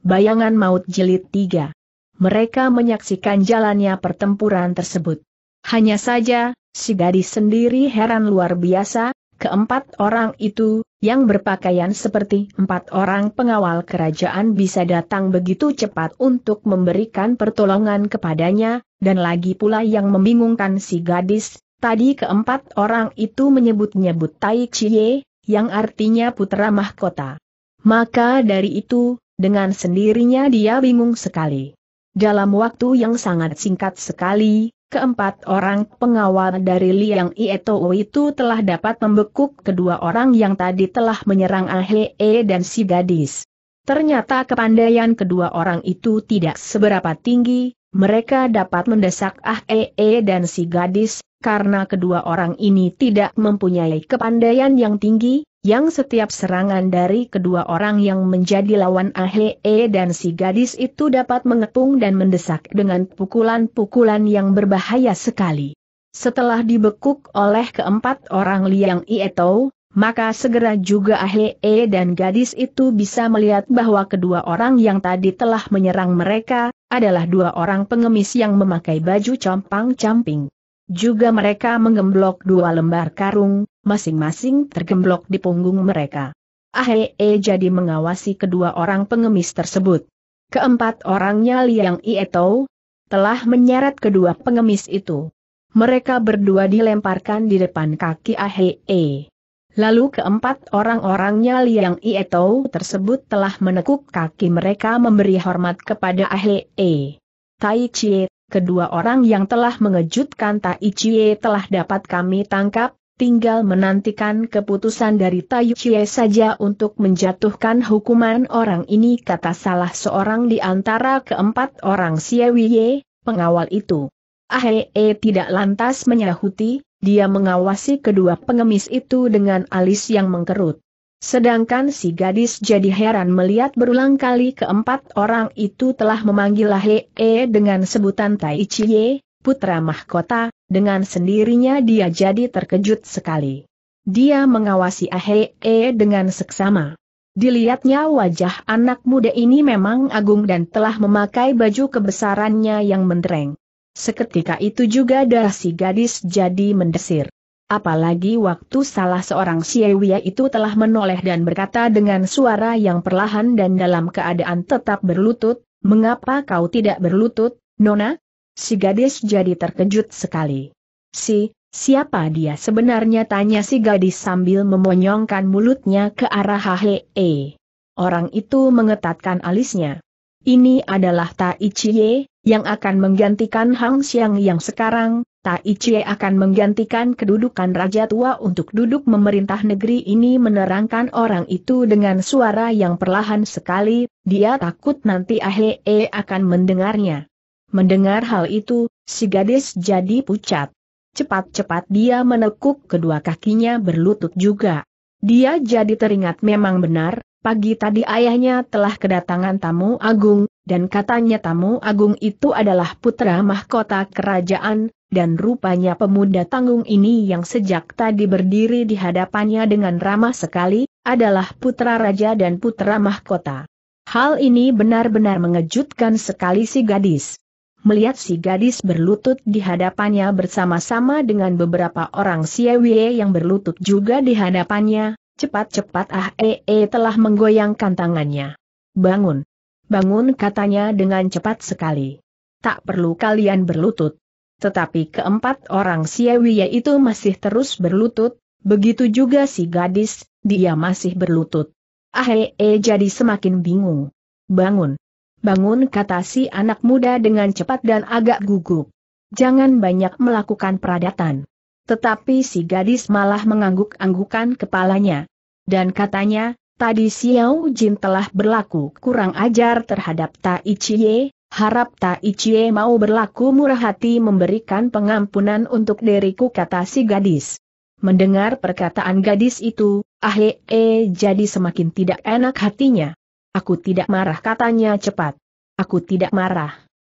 Bayangan Maut Jilid 3. Mereka menyaksikan jalannya pertempuran tersebut. Hanya saja, si gadis sendiri heran luar biasa, keempat orang itu, yang berpakaian seperti empat orang pengawal kerajaan bisa datang begitu cepat untuk memberikan pertolongan kepadanya, dan lagi pula yang membingungkan si gadis, tadi keempat orang itu menyebut-nyebut Tai Chie, yang artinya putra mahkota. Maka dari itu, dengan sendirinya dia bingung sekali. Dalam waktu yang sangat singkat sekali, keempat orang pengawal dari Liang Ieto itu telah dapat membekuk kedua orang yang tadi telah menyerang Ahee dan si gadis. Ternyata kepandaian kedua orang itu tidak seberapa tinggi, mereka dapat mendesak Ahee dan si gadis, karena kedua orang ini tidak mempunyai kepandaian yang tinggi, yang setiap serangan dari kedua orang yang menjadi lawan Ahee dan si gadis itu dapat mengepung dan mendesak dengan pukulan-pukulan yang berbahaya sekali. Setelah dibekuk oleh keempat orang Liang Ieto, maka segera juga Ahee dan gadis itu bisa melihat bahwa kedua orang yang tadi telah menyerang mereka, adalah dua orang pengemis yang memakai baju compang-camping. Juga mereka mengemblok dua lembar karung, masing-masing tergemblok di punggung mereka. Ahe e jadi mengawasi kedua orang pengemis tersebut. Keempat orangnya Liang Ieto, telah menyeret kedua pengemis itu. Mereka berdua dilemparkan di depan kaki Ahe. E. Lalu keempat orang-orangnya Liang Ieto tersebut telah menekuk kaki mereka memberi hormat kepada Ahe. E. Tai Chie, kedua orang yang telah mengejutkan Tai Chie telah dapat kami tangkap, tinggal menantikan keputusan dari Tayu Chie saja untuk menjatuhkan hukuman orang ini kata salah seorang di antara keempat orang Siewiye, pengawal itu. Ahee eh, tidak lantas menyahuti, dia mengawasi kedua pengemis itu dengan alis yang mengkerut. Sedangkan si gadis jadi heran melihat berulang kali keempat orang itu telah memanggil Ahee eh, dengan sebutan Tai Chie, putra mahkota, dengan sendirinya dia jadi terkejut sekali. Dia mengawasi Ahee dengan seksama. Dilihatnya wajah anak muda ini memang agung dan telah memakai baju kebesarannya yang mentereng. Seketika itu juga darah si gadis jadi mendesir. Apalagi waktu salah seorang siewia itu telah menoleh dan berkata dengan suara yang perlahan dan dalam keadaan tetap berlutut, Mengapa kau tidak berlutut, Nona? si gadis jadi terkejut sekali. Si, siapa dia sebenarnya tanya si gadis sambil memonyongkan mulutnya ke arah Hahee. Orang itu mengetatkan alisnya. Ini adalah Tai Chie, yang akan menggantikan Hang Xiang yang sekarang, Tai Chie akan menggantikan kedudukan Raja Tua untuk duduk memerintah negeri ini menerangkan orang itu dengan suara yang perlahan sekali, dia takut nanti Ahee akan mendengarnya. Mendengar hal itu, si gadis jadi pucat. Cepat-cepat dia menekuk kedua kakinya berlutut juga. Dia jadi teringat memang benar, pagi tadi ayahnya telah kedatangan tamu agung, dan katanya tamu agung itu adalah putra mahkota kerajaan, dan rupanya pemuda tanggung ini yang sejak tadi berdiri di hadapannya dengan ramah sekali, adalah putra raja dan putra mahkota. Hal ini benar-benar mengejutkan sekali si gadis melihat si gadis berlutut di hadapannya bersama-sama dengan beberapa orang Siewie yang berlutut juga di hadapannya, cepat-cepat Ah Ee eh, eh, telah menggoyangkan tangannya. Bangun. Bangun katanya dengan cepat sekali. Tak perlu kalian berlutut. Tetapi keempat orang Siewie itu masih terus berlutut, begitu juga si gadis, dia masih berlutut. Ah Ee eh, jadi semakin bingung. Bangun. Bangun kata si anak muda dengan cepat dan agak gugup. Jangan banyak melakukan peradatan. Tetapi si gadis malah mengangguk-anggukan kepalanya. Dan katanya, tadi Xiao Jin telah berlaku kurang ajar terhadap Tai Chie, harap Tai Chie mau berlaku murah hati memberikan pengampunan untuk diriku kata si gadis. Mendengar perkataan gadis itu, Ahe -e jadi semakin tidak enak hatinya. Aku tidak marah katanya cepat. Aku tidak marah.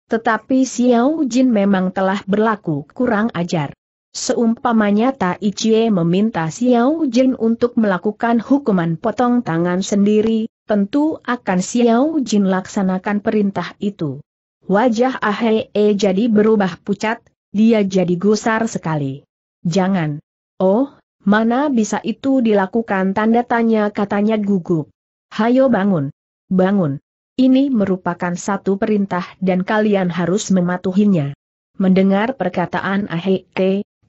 Tetapi Xiao Jin memang telah berlaku kurang ajar. Seumpamanya Tai Chie meminta Xiao Jin untuk melakukan hukuman potong tangan sendiri, tentu akan Xiao Jin laksanakan perintah itu. Wajah Hee jadi berubah pucat, dia jadi gusar sekali. Jangan. Oh, mana bisa itu dilakukan tanda tanya katanya gugup. Hayo bangun bangun. Ini merupakan satu perintah dan kalian harus mematuhinya. Mendengar perkataan Ahe,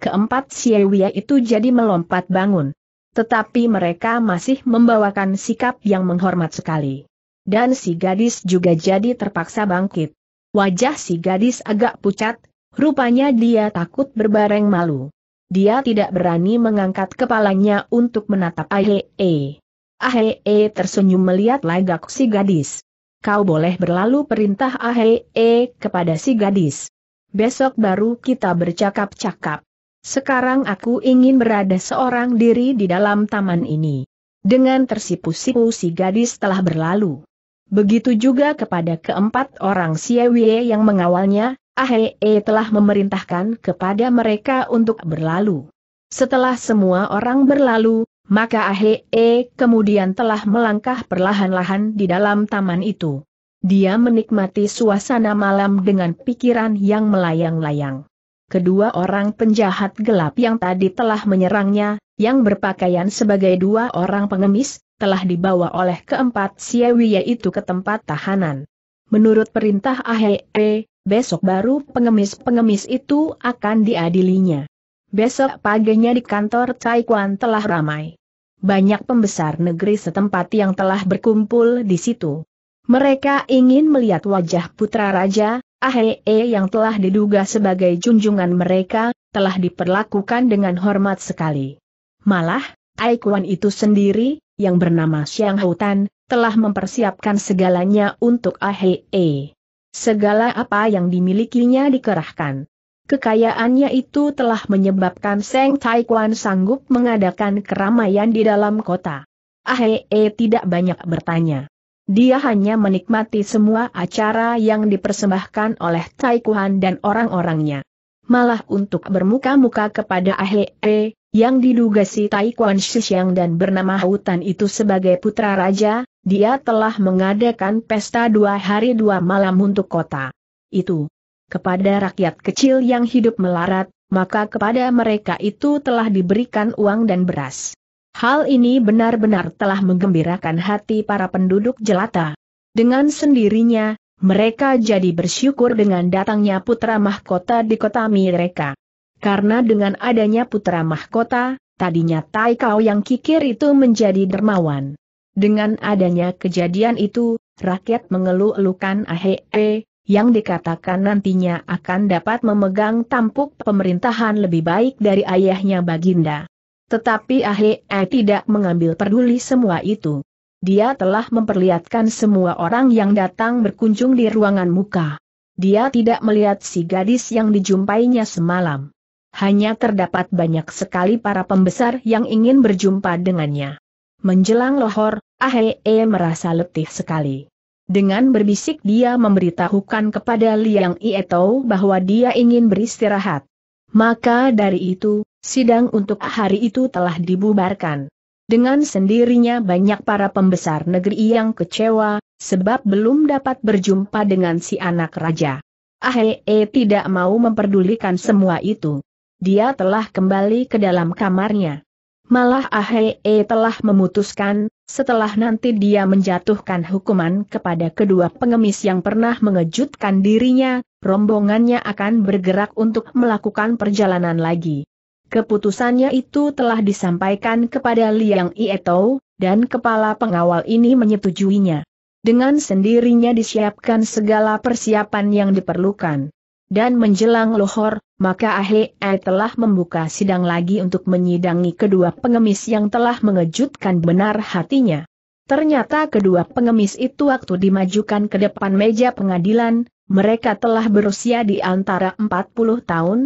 keempat Siewia itu jadi melompat bangun. Tetapi mereka masih membawakan sikap yang menghormat sekali. Dan si gadis juga jadi terpaksa bangkit. Wajah si gadis agak pucat, rupanya dia takut berbareng malu. Dia tidak berani mengangkat kepalanya untuk menatap Ahe. Ahee tersenyum melihat lagak si gadis. Kau boleh berlalu perintah Ahee kepada si gadis. Besok baru kita bercakap-cakap. Sekarang aku ingin berada seorang diri di dalam taman ini. Dengan tersipu-sipu si gadis telah berlalu. Begitu juga kepada keempat orang Siewie yang mengawalnya, Ahee telah memerintahkan kepada mereka untuk berlalu. Setelah semua orang berlalu, maka Ahe kemudian telah melangkah perlahan-lahan di dalam taman itu. Dia menikmati suasana malam dengan pikiran yang melayang-layang. Kedua orang penjahat gelap yang tadi telah menyerangnya, yang berpakaian sebagai dua orang pengemis, telah dibawa oleh keempat siawi yaitu ke tempat tahanan. Menurut perintah Ahe, besok baru pengemis-pengemis itu akan diadilinya. Besok paginya di kantor Taikwan telah ramai banyak pembesar negeri setempat yang telah berkumpul di situ. Mereka ingin melihat wajah putra raja, Ahee yang telah diduga sebagai junjungan mereka, telah diperlakukan dengan hormat sekali. Malah, Aikuan itu sendiri, yang bernama Xiang Hutan, telah mempersiapkan segalanya untuk Ahee. Segala apa yang dimilikinya dikerahkan. Kekayaannya itu telah menyebabkan Seng Taekwondo sanggup mengadakan keramaian di dalam kota. Ahee eh, tidak banyak bertanya. Dia hanya menikmati semua acara yang dipersembahkan oleh Taekwondo dan orang-orangnya. Malah untuk bermuka-muka kepada Ahee, eh, yang diduga si Taekwondo Shishang dan bernama Hutan itu sebagai putra raja, dia telah mengadakan pesta dua hari dua malam untuk kota. Itu kepada rakyat kecil yang hidup melarat, maka kepada mereka itu telah diberikan uang dan beras. Hal ini benar-benar telah menggembirakan hati para penduduk jelata. Dengan sendirinya, mereka jadi bersyukur dengan datangnya putra mahkota di kota mereka. Karena dengan adanya putra mahkota, tadinya Taikau yang kikir itu menjadi dermawan. Dengan adanya kejadian itu, rakyat mengeluh-elukan ahe yang dikatakan nantinya akan dapat memegang tampuk pemerintahan lebih baik dari ayahnya Baginda. Tetapi Ahe eh, tidak mengambil peduli semua itu. Dia telah memperlihatkan semua orang yang datang berkunjung di ruangan muka. Dia tidak melihat si gadis yang dijumpainya semalam. Hanya terdapat banyak sekali para pembesar yang ingin berjumpa dengannya. Menjelang lohor, Ahe eh, merasa letih sekali. Dengan berbisik dia memberitahukan kepada Liang Ieto bahwa dia ingin beristirahat. Maka dari itu, sidang untuk hari itu telah dibubarkan. Dengan sendirinya banyak para pembesar negeri yang kecewa, sebab belum dapat berjumpa dengan si anak raja. Ahee eh, tidak mau memperdulikan semua itu. Dia telah kembali ke dalam kamarnya. Malah Ahee eh, telah memutuskan, setelah nanti dia menjatuhkan hukuman kepada kedua pengemis yang pernah mengejutkan dirinya, rombongannya akan bergerak untuk melakukan perjalanan lagi. Keputusannya itu telah disampaikan kepada Liang Ieto, dan kepala pengawal ini menyetujuinya. Dengan sendirinya disiapkan segala persiapan yang diperlukan dan menjelang lohor, maka Ahe telah membuka sidang lagi untuk menyidangi kedua pengemis yang telah mengejutkan benar hatinya. Ternyata kedua pengemis itu waktu dimajukan ke depan meja pengadilan, mereka telah berusia di antara 40 tahun,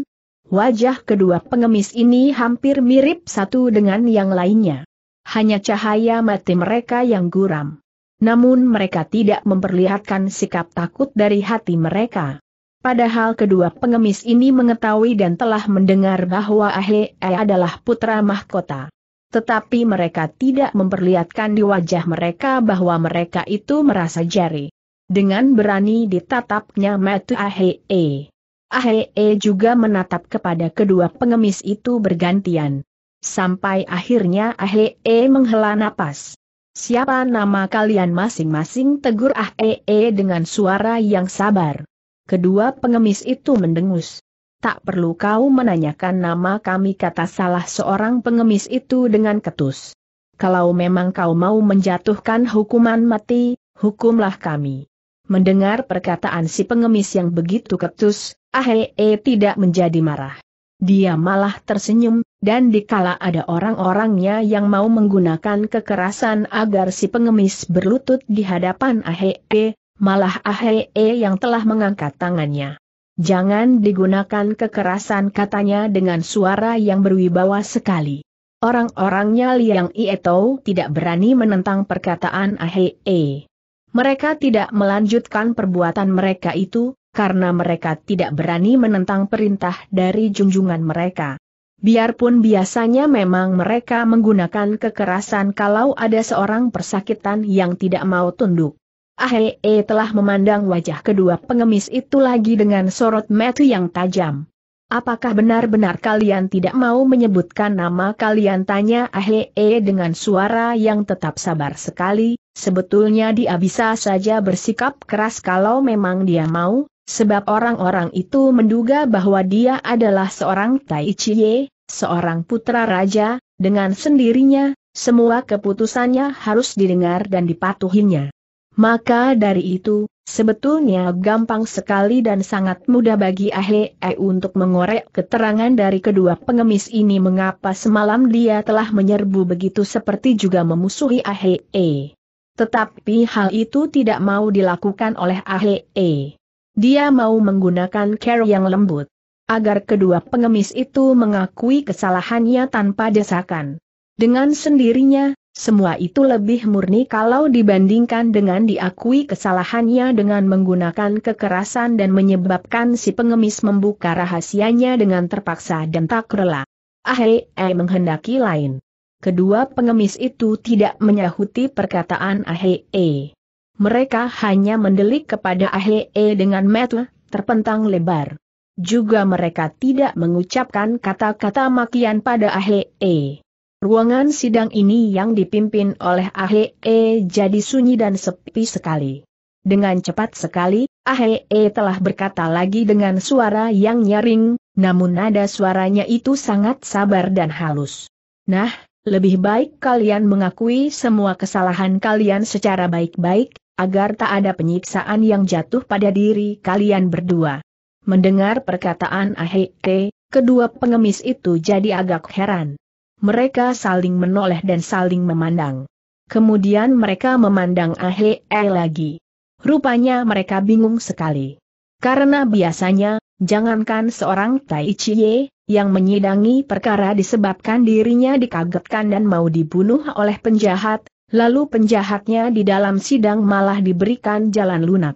Wajah kedua pengemis ini hampir mirip satu dengan yang lainnya. Hanya cahaya mati mereka yang guram. Namun mereka tidak memperlihatkan sikap takut dari hati mereka. Padahal kedua pengemis ini mengetahui dan telah mendengar bahwa Ahe adalah putra mahkota. Tetapi mereka tidak memperlihatkan di wajah mereka bahwa mereka itu merasa jari. Dengan berani ditatapnya mata Ahe. E. Ahe e juga menatap kepada kedua pengemis itu bergantian. Sampai akhirnya Ahe e menghela napas. Siapa nama kalian masing-masing tegur Ahe dengan suara yang sabar kedua pengemis itu mendengus. Tak perlu kau menanyakan nama kami kata salah seorang pengemis itu dengan ketus. Kalau memang kau mau menjatuhkan hukuman mati, hukumlah kami. Mendengar perkataan si pengemis yang begitu ketus, Ahee eh, tidak menjadi marah. Dia malah tersenyum, dan dikala ada orang-orangnya yang mau menggunakan kekerasan agar si pengemis berlutut di hadapan Ahee, eh, malah Ahee yang telah mengangkat tangannya. Jangan digunakan kekerasan katanya dengan suara yang berwibawa sekali. Orang-orangnya Liang Ieto tidak berani menentang perkataan Ahee. Mereka tidak melanjutkan perbuatan mereka itu, karena mereka tidak berani menentang perintah dari junjungan mereka. Biarpun biasanya memang mereka menggunakan kekerasan kalau ada seorang persakitan yang tidak mau tunduk. Ahee telah memandang wajah kedua pengemis itu lagi dengan sorot mata yang tajam. Apakah benar-benar kalian tidak mau menyebutkan nama kalian? Tanya Ahee dengan suara yang tetap sabar sekali, sebetulnya dia bisa saja bersikap keras kalau memang dia mau, sebab orang-orang itu menduga bahwa dia adalah seorang Tai Chi Ye, seorang putra raja, dengan sendirinya, semua keputusannya harus didengar dan dipatuhinya. Maka dari itu, sebetulnya gampang sekali dan sangat mudah bagi Ahe e untuk mengorek keterangan dari kedua pengemis ini mengapa semalam dia telah menyerbu begitu seperti juga memusuhi Ahe. E. Tetapi hal itu tidak mau dilakukan oleh Ahe. E. Dia mau menggunakan care yang lembut agar kedua pengemis itu mengakui kesalahannya tanpa desakan. Dengan sendirinya, semua itu lebih murni kalau dibandingkan dengan diakui kesalahannya dengan menggunakan kekerasan dan menyebabkan si pengemis membuka rahasianya dengan terpaksa dan tak rela. Ahe, eh menghendaki lain. Kedua pengemis itu tidak menyahuti perkataan Ahe. -e. Mereka hanya mendelik kepada Ahe -e dengan mata terpentang lebar. Juga mereka tidak mengucapkan kata-kata makian pada Ahe. -e. Ruangan sidang ini yang dipimpin oleh Ahe e jadi sunyi dan sepi sekali. Dengan cepat sekali, Ahe e telah berkata lagi dengan suara yang nyaring, namun nada suaranya itu sangat sabar dan halus. Nah, lebih baik kalian mengakui semua kesalahan kalian secara baik-baik, agar tak ada penyiksaan yang jatuh pada diri kalian berdua. Mendengar perkataan Ahe, e, kedua pengemis itu jadi agak heran mereka saling menoleh dan saling memandang. Kemudian mereka memandang Ahe eh, lagi. Rupanya mereka bingung sekali. Karena biasanya, jangankan seorang Tai Chi Ye yang menyidangi perkara disebabkan dirinya dikagetkan dan mau dibunuh oleh penjahat, lalu penjahatnya di dalam sidang malah diberikan jalan lunak.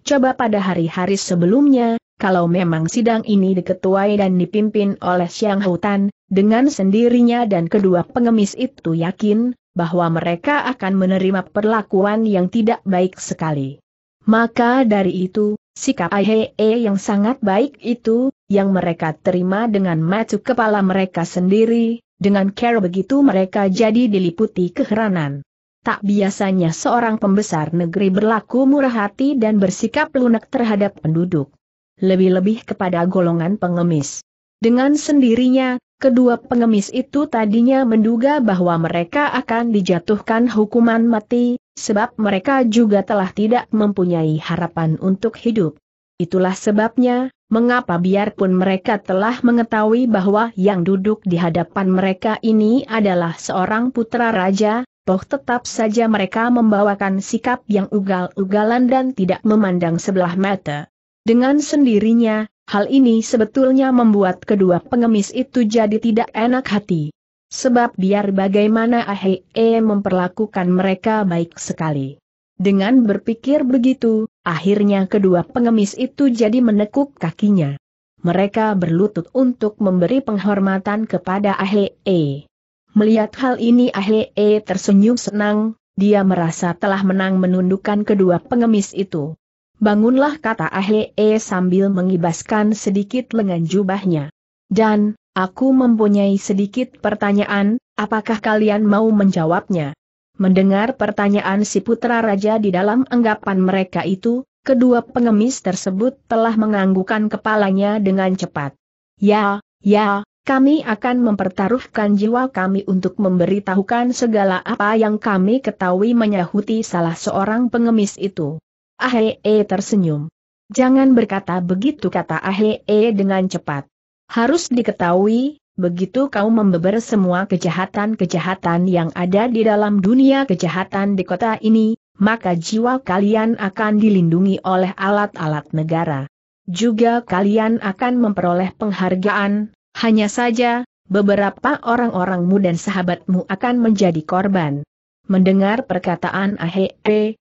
Coba pada hari-hari sebelumnya, kalau memang sidang ini diketuai dan dipimpin oleh Siang Hutan, dengan sendirinya dan kedua pengemis itu yakin, bahwa mereka akan menerima perlakuan yang tidak baik sekali. Maka dari itu, sikap Aihee yang sangat baik itu, yang mereka terima dengan macu kepala mereka sendiri, dengan care begitu mereka jadi diliputi keheranan. Tak biasanya seorang pembesar negeri berlaku murah hati dan bersikap lunak terhadap penduduk lebih-lebih kepada golongan pengemis. Dengan sendirinya, kedua pengemis itu tadinya menduga bahwa mereka akan dijatuhkan hukuman mati, sebab mereka juga telah tidak mempunyai harapan untuk hidup. Itulah sebabnya, mengapa biarpun mereka telah mengetahui bahwa yang duduk di hadapan mereka ini adalah seorang putra raja, toh tetap saja mereka membawakan sikap yang ugal-ugalan dan tidak memandang sebelah mata. Dengan sendirinya, hal ini sebetulnya membuat kedua pengemis itu jadi tidak enak hati. Sebab biar bagaimana -e memperlakukan mereka baik sekali. Dengan berpikir begitu, akhirnya kedua pengemis itu jadi menekuk kakinya. Mereka berlutut untuk memberi penghormatan kepada -e. Melihat hal ini -e tersenyum senang, dia merasa telah menang menundukkan kedua pengemis itu. Bangunlah kata e sambil mengibaskan sedikit lengan jubahnya. Dan, aku mempunyai sedikit pertanyaan, apakah kalian mau menjawabnya? Mendengar pertanyaan si putra raja di dalam anggapan mereka itu, kedua pengemis tersebut telah menganggukan kepalanya dengan cepat. Ya, ya, kami akan mempertaruhkan jiwa kami untuk memberitahukan segala apa yang kami ketahui menyahuti salah seorang pengemis itu. E tersenyum. Jangan berkata begitu kata E dengan cepat. Harus diketahui, begitu kau membeber semua kejahatan-kejahatan yang ada di dalam dunia kejahatan di kota ini, maka jiwa kalian akan dilindungi oleh alat-alat negara. Juga kalian akan memperoleh penghargaan, hanya saja, beberapa orang-orangmu dan sahabatmu akan menjadi korban. Mendengar perkataan Ahee,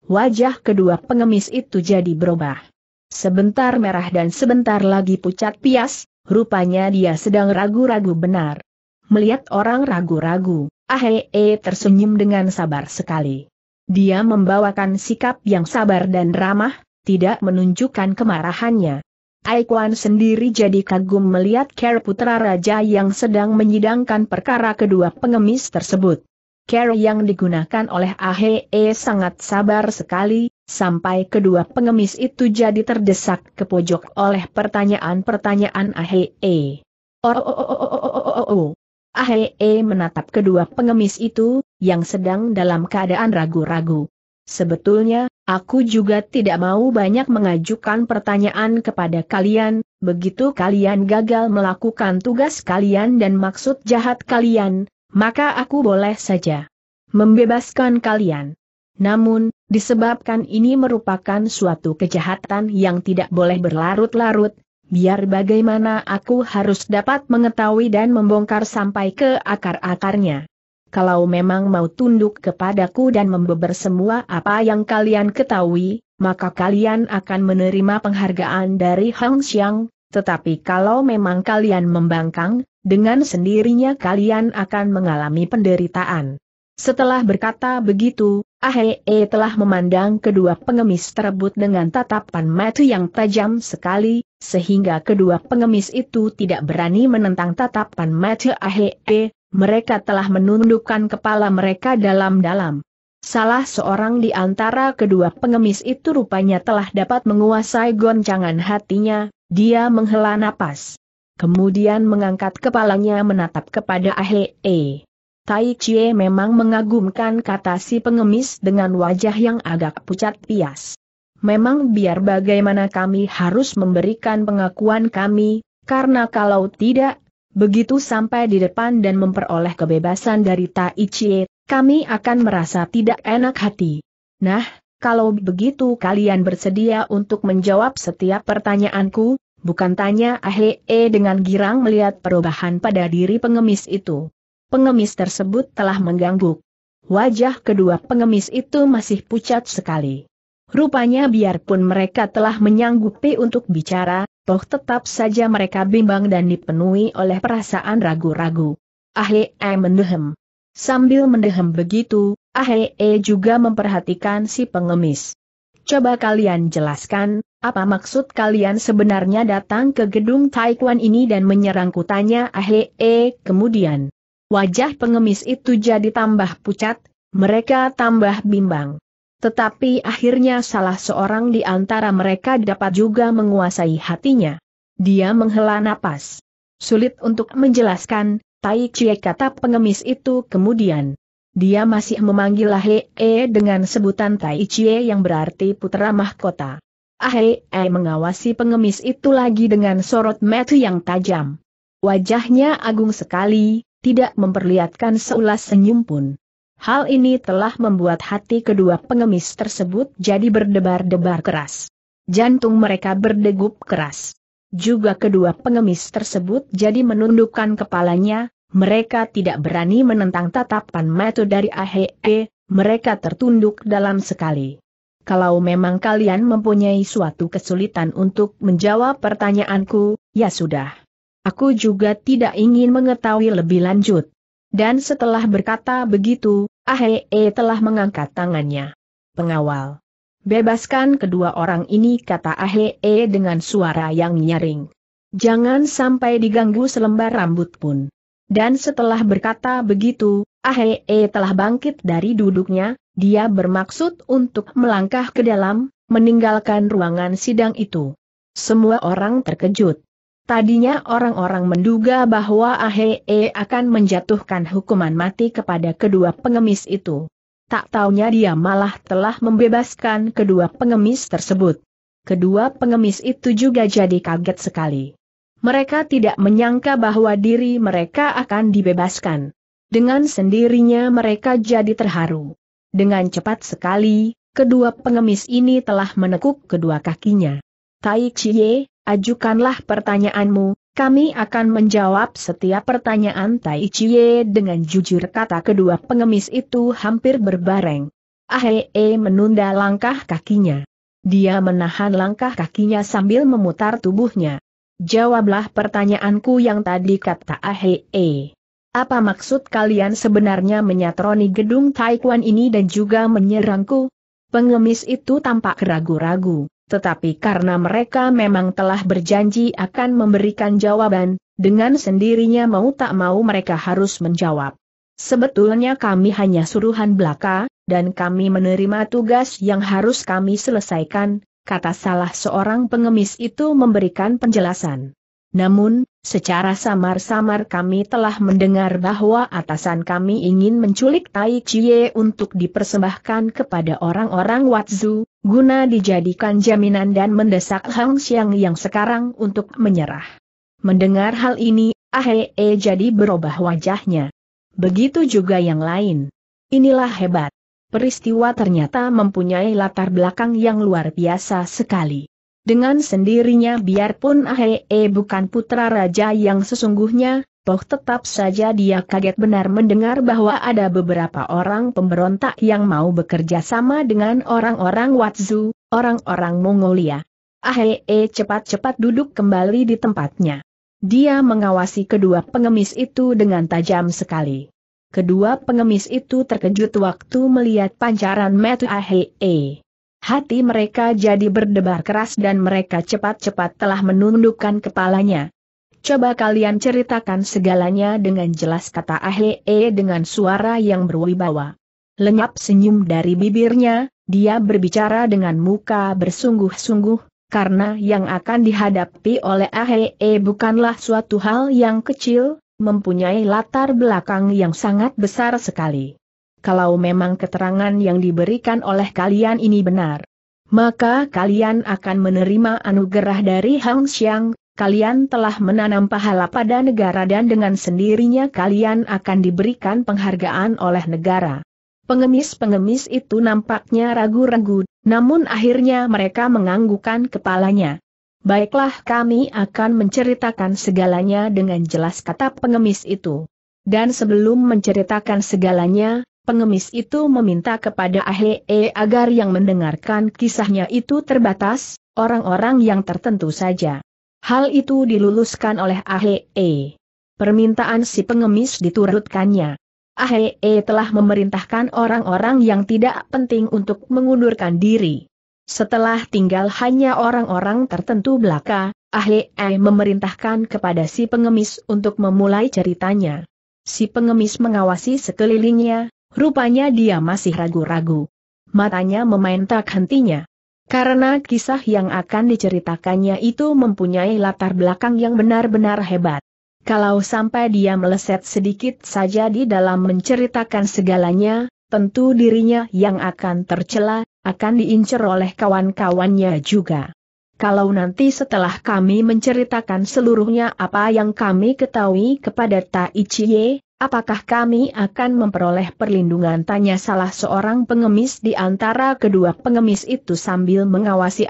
Wajah kedua pengemis itu jadi berubah. Sebentar merah dan sebentar lagi pucat pias, rupanya dia sedang ragu-ragu benar. Melihat orang ragu-ragu, Ahee tersenyum dengan sabar sekali. Dia membawakan sikap yang sabar dan ramah, tidak menunjukkan kemarahannya. Aikwan sendiri jadi kagum melihat Ker Putra Raja yang sedang menyidangkan perkara kedua pengemis tersebut. Care yang digunakan oleh Ahee sangat sabar sekali, sampai kedua pengemis itu jadi terdesak ke pojok oleh pertanyaan-pertanyaan Ahee. Oh, oh, oh, oh, oh, oh, oh, oh. Ahee menatap kedua pengemis itu, yang sedang dalam keadaan ragu-ragu. Sebetulnya, aku juga tidak mau banyak mengajukan pertanyaan kepada kalian, begitu kalian gagal melakukan tugas kalian dan maksud jahat kalian, maka aku boleh saja membebaskan kalian. Namun, disebabkan ini merupakan suatu kejahatan yang tidak boleh berlarut-larut, biar bagaimana aku harus dapat mengetahui dan membongkar sampai ke akar-akarnya. Kalau memang mau tunduk kepadaku dan membeber semua apa yang kalian ketahui, maka kalian akan menerima penghargaan dari Hang Xiang, tetapi kalau memang kalian membangkang, dengan sendirinya kalian akan mengalami penderitaan. Setelah berkata begitu, Ahee telah memandang kedua pengemis terebut dengan tatapan mata yang tajam sekali, sehingga kedua pengemis itu tidak berani menentang tatapan mata Ahee, mereka telah menundukkan kepala mereka dalam-dalam. Salah seorang di antara kedua pengemis itu rupanya telah dapat menguasai goncangan hatinya, dia menghela napas. Kemudian mengangkat kepalanya menatap kepada E. Tai Chie memang mengagumkan kata si pengemis dengan wajah yang agak pucat pias. Memang biar bagaimana kami harus memberikan pengakuan kami, karena kalau tidak, begitu sampai di depan dan memperoleh kebebasan dari Tai Chie, kami akan merasa tidak enak hati. Nah, kalau begitu kalian bersedia untuk menjawab setiap pertanyaanku, bukan tanya Ahe eh, dengan girang melihat perubahan pada diri pengemis itu. Pengemis tersebut telah mengganggu. Wajah kedua pengemis itu masih pucat sekali. Rupanya biarpun mereka telah menyanggupi untuk bicara, toh tetap saja mereka bimbang dan dipenuhi oleh perasaan ragu-ragu. Ahe eh, mendehem. Sambil mendehem begitu, Ahee eh, juga memperhatikan si pengemis. Coba kalian jelaskan, apa maksud kalian sebenarnya datang ke gedung Taekwan ini dan menyerangku tanya Ahee eh, kemudian. Wajah pengemis itu jadi tambah pucat, mereka tambah bimbang. Tetapi akhirnya salah seorang di antara mereka dapat juga menguasai hatinya. Dia menghela napas. Sulit untuk menjelaskan, Tai Chie kata pengemis itu kemudian dia masih memanggil Ahe -e dengan sebutan Tai Chie yang berarti putra mahkota. Ahe -e mengawasi pengemis itu lagi dengan sorot mata yang tajam. Wajahnya agung sekali, tidak memperlihatkan seulas senyum pun. Hal ini telah membuat hati kedua pengemis tersebut jadi berdebar-debar keras. Jantung mereka berdegup keras. Juga kedua pengemis tersebut jadi menundukkan kepalanya, mereka tidak berani menentang tatapan mata dari Ahee, mereka tertunduk dalam sekali. Kalau memang kalian mempunyai suatu kesulitan untuk menjawab pertanyaanku, ya sudah. Aku juga tidak ingin mengetahui lebih lanjut. Dan setelah berkata begitu, Ahee telah mengangkat tangannya. Pengawal. Bebaskan kedua orang ini kata Ahee dengan suara yang nyaring. Jangan sampai diganggu selembar rambut pun. Dan setelah berkata begitu, Ahee telah bangkit dari duduknya, dia bermaksud untuk melangkah ke dalam, meninggalkan ruangan sidang itu. Semua orang terkejut. Tadinya orang-orang menduga bahwa Ahee akan menjatuhkan hukuman mati kepada kedua pengemis itu. Tak taunya dia malah telah membebaskan kedua pengemis tersebut. Kedua pengemis itu juga jadi kaget sekali mereka tidak menyangka bahwa diri mereka akan dibebaskan. Dengan sendirinya mereka jadi terharu. Dengan cepat sekali, kedua pengemis ini telah menekuk kedua kakinya. Tai Chie, ajukanlah pertanyaanmu, kami akan menjawab setiap pertanyaan Tai Chie dengan jujur kata kedua pengemis itu hampir berbareng. Ahee menunda langkah kakinya. Dia menahan langkah kakinya sambil memutar tubuhnya. Jawablah pertanyaanku yang tadi kata E. Apa maksud kalian sebenarnya menyatroni gedung Taikwan ini dan juga menyerangku? Pengemis itu tampak ragu-ragu, tetapi karena mereka memang telah berjanji akan memberikan jawaban, dengan sendirinya mau tak mau mereka harus menjawab. Sebetulnya kami hanya suruhan belaka, dan kami menerima tugas yang harus kami selesaikan, kata salah seorang pengemis itu memberikan penjelasan. Namun, secara samar-samar kami telah mendengar bahwa atasan kami ingin menculik Tai Chie untuk dipersembahkan kepada orang-orang Watzu, guna dijadikan jaminan dan mendesak Hang Xiang yang sekarang untuk menyerah. Mendengar hal ini, Ahee jadi berubah wajahnya. Begitu juga yang lain. Inilah hebat. Peristiwa ternyata mempunyai latar belakang yang luar biasa sekali. Dengan sendirinya biarpun Ahee eh, bukan putra raja yang sesungguhnya, toh tetap saja dia kaget benar mendengar bahwa ada beberapa orang pemberontak yang mau bekerja sama dengan orang-orang Watzu, orang-orang Mongolia. Ahee eh, cepat-cepat duduk kembali di tempatnya. Dia mengawasi kedua pengemis itu dengan tajam sekali. Kedua pengemis itu terkejut waktu melihat pancaran metu ahe. Hati mereka jadi berdebar keras dan mereka cepat-cepat telah menundukkan kepalanya. Coba kalian ceritakan segalanya dengan jelas kata ahe dengan suara yang berwibawa. Lenyap senyum dari bibirnya, dia berbicara dengan muka bersungguh-sungguh, karena yang akan dihadapi oleh ahe bukanlah suatu hal yang kecil, mempunyai latar belakang yang sangat besar sekali. Kalau memang keterangan yang diberikan oleh kalian ini benar, maka kalian akan menerima anugerah dari Hang Xiang, kalian telah menanam pahala pada negara dan dengan sendirinya kalian akan diberikan penghargaan oleh negara. Pengemis-pengemis itu nampaknya ragu-ragu, namun akhirnya mereka menganggukkan kepalanya. Baiklah kami akan menceritakan segalanya dengan jelas kata pengemis itu. Dan sebelum menceritakan segalanya, pengemis itu meminta kepada Ahee agar yang mendengarkan kisahnya itu terbatas, orang-orang yang tertentu saja. Hal itu diluluskan oleh Ahee. Permintaan si pengemis diturutkannya. Ahee telah memerintahkan orang-orang yang tidak penting untuk mengundurkan diri. Setelah tinggal hanya orang-orang tertentu belaka, ahli e memerintahkan kepada si pengemis untuk memulai ceritanya. Si pengemis mengawasi sekelilingnya, rupanya dia masih ragu-ragu. Matanya memain hentinya. Karena kisah yang akan diceritakannya itu mempunyai latar belakang yang benar-benar hebat. Kalau sampai dia meleset sedikit saja di dalam menceritakan segalanya, tentu dirinya yang akan tercela, akan diincer oleh kawan-kawannya juga. Kalau nanti setelah kami menceritakan seluruhnya apa yang kami ketahui kepada Taichie, apakah kami akan memperoleh perlindungan tanya salah seorang pengemis di antara kedua pengemis itu sambil mengawasi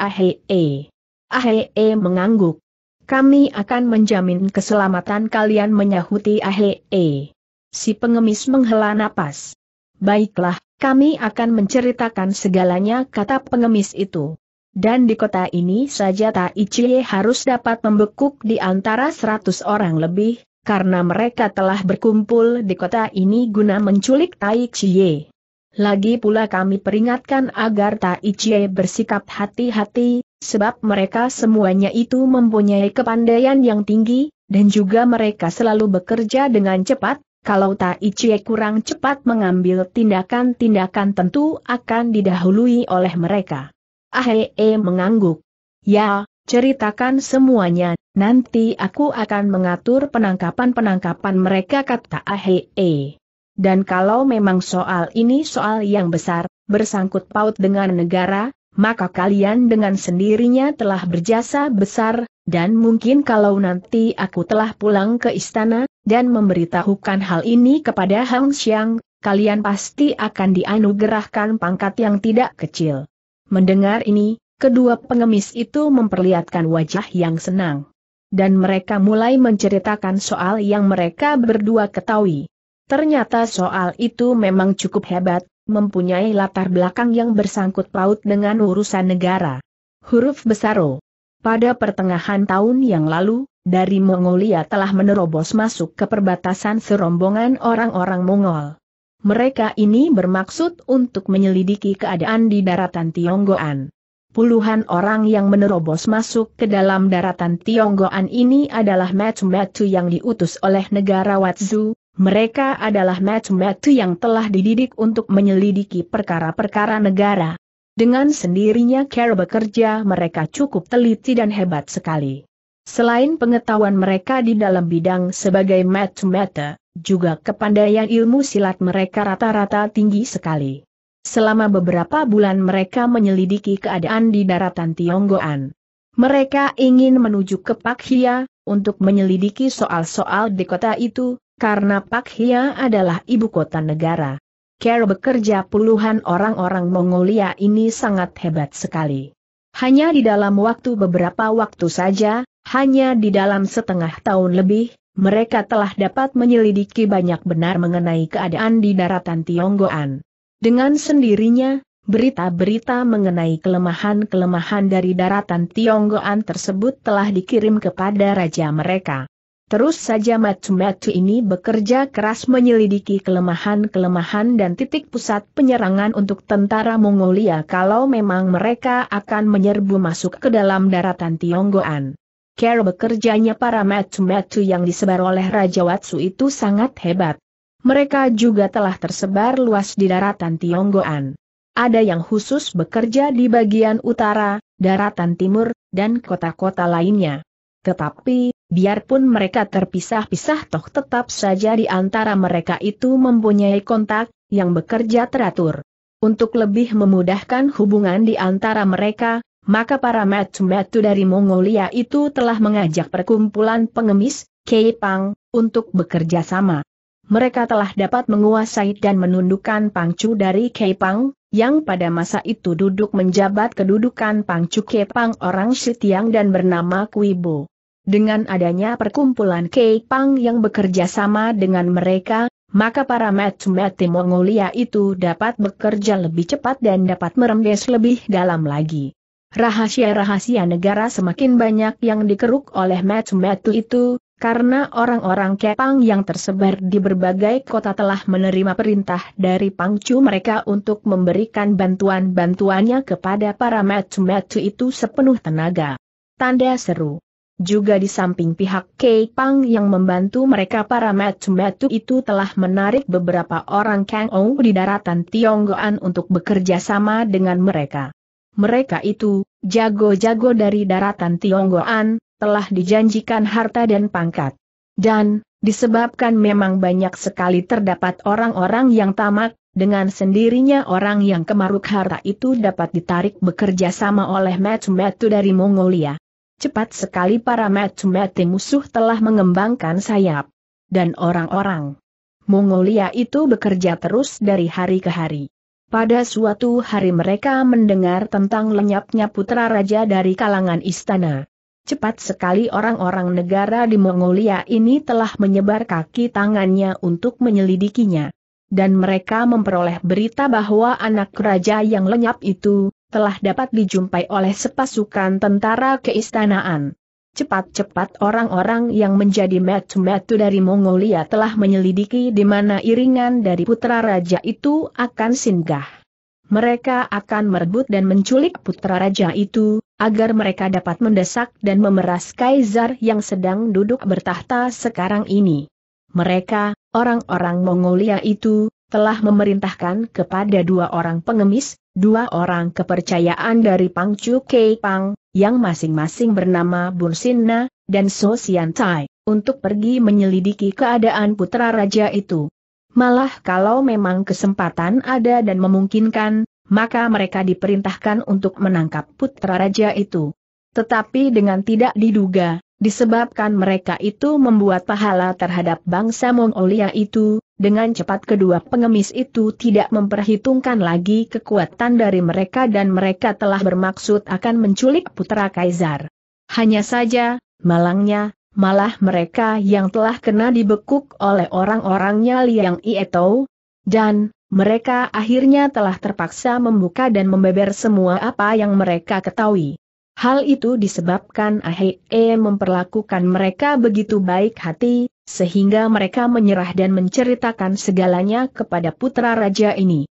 E. ahe E mengangguk. Kami akan menjamin keselamatan kalian menyahuti E. Si pengemis menghela napas. Baiklah, kami akan menceritakan segalanya kata pengemis itu. Dan di kota ini saja Tai Chie harus dapat membekuk di antara seratus orang lebih, karena mereka telah berkumpul di kota ini guna menculik Tai Chie. Lagi pula kami peringatkan agar Tai Chie bersikap hati-hati, sebab mereka semuanya itu mempunyai kepandaian yang tinggi, dan juga mereka selalu bekerja dengan cepat, kalau Tai Chie kurang cepat mengambil tindakan-tindakan tentu akan didahului oleh mereka. Ahee mengangguk. Ya, ceritakan semuanya, nanti aku akan mengatur penangkapan-penangkapan mereka kata Ahee. Dan kalau memang soal ini soal yang besar, bersangkut paut dengan negara, maka kalian dengan sendirinya telah berjasa besar, dan mungkin kalau nanti aku telah pulang ke istana, dan memberitahukan hal ini kepada Hang Xiang, kalian pasti akan dianugerahkan pangkat yang tidak kecil. Mendengar ini, kedua pengemis itu memperlihatkan wajah yang senang. Dan mereka mulai menceritakan soal yang mereka berdua ketahui. Ternyata soal itu memang cukup hebat, mempunyai latar belakang yang bersangkut paut dengan urusan negara. Huruf besar O. Pada pertengahan tahun yang lalu, dari Mongolia telah menerobos masuk ke perbatasan serombongan orang-orang Mongol. Mereka ini bermaksud untuk menyelidiki keadaan di daratan Tionggoan. Puluhan orang yang menerobos masuk ke dalam daratan Tionggoan ini adalah metu-metu yang diutus oleh negara Watzu, mereka adalah metu-metu yang telah dididik untuk menyelidiki perkara-perkara negara. Dengan sendirinya cara bekerja mereka cukup teliti dan hebat sekali. Selain pengetahuan mereka di dalam bidang sebagai matematik, juga kepandaian ilmu silat mereka rata-rata tinggi sekali. Selama beberapa bulan mereka menyelidiki keadaan di daratan Tionggoan. Mereka ingin menuju ke Pak Hia, untuk menyelidiki soal-soal di kota itu, karena Pak Hia adalah ibu kota negara. Kerja bekerja puluhan orang-orang Mongolia ini sangat hebat sekali. Hanya di dalam waktu beberapa waktu saja, hanya di dalam setengah tahun lebih, mereka telah dapat menyelidiki banyak benar mengenai keadaan di daratan Tionggoan. Dengan sendirinya, berita-berita mengenai kelemahan-kelemahan dari daratan Tionggoan tersebut telah dikirim kepada raja mereka. Terus saja matu-matu ini bekerja keras menyelidiki kelemahan-kelemahan dan titik pusat penyerangan untuk tentara Mongolia kalau memang mereka akan menyerbu masuk ke dalam daratan Tionggoan. Care bekerjanya para matu-matu yang disebar oleh Raja Watsu itu sangat hebat. Mereka juga telah tersebar luas di daratan Tionggoan. Ada yang khusus bekerja di bagian utara, daratan timur, dan kota-kota lainnya. Tetapi, biarpun mereka terpisah-pisah toh tetap saja di antara mereka itu mempunyai kontak, yang bekerja teratur. Untuk lebih memudahkan hubungan di antara mereka, maka para metu-metu dari Mongolia itu telah mengajak perkumpulan pengemis, Keipang, untuk bekerja sama. Mereka telah dapat menguasai dan menundukkan Pangcu dari Keipang, yang pada masa itu duduk menjabat kedudukan Pangcu keipang orang Sitiang dan bernama Kuibo. Dengan adanya perkumpulan Kepang yang bekerja sama dengan mereka, maka para matchmate Mongolia itu dapat bekerja lebih cepat dan dapat merembes lebih dalam lagi. Rahasia-rahasia negara semakin banyak yang dikeruk oleh matchmate itu, karena orang-orang Kepang yang tersebar di berbagai kota telah menerima perintah dari Pangcu mereka untuk memberikan bantuan-bantuannya kepada para matchmate itu sepenuh tenaga. Tanda seru juga di samping pihak Kei Pang yang membantu mereka para metu-metu itu telah menarik beberapa orang Kang Ou di daratan Tionggoan untuk bekerja sama dengan mereka. Mereka itu, jago-jago dari daratan Tionggoan, telah dijanjikan harta dan pangkat. Dan, disebabkan memang banyak sekali terdapat orang-orang yang tamak, dengan sendirinya orang yang kemaruk harta itu dapat ditarik bekerja sama oleh metu-metu dari Mongolia. Cepat sekali para mati-mati musuh telah mengembangkan sayap. Dan orang-orang Mongolia itu bekerja terus dari hari ke hari. Pada suatu hari mereka mendengar tentang lenyapnya putra raja dari kalangan istana. Cepat sekali orang-orang negara di Mongolia ini telah menyebar kaki tangannya untuk menyelidikinya. Dan mereka memperoleh berita bahwa anak raja yang lenyap itu, telah dapat dijumpai oleh sepasukan tentara keistanaan. Cepat-cepat orang-orang yang menjadi metu-metu dari Mongolia telah menyelidiki di mana iringan dari putra raja itu akan singgah. Mereka akan merebut dan menculik putra raja itu, agar mereka dapat mendesak dan memeras kaisar yang sedang duduk bertahta sekarang ini. Mereka, orang-orang Mongolia itu, telah memerintahkan kepada dua orang pengemis, dua orang kepercayaan dari Pang Chu Kei Pang, yang masing-masing bernama Bun Sinna, dan So Sian Tai, untuk pergi menyelidiki keadaan putra raja itu. Malah kalau memang kesempatan ada dan memungkinkan, maka mereka diperintahkan untuk menangkap putra raja itu. Tetapi dengan tidak diduga, disebabkan mereka itu membuat pahala terhadap bangsa Mongolia itu, dengan cepat kedua pengemis itu tidak memperhitungkan lagi kekuatan dari mereka dan mereka telah bermaksud akan menculik putra Kaisar. Hanya saja, malangnya, malah mereka yang telah kena dibekuk oleh orang-orangnya Liang Ietou, dan, mereka akhirnya telah terpaksa membuka dan membeber semua apa yang mereka ketahui. Hal itu disebabkan -Ahe e memperlakukan mereka begitu baik hati, sehingga mereka menyerah dan menceritakan segalanya kepada putra raja ini.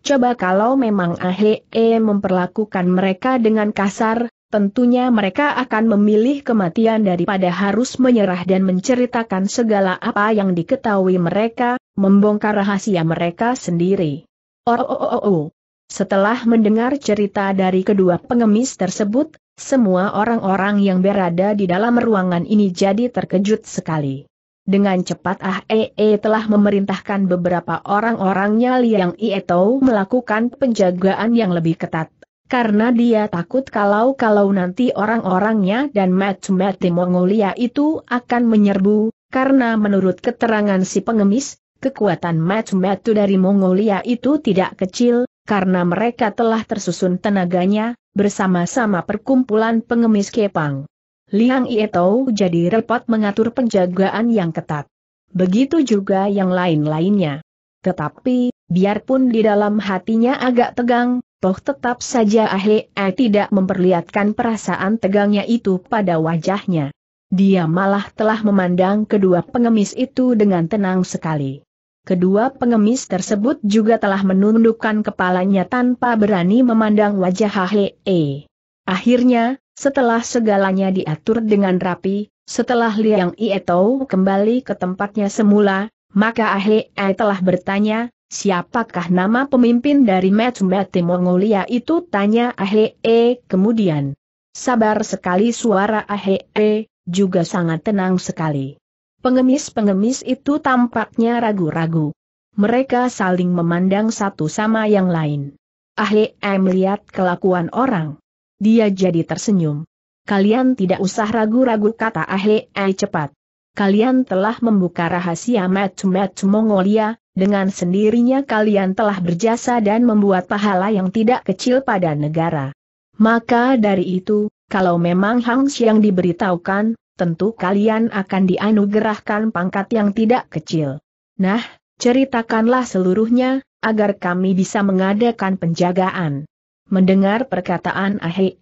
Coba kalau memang Ahe eh, memperlakukan mereka dengan kasar, tentunya mereka akan memilih kematian daripada harus menyerah dan menceritakan segala apa yang diketahui mereka, membongkar rahasia mereka sendiri. Oh, oh, oh, oh, oh. Setelah mendengar cerita dari kedua pengemis tersebut, semua orang-orang yang berada di dalam ruangan ini jadi terkejut sekali. Dengan cepat Ah Ee eh, eh, telah memerintahkan beberapa orang-orangnya Liang Ieto melakukan penjagaan yang lebih ketat. Karena dia takut kalau-kalau nanti orang-orangnya dan Matsumet Mongolia itu akan menyerbu, karena menurut keterangan si pengemis, kekuatan Matsumet dari Mongolia itu tidak kecil, karena mereka telah tersusun tenaganya, bersama-sama perkumpulan pengemis Kepang. Liang Ietou jadi repot mengatur penjagaan yang ketat. Begitu juga yang lain-lainnya. Tetapi, biarpun di dalam hatinya agak tegang, toh tetap saja Ahe -e tidak memperlihatkan perasaan tegangnya itu pada wajahnya. Dia malah telah memandang kedua pengemis itu dengan tenang sekali. Kedua pengemis tersebut juga telah menundukkan kepalanya tanpa berani memandang wajah Ahe. -e. Akhirnya, setelah segalanya diatur dengan rapi, setelah Liang Ietou kembali ke tempatnya semula, maka Ahe telah bertanya, siapakah nama pemimpin dari Metsumbati Mongolia itu tanya Ahe e. kemudian. Sabar sekali suara Ahe, e. juga sangat tenang sekali. Pengemis-pengemis itu tampaknya ragu-ragu. Mereka saling memandang satu sama yang lain. Ahe e melihat kelakuan orang. Dia jadi tersenyum. Kalian tidak usah ragu-ragu kata A.I. cepat. Kalian telah membuka rahasia match-match Mongolia, dengan sendirinya kalian telah berjasa dan membuat pahala yang tidak kecil pada negara. Maka dari itu, kalau memang Hang Xiang diberitahukan, tentu kalian akan dianugerahkan pangkat yang tidak kecil. Nah, ceritakanlah seluruhnya, agar kami bisa mengadakan penjagaan. Mendengar perkataan Ahe,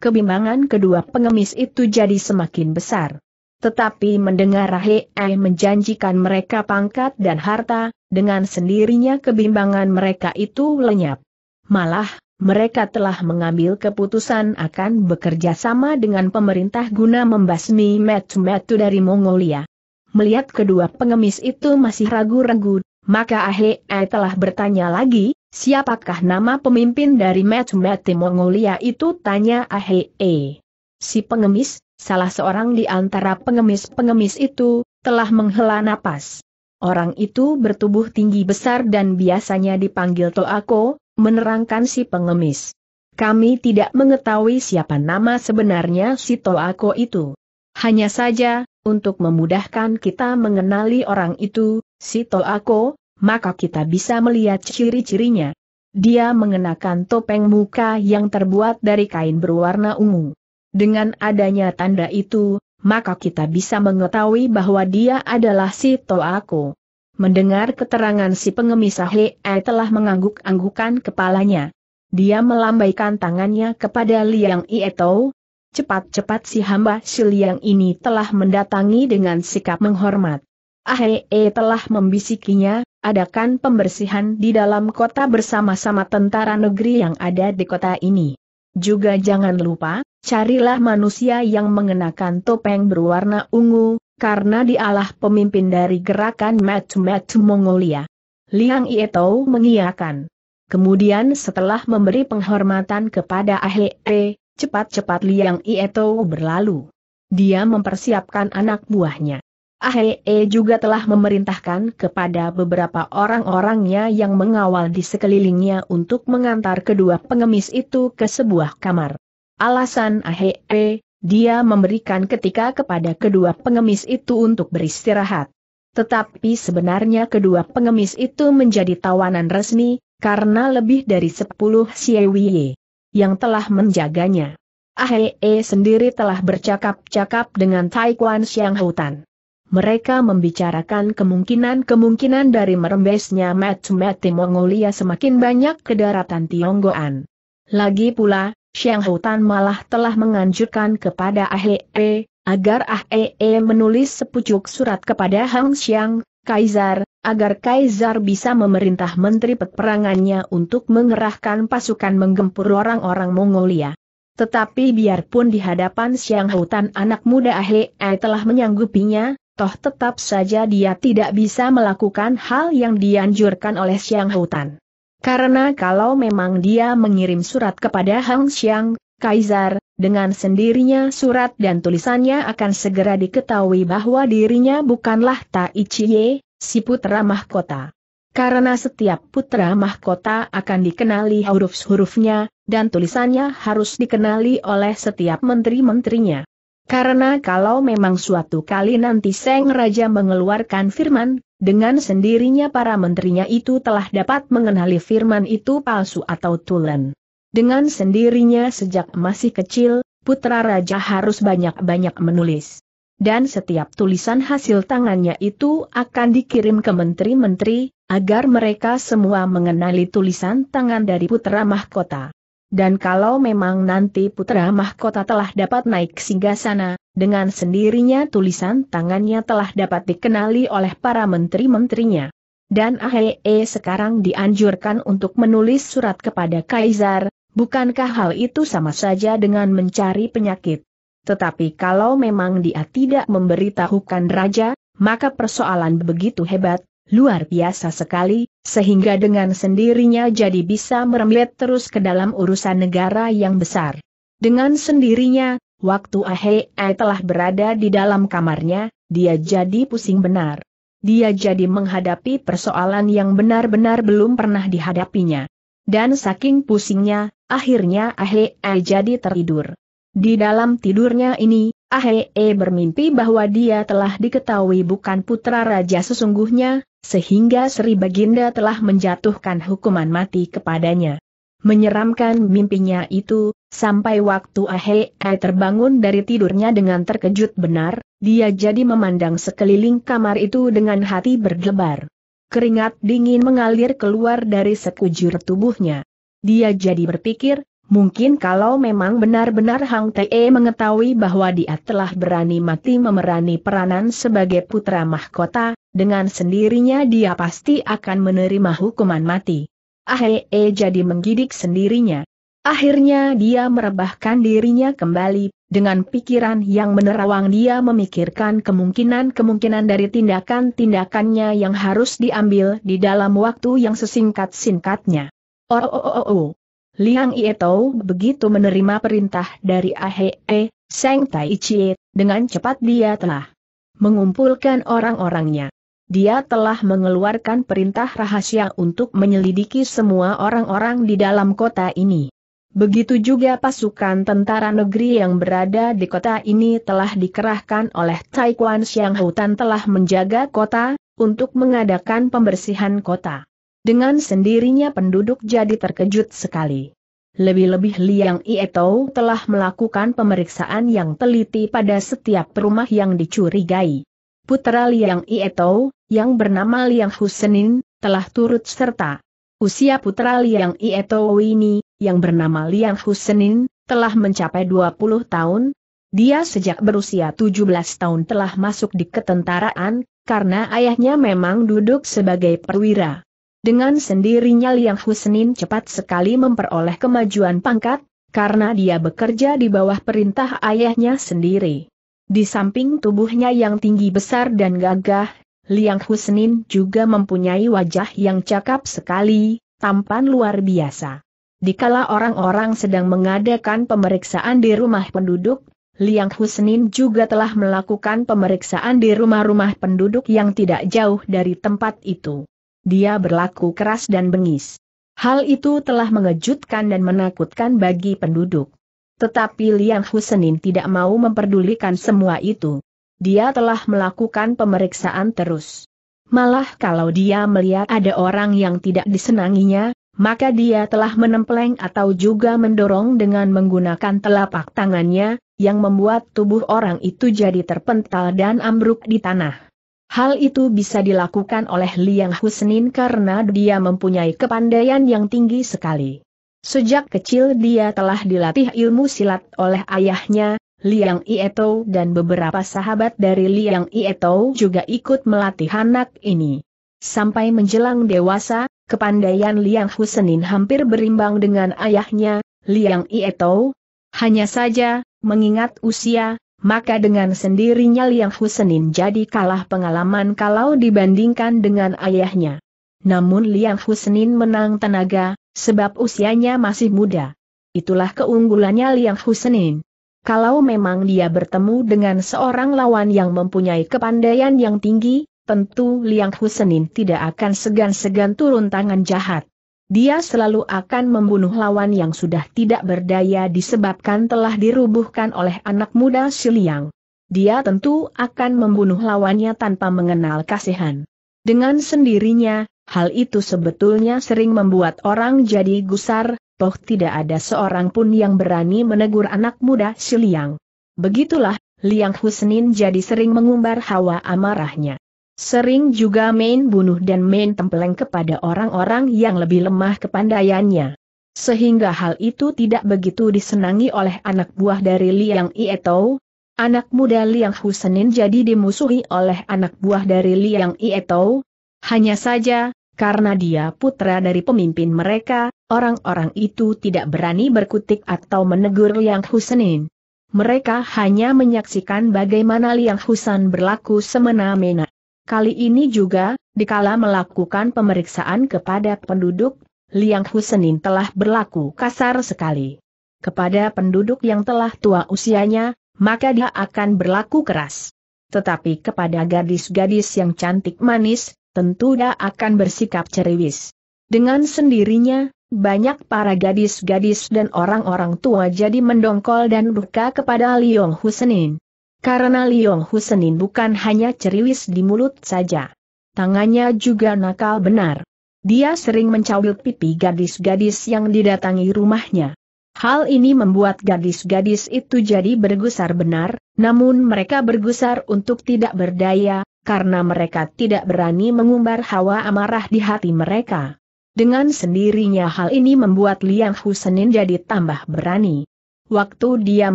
kebimbangan kedua pengemis itu jadi semakin besar. Tetapi mendengar Ahe menjanjikan mereka pangkat dan harta, dengan sendirinya kebimbangan mereka itu lenyap. Malah, mereka telah mengambil keputusan akan bekerja sama dengan pemerintah guna membasmi metu-metu dari Mongolia. Melihat kedua pengemis itu masih ragu-ragu, maka Ahe telah bertanya lagi, Siapakah nama pemimpin dari Matmati Mongolia itu? Tanya Ahe. E. Si pengemis, salah seorang di antara pengemis-pengemis itu, telah menghela napas. Orang itu bertubuh tinggi besar dan biasanya dipanggil Toako, menerangkan si pengemis. Kami tidak mengetahui siapa nama sebenarnya si Toako itu. Hanya saja, untuk memudahkan kita mengenali orang itu, si Toako, maka kita bisa melihat ciri-cirinya. Dia mengenakan topeng muka yang terbuat dari kain berwarna ungu. Dengan adanya tanda itu, maka kita bisa mengetahui bahwa dia adalah si Toako. Mendengar keterangan si pengemis Ahe telah mengangguk-anggukan kepalanya. Dia melambaikan tangannya kepada Liang Ieto. Cepat-cepat si hamba si Liang ini telah mendatangi dengan sikap menghormat. Ahe telah membisikinya, adakan pembersihan di dalam kota bersama-sama tentara negeri yang ada di kota ini. Juga jangan lupa, carilah manusia yang mengenakan topeng berwarna ungu, karena dialah pemimpin dari gerakan Matu-Matu Mongolia. Liang Ietou mengiakan. Kemudian setelah memberi penghormatan kepada -e, cepat-cepat Liang Ietou berlalu. Dia mempersiapkan anak buahnya. AHE juga telah memerintahkan kepada beberapa orang-orangnya yang mengawal di sekelilingnya untuk mengantar kedua pengemis itu ke sebuah kamar. Alasan AHE, dia memberikan ketika kepada kedua pengemis itu untuk beristirahat. Tetapi sebenarnya kedua pengemis itu menjadi tawanan resmi, karena lebih dari sepuluh siewiye yang telah menjaganya. AHE sendiri telah bercakap-cakap dengan Taikwan Xiang Hutan mereka membicarakan kemungkinan-kemungkinan dari merembesnya Matsumet Mongolia semakin banyak ke daratan Tionggoan. Lagi pula, Xiang Hutan malah telah menganjurkan kepada Ahee, agar Ahee menulis sepucuk surat kepada Hang Xiang, Kaisar, agar Kaisar bisa memerintah menteri peperangannya untuk mengerahkan pasukan menggempur orang-orang Mongolia. Tetapi biarpun di hadapan Xiang Hutan anak muda Ahee telah menyanggupinya, toh tetap saja dia tidak bisa melakukan hal yang dianjurkan oleh Siang Hutan. Karena kalau memang dia mengirim surat kepada Hang Xiang, Kaisar, dengan sendirinya surat dan tulisannya akan segera diketahui bahwa dirinya bukanlah Tai Chiye, si putra mahkota. Karena setiap putra mahkota akan dikenali huruf-hurufnya, dan tulisannya harus dikenali oleh setiap menteri-menterinya. Karena kalau memang suatu kali nanti Seng Raja mengeluarkan firman, dengan sendirinya para menterinya itu telah dapat mengenali firman itu palsu atau tulen. Dengan sendirinya sejak masih kecil, putra raja harus banyak-banyak menulis. Dan setiap tulisan hasil tangannya itu akan dikirim ke menteri-menteri, agar mereka semua mengenali tulisan tangan dari putra mahkota dan kalau memang nanti putra mahkota telah dapat naik singgasana, dengan sendirinya tulisan tangannya telah dapat dikenali oleh para menteri-menterinya. Dan AHE sekarang dianjurkan untuk menulis surat kepada Kaisar, bukankah hal itu sama saja dengan mencari penyakit? Tetapi kalau memang dia tidak memberitahukan raja, maka persoalan begitu hebat, Luar biasa sekali, sehingga dengan sendirinya jadi bisa merembet terus ke dalam urusan negara yang besar. Dengan sendirinya, waktu Ahei telah berada di dalam kamarnya, dia jadi pusing benar. Dia jadi menghadapi persoalan yang benar-benar belum pernah dihadapinya. Dan saking pusingnya, akhirnya Ahei jadi tertidur. Di dalam tidurnya ini, Ahee bermimpi bahwa dia telah diketahui bukan putra raja sesungguhnya, sehingga Sri Baginda telah menjatuhkan hukuman mati kepadanya. Menyeramkan mimpinya itu, sampai waktu Ahee terbangun dari tidurnya dengan terkejut benar, dia jadi memandang sekeliling kamar itu dengan hati berdebar. Keringat dingin mengalir keluar dari sekujur tubuhnya. Dia jadi berpikir, Mungkin kalau memang benar-benar Hang Te mengetahui bahwa dia telah berani mati memerani peranan sebagai putra mahkota, dengan sendirinya dia pasti akan menerima hukuman mati. Ahee jadi menggidik sendirinya. Akhirnya dia merebahkan dirinya kembali, dengan pikiran yang menerawang dia memikirkan kemungkinan-kemungkinan dari tindakan-tindakannya yang harus diambil di dalam waktu yang sesingkat-singkatnya. Oh, oh, oh, oh, oh. Liang Ietou begitu menerima perintah dari Ahe, e, Seng Tai Chie, dengan cepat dia telah mengumpulkan orang-orangnya. Dia telah mengeluarkan perintah rahasia untuk menyelidiki semua orang-orang di dalam kota ini. Begitu juga pasukan tentara negeri yang berada di kota ini telah dikerahkan oleh Taikuan Xiang Hutan telah menjaga kota, untuk mengadakan pembersihan kota. Dengan sendirinya penduduk jadi terkejut sekali. Lebih-lebih Liang Ietou telah melakukan pemeriksaan yang teliti pada setiap rumah yang dicurigai. Putra Liang Ietou, yang bernama Liang Husenin, telah turut serta. Usia putra Liang Ietou ini, yang bernama Liang Husenin, telah mencapai 20 tahun. Dia sejak berusia 17 tahun telah masuk di ketentaraan, karena ayahnya memang duduk sebagai perwira. Dengan sendirinya Liang Husnin cepat sekali memperoleh kemajuan pangkat, karena dia bekerja di bawah perintah ayahnya sendiri. Di samping tubuhnya yang tinggi besar dan gagah, Liang Husnin juga mempunyai wajah yang cakap sekali, tampan luar biasa. Dikala orang-orang sedang mengadakan pemeriksaan di rumah penduduk, Liang Husnin juga telah melakukan pemeriksaan di rumah-rumah penduduk yang tidak jauh dari tempat itu dia berlaku keras dan bengis. Hal itu telah mengejutkan dan menakutkan bagi penduduk. Tetapi Liang Husenin tidak mau memperdulikan semua itu. Dia telah melakukan pemeriksaan terus. Malah kalau dia melihat ada orang yang tidak disenanginya, maka dia telah menempleng atau juga mendorong dengan menggunakan telapak tangannya, yang membuat tubuh orang itu jadi terpental dan ambruk di tanah. Hal itu bisa dilakukan oleh Liang Husnin karena dia mempunyai kepandaian yang tinggi sekali. Sejak kecil dia telah dilatih ilmu silat oleh ayahnya, Liang Ieto dan beberapa sahabat dari Liang Ieto juga ikut melatih anak ini. Sampai menjelang dewasa, kepandaian Liang Husnin hampir berimbang dengan ayahnya, Liang Ieto. Hanya saja, mengingat usia, maka dengan sendirinya Liang Husenin jadi kalah pengalaman kalau dibandingkan dengan ayahnya. Namun Liang Husenin menang tenaga, sebab usianya masih muda. Itulah keunggulannya Liang Husenin. Kalau memang dia bertemu dengan seorang lawan yang mempunyai kepandaian yang tinggi, tentu Liang Husenin tidak akan segan-segan turun tangan jahat. Dia selalu akan membunuh lawan yang sudah tidak berdaya disebabkan telah dirubuhkan oleh anak muda Siliang. Dia tentu akan membunuh lawannya tanpa mengenal kasihan. Dengan sendirinya, hal itu sebetulnya sering membuat orang jadi gusar, toh tidak ada seorang pun yang berani menegur anak muda Siliang. Begitulah, Liang Husnin jadi sering mengumbar hawa amarahnya. Sering juga main bunuh dan main tempeleng kepada orang-orang yang lebih lemah kepandaiannya. Sehingga hal itu tidak begitu disenangi oleh anak buah dari Liang Ietou. Anak muda Liang Husenin jadi dimusuhi oleh anak buah dari Liang Ietou. Hanya saja, karena dia putra dari pemimpin mereka, orang-orang itu tidak berani berkutik atau menegur Liang Husenin. Mereka hanya menyaksikan bagaimana Liang Husan berlaku semena-mena. Kali ini juga, dikala melakukan pemeriksaan kepada penduduk, Liang Husenin telah berlaku kasar sekali. Kepada penduduk yang telah tua usianya, maka dia akan berlaku keras. Tetapi kepada gadis-gadis yang cantik manis, tentu dia akan bersikap ceriwis. Dengan sendirinya, banyak para gadis-gadis dan orang-orang tua jadi mendongkol dan berka kepada Liang Husenin. Karena Liong Husenin bukan hanya ceriwis di mulut saja. Tangannya juga nakal benar. Dia sering mencawil pipi gadis-gadis yang didatangi rumahnya. Hal ini membuat gadis-gadis itu jadi bergusar benar, namun mereka bergusar untuk tidak berdaya, karena mereka tidak berani mengumbar hawa amarah di hati mereka. Dengan sendirinya hal ini membuat Liang Husenin jadi tambah berani. Waktu dia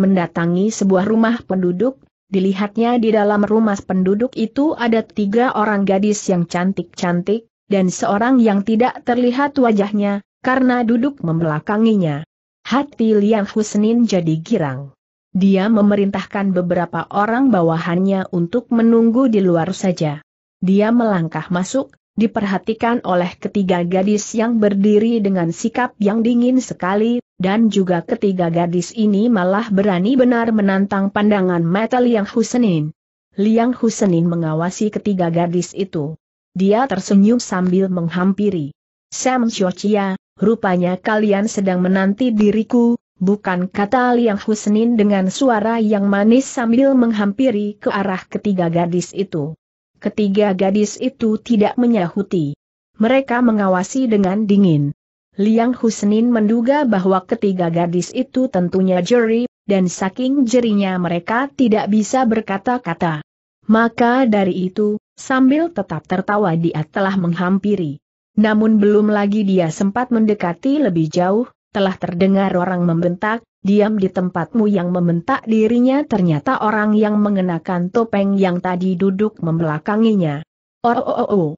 mendatangi sebuah rumah penduduk, Dilihatnya di dalam rumah penduduk itu ada tiga orang gadis yang cantik-cantik, dan seorang yang tidak terlihat wajahnya, karena duduk membelakanginya. Hati Liang Husnin jadi girang. Dia memerintahkan beberapa orang bawahannya untuk menunggu di luar saja. Dia melangkah masuk, diperhatikan oleh ketiga gadis yang berdiri dengan sikap yang dingin sekali, dan juga ketiga gadis ini malah berani benar menantang pandangan mata Liang Husenin. Liang Husenin mengawasi ketiga gadis itu. Dia tersenyum sambil menghampiri. Sam Xiaochia, rupanya kalian sedang menanti diriku, bukan kata Liang Husenin dengan suara yang manis sambil menghampiri ke arah ketiga gadis itu. Ketiga gadis itu tidak menyahuti. Mereka mengawasi dengan dingin. Liang Husnin menduga bahwa ketiga gadis itu tentunya jeri, dan saking jerinya mereka tidak bisa berkata-kata. Maka dari itu, sambil tetap tertawa dia telah menghampiri. Namun belum lagi dia sempat mendekati lebih jauh, telah terdengar orang membentak, diam di tempatmu yang mementak dirinya ternyata orang yang mengenakan topeng yang tadi duduk membelakanginya. Oh oh oh oh.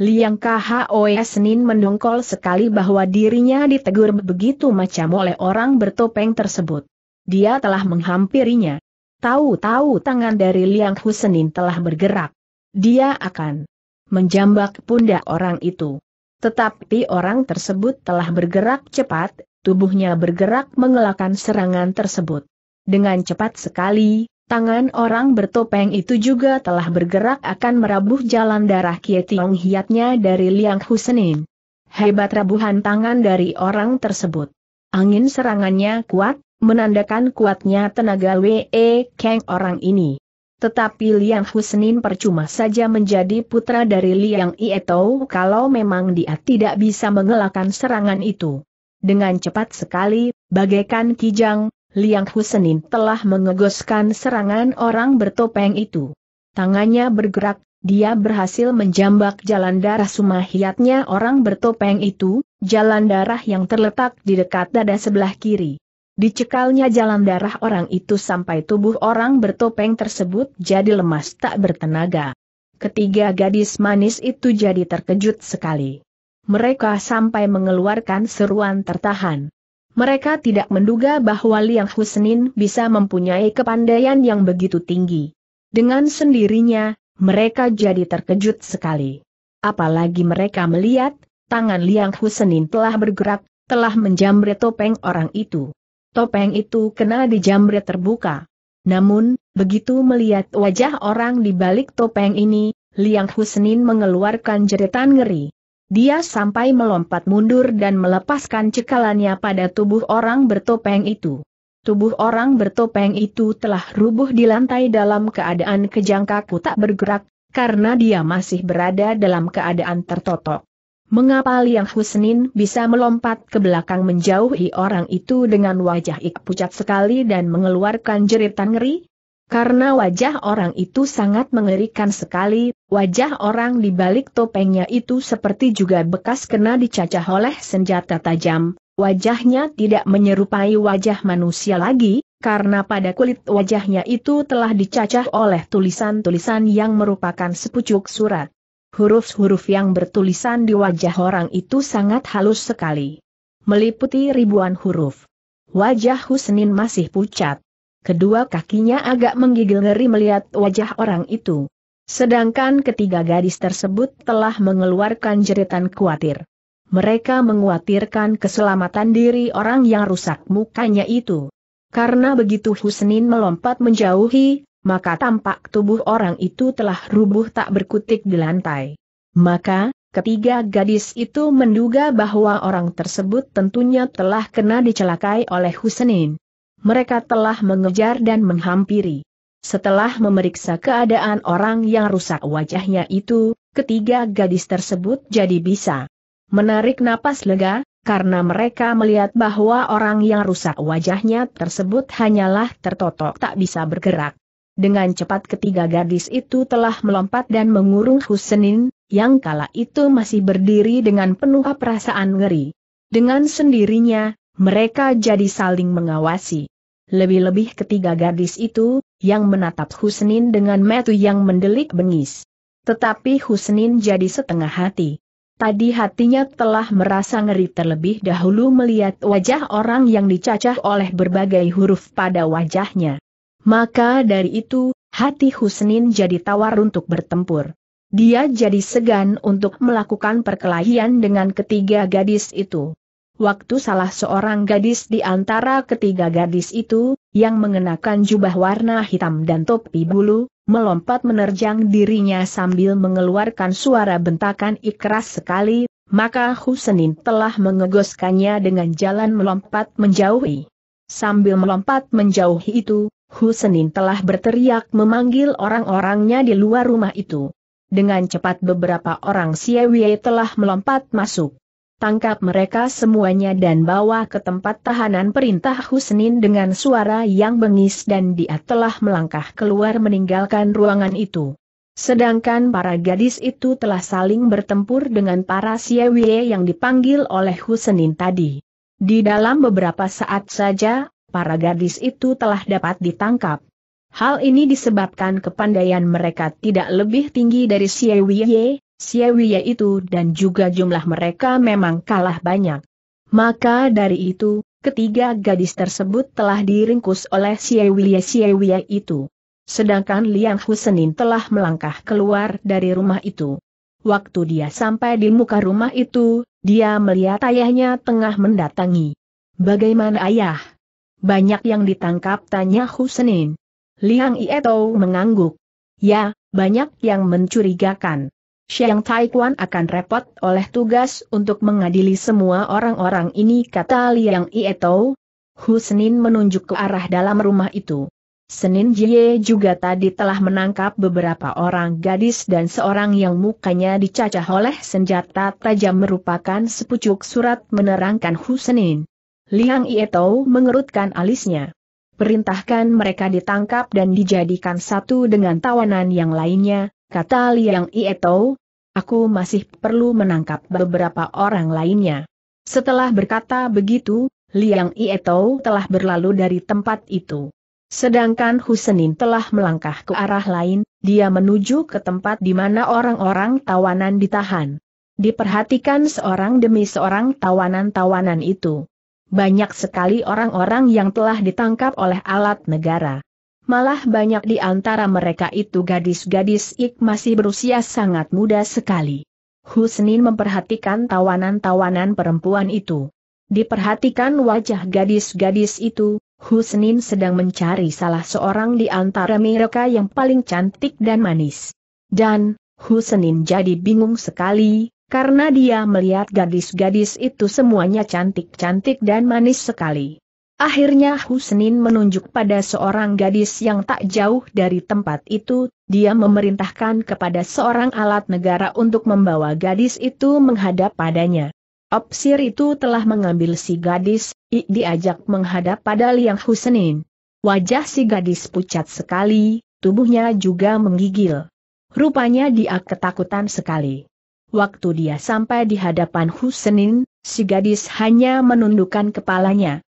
Liang KHOS Nin mendongkol sekali bahwa dirinya ditegur begitu macam oleh orang bertopeng tersebut. Dia telah menghampirinya. Tahu-tahu tangan dari Liang Husenin telah bergerak. Dia akan menjambak pundak orang itu. Tetapi orang tersebut telah bergerak cepat, tubuhnya bergerak mengelakkan serangan tersebut. Dengan cepat sekali, tangan orang bertopeng itu juga telah bergerak akan merabuh jalan darah Kie Tiong Hiatnya dari Liang Husenin. Hebat rabuhan tangan dari orang tersebut. Angin serangannya kuat, menandakan kuatnya tenaga W.E. Kang orang ini. Tetapi Liang Husenin percuma saja menjadi putra dari Liang Ietou kalau memang dia tidak bisa mengelakkan serangan itu. Dengan cepat sekali, bagaikan kijang, Liang Husenin telah mengegoskan serangan orang bertopeng itu. Tangannya bergerak, dia berhasil menjambak jalan darah sumahiatnya orang bertopeng itu, jalan darah yang terletak di dekat dada sebelah kiri. Dicekalnya jalan darah orang itu sampai tubuh orang bertopeng tersebut jadi lemas tak bertenaga. Ketiga gadis manis itu jadi terkejut sekali mereka sampai mengeluarkan seruan tertahan. Mereka tidak menduga bahwa Liang Husnin bisa mempunyai kepandaian yang begitu tinggi. Dengan sendirinya, mereka jadi terkejut sekali. Apalagi mereka melihat, tangan Liang Husnin telah bergerak, telah menjamret topeng orang itu. Topeng itu kena dijamret terbuka. Namun, begitu melihat wajah orang di balik topeng ini, Liang Husnin mengeluarkan jeritan ngeri. Dia sampai melompat mundur dan melepaskan cekalannya pada tubuh orang bertopeng itu. Tubuh orang bertopeng itu telah rubuh di lantai dalam keadaan kejang kaku tak bergerak, karena dia masih berada dalam keadaan tertotok. Mengapa Liang Husnin bisa melompat ke belakang menjauhi orang itu dengan wajah ik pucat sekali dan mengeluarkan jeritan ngeri? Karena wajah orang itu sangat mengerikan sekali, wajah orang di balik topengnya itu seperti juga bekas kena dicacah oleh senjata tajam, wajahnya tidak menyerupai wajah manusia lagi, karena pada kulit wajahnya itu telah dicacah oleh tulisan-tulisan yang merupakan sepucuk surat. Huruf-huruf yang bertulisan di wajah orang itu sangat halus sekali. Meliputi ribuan huruf. Wajah Husnin masih pucat kedua kakinya agak menggigil ngeri melihat wajah orang itu. Sedangkan ketiga gadis tersebut telah mengeluarkan jeritan khawatir. Mereka menguatirkan keselamatan diri orang yang rusak mukanya itu. Karena begitu Husnin melompat menjauhi, maka tampak tubuh orang itu telah rubuh tak berkutik di lantai. Maka, ketiga gadis itu menduga bahwa orang tersebut tentunya telah kena dicelakai oleh Husnin mereka telah mengejar dan menghampiri. Setelah memeriksa keadaan orang yang rusak wajahnya itu, ketiga gadis tersebut jadi bisa menarik napas lega, karena mereka melihat bahwa orang yang rusak wajahnya tersebut hanyalah tertotok tak bisa bergerak. Dengan cepat ketiga gadis itu telah melompat dan mengurung Husenin, yang kala itu masih berdiri dengan penuh perasaan ngeri. Dengan sendirinya, mereka jadi saling mengawasi. Lebih-lebih ketiga gadis itu, yang menatap Husnin dengan metu yang mendelik bengis. Tetapi Husnin jadi setengah hati. Tadi hatinya telah merasa ngeri terlebih dahulu melihat wajah orang yang dicacah oleh berbagai huruf pada wajahnya. Maka dari itu, hati Husnin jadi tawar untuk bertempur. Dia jadi segan untuk melakukan perkelahian dengan ketiga gadis itu waktu salah seorang gadis di antara ketiga gadis itu, yang mengenakan jubah warna hitam dan topi bulu, melompat menerjang dirinya sambil mengeluarkan suara bentakan ikras sekali, maka Husenin telah mengegoskannya dengan jalan melompat menjauhi. Sambil melompat menjauhi itu, Husenin telah berteriak memanggil orang-orangnya di luar rumah itu. Dengan cepat beberapa orang Siewie telah melompat masuk tangkap mereka semuanya dan bawa ke tempat tahanan perintah Husnin dengan suara yang bengis dan dia telah melangkah keluar meninggalkan ruangan itu. Sedangkan para gadis itu telah saling bertempur dengan para siewie yang dipanggil oleh Husnin tadi. Di dalam beberapa saat saja, para gadis itu telah dapat ditangkap. Hal ini disebabkan kepandaian mereka tidak lebih tinggi dari siewie, Siewie ya itu dan juga jumlah mereka memang kalah banyak. Maka dari itu, ketiga gadis tersebut telah diringkus oleh Siewie-Siewie ya, ya itu. Sedangkan Liang Husenin telah melangkah keluar dari rumah itu. Waktu dia sampai di muka rumah itu, dia melihat ayahnya tengah mendatangi. Bagaimana ayah? Banyak yang ditangkap tanya Husenin. Liang Ieto mengangguk. Ya, banyak yang mencurigakan. Xiang Taikuan akan repot oleh tugas untuk mengadili semua orang-orang ini kata Liang Ietou. Hu Senin menunjuk ke arah dalam rumah itu. Senin Jie juga tadi telah menangkap beberapa orang gadis dan seorang yang mukanya dicacah oleh senjata tajam merupakan sepucuk surat menerangkan Hu Senin. Liang Ietou mengerutkan alisnya. Perintahkan mereka ditangkap dan dijadikan satu dengan tawanan yang lainnya, kata Liang Ietou, Aku masih perlu menangkap beberapa orang lainnya. Setelah berkata begitu, Liang Ietou telah berlalu dari tempat itu. Sedangkan Husenin telah melangkah ke arah lain, dia menuju ke tempat di mana orang-orang tawanan ditahan. Diperhatikan seorang demi seorang tawanan-tawanan itu. Banyak sekali orang-orang yang telah ditangkap oleh alat negara malah banyak di antara mereka itu gadis-gadis ik masih berusia sangat muda sekali. Husnin memperhatikan tawanan-tawanan perempuan itu. Diperhatikan wajah gadis-gadis itu, Husnin sedang mencari salah seorang di antara mereka yang paling cantik dan manis. Dan, Husnin jadi bingung sekali, karena dia melihat gadis-gadis itu semuanya cantik-cantik dan manis sekali. Akhirnya Husnin menunjuk pada seorang gadis yang tak jauh dari tempat itu, dia memerintahkan kepada seorang alat negara untuk membawa gadis itu menghadap padanya. Opsir itu telah mengambil si gadis, I diajak menghadap pada Liang Husnin. Wajah si gadis pucat sekali, tubuhnya juga menggigil. Rupanya dia ketakutan sekali. Waktu dia sampai di hadapan Husnin, si gadis hanya menundukkan kepalanya.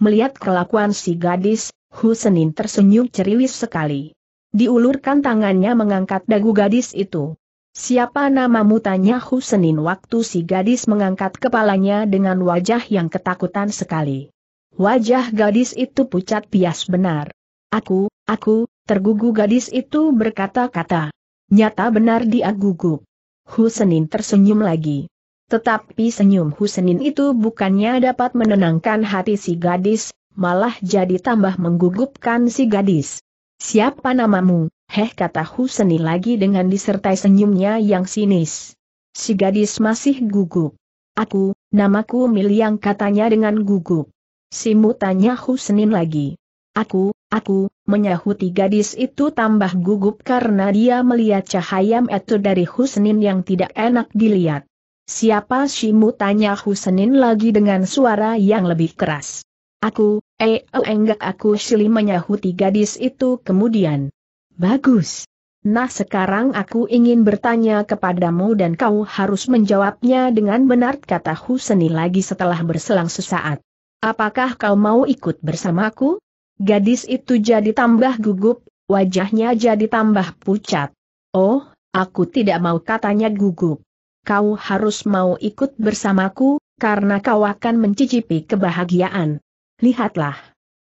Melihat kelakuan si gadis, Husenin tersenyum ceriwis sekali. Diulurkan tangannya mengangkat dagu gadis itu. Siapa namamu tanya Husenin waktu si gadis mengangkat kepalanya dengan wajah yang ketakutan sekali. Wajah gadis itu pucat pias benar. Aku, aku, tergugu gadis itu berkata-kata. Nyata benar dia gugup. Husenin tersenyum lagi. Tetapi senyum Husenin itu bukannya dapat menenangkan hati si gadis, malah jadi tambah menggugupkan si gadis. Siapa namamu? Heh kata Husenin lagi dengan disertai senyumnya yang sinis. Si gadis masih gugup. Aku, namaku Miliang katanya dengan gugup. Si tanya Husenin lagi. Aku, aku, menyahuti gadis itu tambah gugup karena dia melihat cahaya metu dari Husnin yang tidak enak dilihat. Siapa Shimu tanya Husenin lagi dengan suara yang lebih keras. Aku, eh, oh, enggak aku Shili menyahuti gadis itu kemudian. Bagus. Nah sekarang aku ingin bertanya kepadamu dan kau harus menjawabnya dengan benar kata Huseni lagi setelah berselang sesaat. Apakah kau mau ikut bersamaku? Gadis itu jadi tambah gugup, wajahnya jadi tambah pucat. Oh, aku tidak mau katanya gugup kau harus mau ikut bersamaku, karena kau akan mencicipi kebahagiaan. Lihatlah.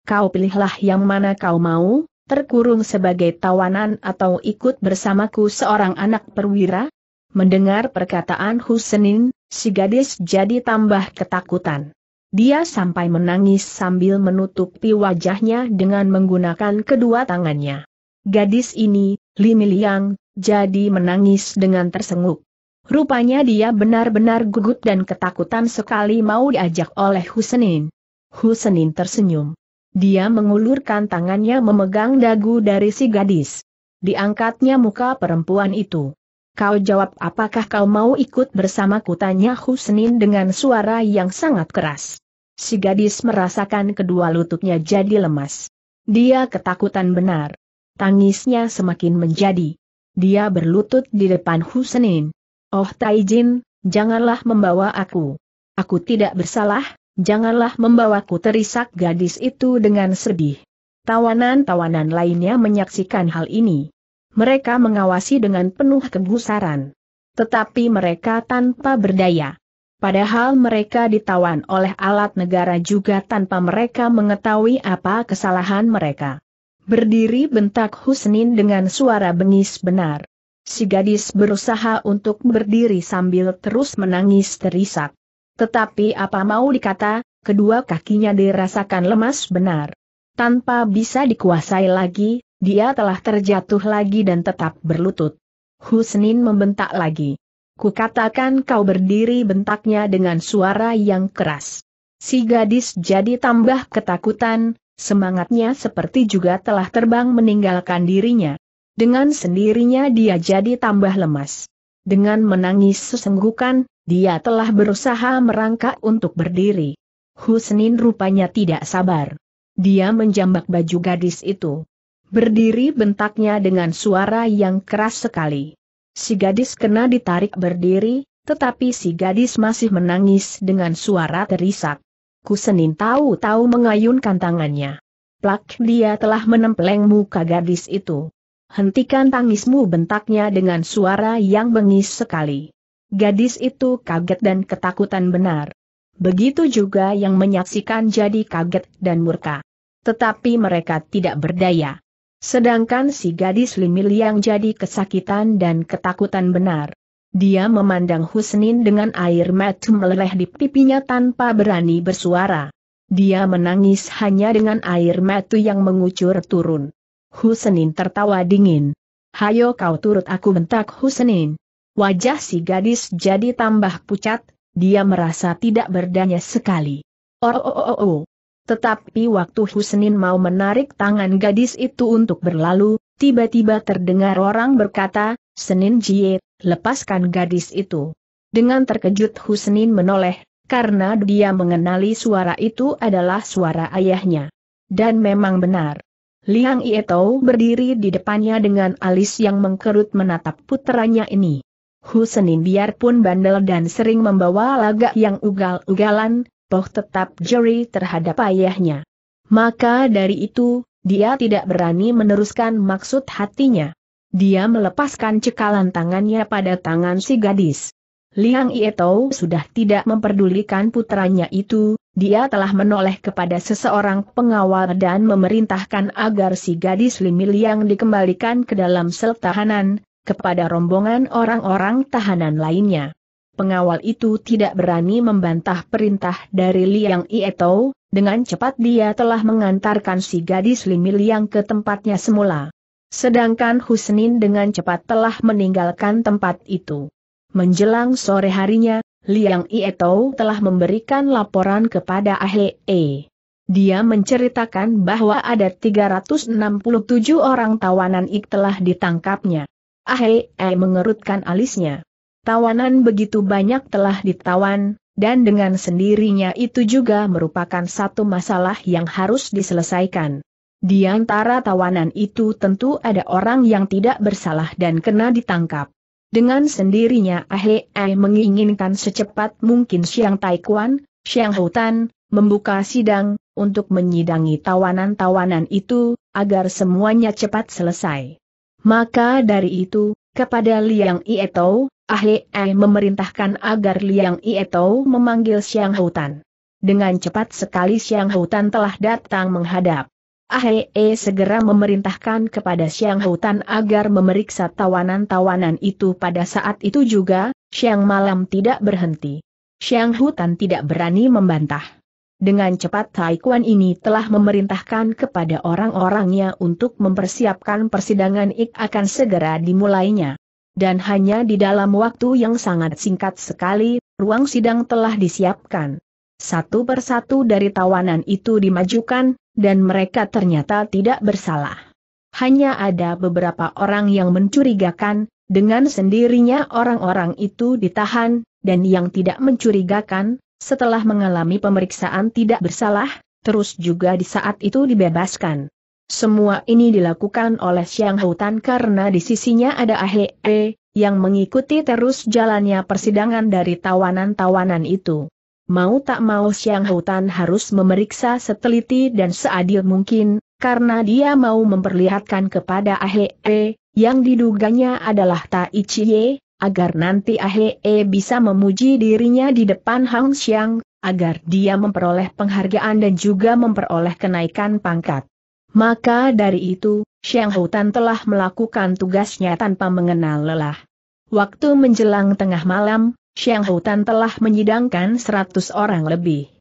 Kau pilihlah yang mana kau mau, terkurung sebagai tawanan atau ikut bersamaku seorang anak perwira? Mendengar perkataan Husenin, si gadis jadi tambah ketakutan. Dia sampai menangis sambil menutupi wajahnya dengan menggunakan kedua tangannya. Gadis ini, Li Liang, jadi menangis dengan tersenguk. Rupanya dia benar-benar gugut dan ketakutan sekali mau diajak oleh Husenin. Husenin tersenyum. Dia mengulurkan tangannya memegang dagu dari si gadis. Diangkatnya muka perempuan itu. Kau jawab apakah kau mau ikut bersamaku tanya Husenin dengan suara yang sangat keras. Si gadis merasakan kedua lututnya jadi lemas. Dia ketakutan benar. Tangisnya semakin menjadi. Dia berlutut di depan Husenin. Oh Taijin, janganlah membawa aku. Aku tidak bersalah, janganlah membawaku terisak gadis itu dengan sedih. Tawanan-tawanan lainnya menyaksikan hal ini. Mereka mengawasi dengan penuh kegusaran. Tetapi mereka tanpa berdaya. Padahal mereka ditawan oleh alat negara juga tanpa mereka mengetahui apa kesalahan mereka. Berdiri bentak Husnin dengan suara bengis benar. Si gadis berusaha untuk berdiri sambil terus menangis terisak. Tetapi apa mau dikata, kedua kakinya dirasakan lemas benar. Tanpa bisa dikuasai lagi, dia telah terjatuh lagi dan tetap berlutut. Husnin membentak lagi. Kukatakan kau berdiri bentaknya dengan suara yang keras. Si gadis jadi tambah ketakutan, semangatnya seperti juga telah terbang meninggalkan dirinya. Dengan sendirinya dia jadi tambah lemas. Dengan menangis sesenggukan, dia telah berusaha merangkak untuk berdiri. Husnin rupanya tidak sabar. Dia menjambak baju gadis itu. Berdiri bentaknya dengan suara yang keras sekali. Si gadis kena ditarik berdiri, tetapi si gadis masih menangis dengan suara terisak. Kusenin tahu-tahu mengayunkan tangannya. Plak dia telah menempeleng muka gadis itu hentikan tangismu bentaknya dengan suara yang bengis sekali. Gadis itu kaget dan ketakutan benar. Begitu juga yang menyaksikan jadi kaget dan murka. Tetapi mereka tidak berdaya. Sedangkan si gadis Limil yang jadi kesakitan dan ketakutan benar. Dia memandang Husnin dengan air mata meleleh di pipinya tanpa berani bersuara. Dia menangis hanya dengan air mata yang mengucur turun. Husenin tertawa dingin. Hayo kau turut aku bentak Husenin. Wajah si gadis jadi tambah pucat, dia merasa tidak berdaya sekali. Oh, oh, oh, oh, oh. Tetapi waktu Husenin mau menarik tangan gadis itu untuk berlalu, tiba-tiba terdengar orang berkata, Senin Jie, lepaskan gadis itu. Dengan terkejut Husenin menoleh, karena dia mengenali suara itu adalah suara ayahnya. Dan memang benar. Liang Ieto berdiri di depannya dengan alis yang mengkerut menatap putranya ini. Husenin biarpun bandel dan sering membawa laga yang ugal-ugalan, Poh tetap jeri terhadap ayahnya. Maka dari itu, dia tidak berani meneruskan maksud hatinya. Dia melepaskan cekalan tangannya pada tangan si gadis. Liang Ietou sudah tidak memperdulikan putranya itu, dia telah menoleh kepada seseorang pengawal dan memerintahkan agar si gadis Limi Liang dikembalikan ke dalam sel tahanan, kepada rombongan orang-orang tahanan lainnya. Pengawal itu tidak berani membantah perintah dari Liang Ietou, dengan cepat dia telah mengantarkan si gadis Limi Liang ke tempatnya semula. Sedangkan Husnin dengan cepat telah meninggalkan tempat itu. Menjelang sore harinya, Liang Ietou telah memberikan laporan kepada Ahle. E. Dia menceritakan bahwa ada 367 orang tawanan Ik telah ditangkapnya. Ahle e mengerutkan alisnya. Tawanan begitu banyak telah ditawan, dan dengan sendirinya itu juga merupakan satu masalah yang harus diselesaikan. Di antara tawanan itu tentu ada orang yang tidak bersalah dan kena ditangkap. Dengan sendirinya Ahe Ai menginginkan secepat mungkin Siang Taikuan, Siang Hutan, membuka sidang, untuk menyidangi tawanan-tawanan itu, agar semuanya cepat selesai. Maka dari itu, kepada Liang Ietou, Ahe Ai memerintahkan agar Liang Ietou memanggil Siang Hutan. Dengan cepat sekali Siang Hutan telah datang menghadap. Ahe eh, segera memerintahkan kepada Siang Hutan agar memeriksa tawanan-tawanan itu pada saat itu juga, Siang Malam tidak berhenti. Siang Hutan tidak berani membantah. Dengan cepat Taikuan ini telah memerintahkan kepada orang-orangnya untuk mempersiapkan persidangan ik akan segera dimulainya. Dan hanya di dalam waktu yang sangat singkat sekali, ruang sidang telah disiapkan. Satu persatu dari tawanan itu dimajukan, dan mereka ternyata tidak bersalah. Hanya ada beberapa orang yang mencurigakan, dengan sendirinya orang-orang itu ditahan, dan yang tidak mencurigakan, setelah mengalami pemeriksaan tidak bersalah, terus juga di saat itu dibebaskan. Semua ini dilakukan oleh Siang Hutan karena di sisinya ada Ahe e, yang mengikuti terus jalannya persidangan dari tawanan-tawanan itu. Mau tak mau Siang Hutan harus memeriksa seteliti dan seadil mungkin, karena dia mau memperlihatkan kepada Ahee, yang diduganya adalah Tai Ye, agar nanti Ahee bisa memuji dirinya di depan Hang Xiang, agar dia memperoleh penghargaan dan juga memperoleh kenaikan pangkat. Maka dari itu, Siang Hutan telah melakukan tugasnya tanpa mengenal lelah. Waktu menjelang tengah malam, Xiang Houtan telah menyidangkan 100 orang lebih.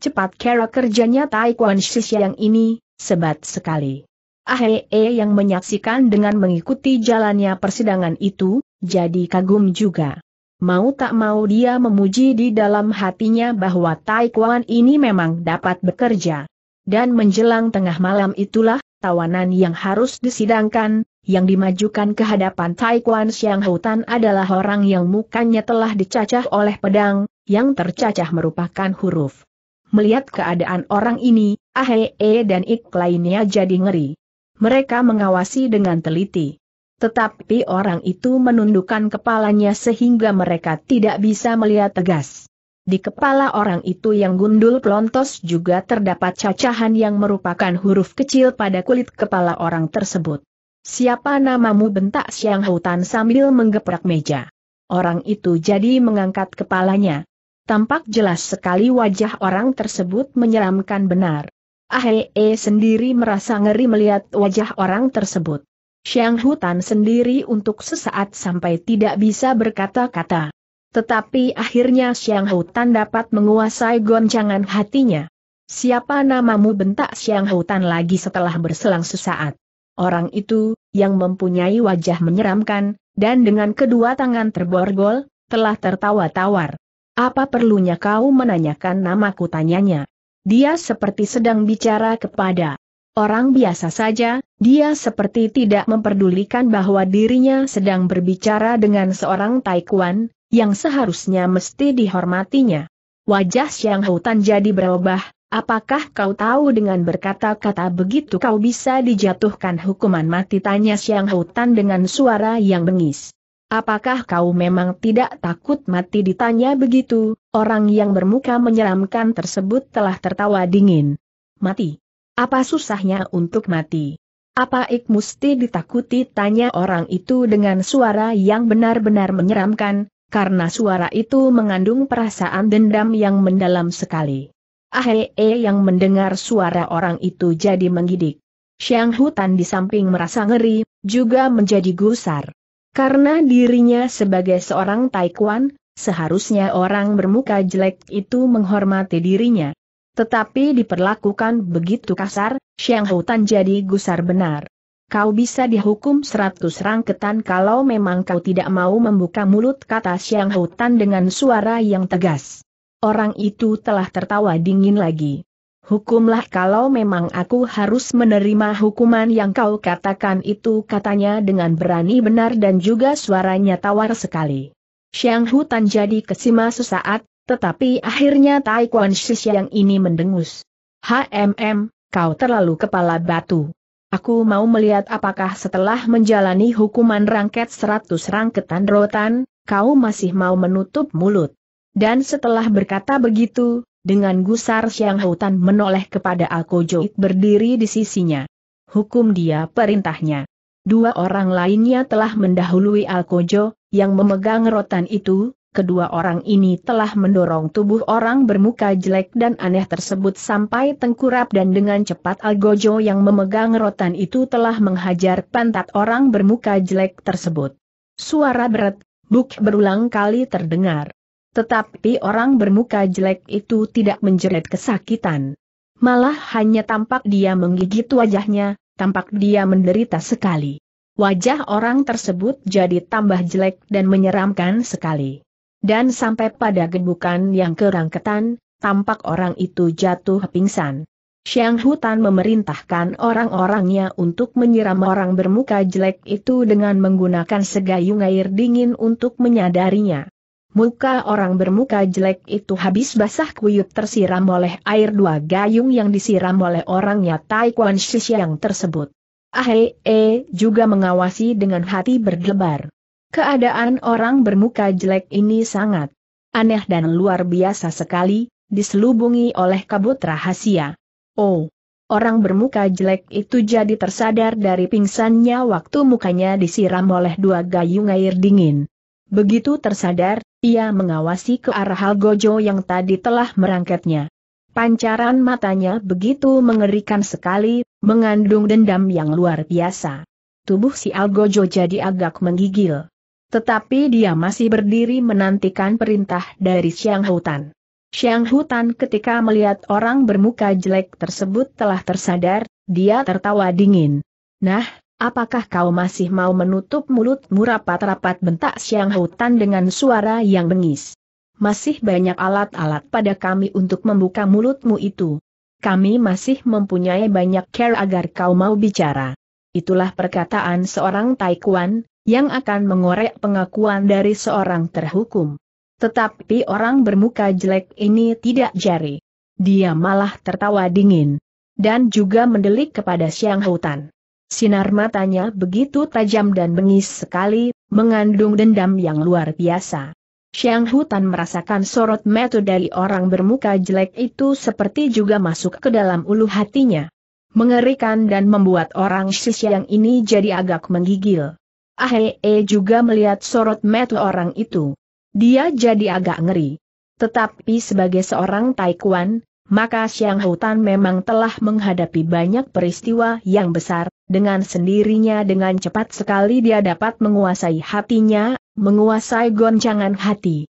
Cepat cara kerjanya Taekwon Xiang ini, sebat sekali. Ahee yang menyaksikan dengan mengikuti jalannya persidangan itu, jadi kagum juga. Mau tak mau dia memuji di dalam hatinya bahwa Kuan ini memang dapat bekerja. Dan menjelang tengah malam itulah, tawanan yang harus disidangkan, yang dimajukan ke hadapan Taikuan Xiang Hutan adalah orang yang mukanya telah dicacah oleh pedang, yang tercacah merupakan huruf. Melihat keadaan orang ini, Ahee dan Ik lainnya jadi ngeri. Mereka mengawasi dengan teliti. Tetapi orang itu menundukkan kepalanya sehingga mereka tidak bisa melihat tegas. Di kepala orang itu yang gundul pelontos juga terdapat cacahan yang merupakan huruf kecil pada kulit kepala orang tersebut. Siapa namamu bentak Siang Hutan sambil menggeprak meja. Orang itu jadi mengangkat kepalanya. Tampak jelas sekali wajah orang tersebut menyeramkan benar. Ahee sendiri merasa ngeri melihat wajah orang tersebut. Siang Hutan sendiri untuk sesaat sampai tidak bisa berkata-kata. Tetapi akhirnya Siang Hutan dapat menguasai goncangan hatinya. Siapa namamu bentak Siang Hutan lagi setelah berselang sesaat. Orang itu, yang mempunyai wajah menyeramkan, dan dengan kedua tangan terborgol, telah tertawa tawar. Apa perlunya kau menanyakan namaku tanyanya? Dia seperti sedang bicara kepada orang biasa saja, dia seperti tidak memperdulikan bahwa dirinya sedang berbicara dengan seorang Taikuan, yang seharusnya mesti dihormatinya. Wajah Xiang Hutan jadi berubah, Apakah kau tahu dengan berkata-kata begitu kau bisa dijatuhkan hukuman mati tanya Siang Hutan dengan suara yang bengis. Apakah kau memang tidak takut mati ditanya begitu, orang yang bermuka menyeramkan tersebut telah tertawa dingin. Mati. Apa susahnya untuk mati? Apa ik musti ditakuti tanya orang itu dengan suara yang benar-benar menyeramkan, karena suara itu mengandung perasaan dendam yang mendalam sekali. Ahee yang mendengar suara orang itu jadi menggidik. Siang Hutan di samping merasa ngeri, juga menjadi gusar. Karena dirinya sebagai seorang taikwan, seharusnya orang bermuka jelek itu menghormati dirinya. Tetapi diperlakukan begitu kasar, Siang Hutan jadi gusar benar. Kau bisa dihukum seratus rangketan kalau memang kau tidak mau membuka mulut kata Siang Hutan dengan suara yang tegas. Orang itu telah tertawa dingin lagi. Hukumlah kalau memang aku harus menerima hukuman yang kau katakan itu katanya dengan berani benar dan juga suaranya tawar sekali. Siang Hutan jadi kesima sesaat, tetapi akhirnya Tai Kuan yang ini mendengus. HMM, kau terlalu kepala batu. Aku mau melihat apakah setelah menjalani hukuman rangket seratus rangketan rotan, kau masih mau menutup mulut. Dan setelah berkata begitu, dengan gusar Siang Hutan menoleh kepada Alkojo berdiri di sisinya. Hukum dia perintahnya. Dua orang lainnya telah mendahului Alkojo, yang memegang rotan itu, kedua orang ini telah mendorong tubuh orang bermuka jelek dan aneh tersebut sampai tengkurap dan dengan cepat Alkojo yang memegang rotan itu telah menghajar pantat orang bermuka jelek tersebut. Suara berat, buk berulang kali terdengar. Tetapi orang bermuka jelek itu tidak menjerit kesakitan. Malah hanya tampak dia menggigit wajahnya, tampak dia menderita sekali. Wajah orang tersebut jadi tambah jelek dan menyeramkan sekali. Dan sampai pada gebukan yang kerangketan, tampak orang itu jatuh pingsan. Xiang Hutan memerintahkan orang-orangnya untuk menyiram orang bermuka jelek itu dengan menggunakan segayung air dingin untuk menyadarinya. Muka orang bermuka jelek itu habis basah kuyup tersiram oleh air dua gayung yang disiram oleh orangnya Taikwan yang tersebut. Ahe -e juga mengawasi dengan hati berdebar. Keadaan orang bermuka jelek ini sangat aneh dan luar biasa sekali, diselubungi oleh kabut rahasia. Oh, orang bermuka jelek itu jadi tersadar dari pingsannya waktu mukanya disiram oleh dua gayung air dingin. Begitu tersadar, ia mengawasi ke arah Gojo yang tadi telah merangketnya. Pancaran matanya begitu mengerikan sekali, mengandung dendam yang luar biasa. Tubuh si Algojo jadi agak menggigil. Tetapi dia masih berdiri menantikan perintah dari Siang Hutan. Siang Hutan ketika melihat orang bermuka jelek tersebut telah tersadar, dia tertawa dingin. Nah, Apakah kau masih mau menutup mulutmu rapat-rapat bentak siang hutan dengan suara yang bengis? Masih banyak alat-alat pada kami untuk membuka mulutmu itu. Kami masih mempunyai banyak care agar kau mau bicara. Itulah perkataan seorang Taikuan, yang akan mengorek pengakuan dari seorang terhukum. Tetapi orang bermuka jelek ini tidak jari. Dia malah tertawa dingin. Dan juga mendelik kepada siang hutan. Sinar matanya begitu tajam dan bengis sekali, mengandung dendam yang luar biasa. Xiang Hutan merasakan sorot mata dari orang bermuka jelek itu seperti juga masuk ke dalam ulu hatinya. Mengerikan dan membuat orang si Xiang ini jadi agak menggigil. Ahee juga melihat sorot mata orang itu. Dia jadi agak ngeri. Tetapi sebagai seorang Taekwondo, maka Siang Hutan memang telah menghadapi banyak peristiwa yang besar, dengan sendirinya dengan cepat sekali dia dapat menguasai hatinya, menguasai goncangan hati.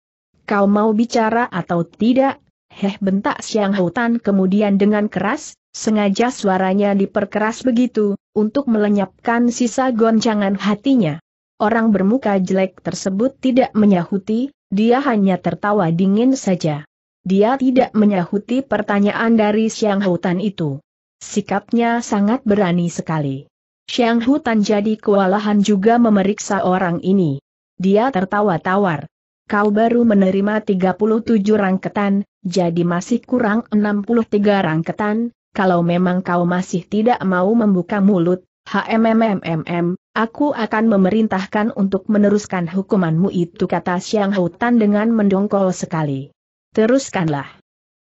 Kau mau bicara atau tidak? Heh bentak Siang Hutan kemudian dengan keras, sengaja suaranya diperkeras begitu, untuk melenyapkan sisa goncangan hatinya. Orang bermuka jelek tersebut tidak menyahuti, dia hanya tertawa dingin saja. Dia tidak menyahuti pertanyaan dari Siang Hutan itu. Sikapnya sangat berani sekali. Siang Hutan jadi kewalahan juga memeriksa orang ini. Dia tertawa tawar. Kau baru menerima 37 rangketan, jadi masih kurang 63 rangketan, kalau memang kau masih tidak mau membuka mulut, HMMMMM, aku akan memerintahkan untuk meneruskan hukumanmu itu kata Siang Hutan dengan mendongkol sekali. Teruskanlah.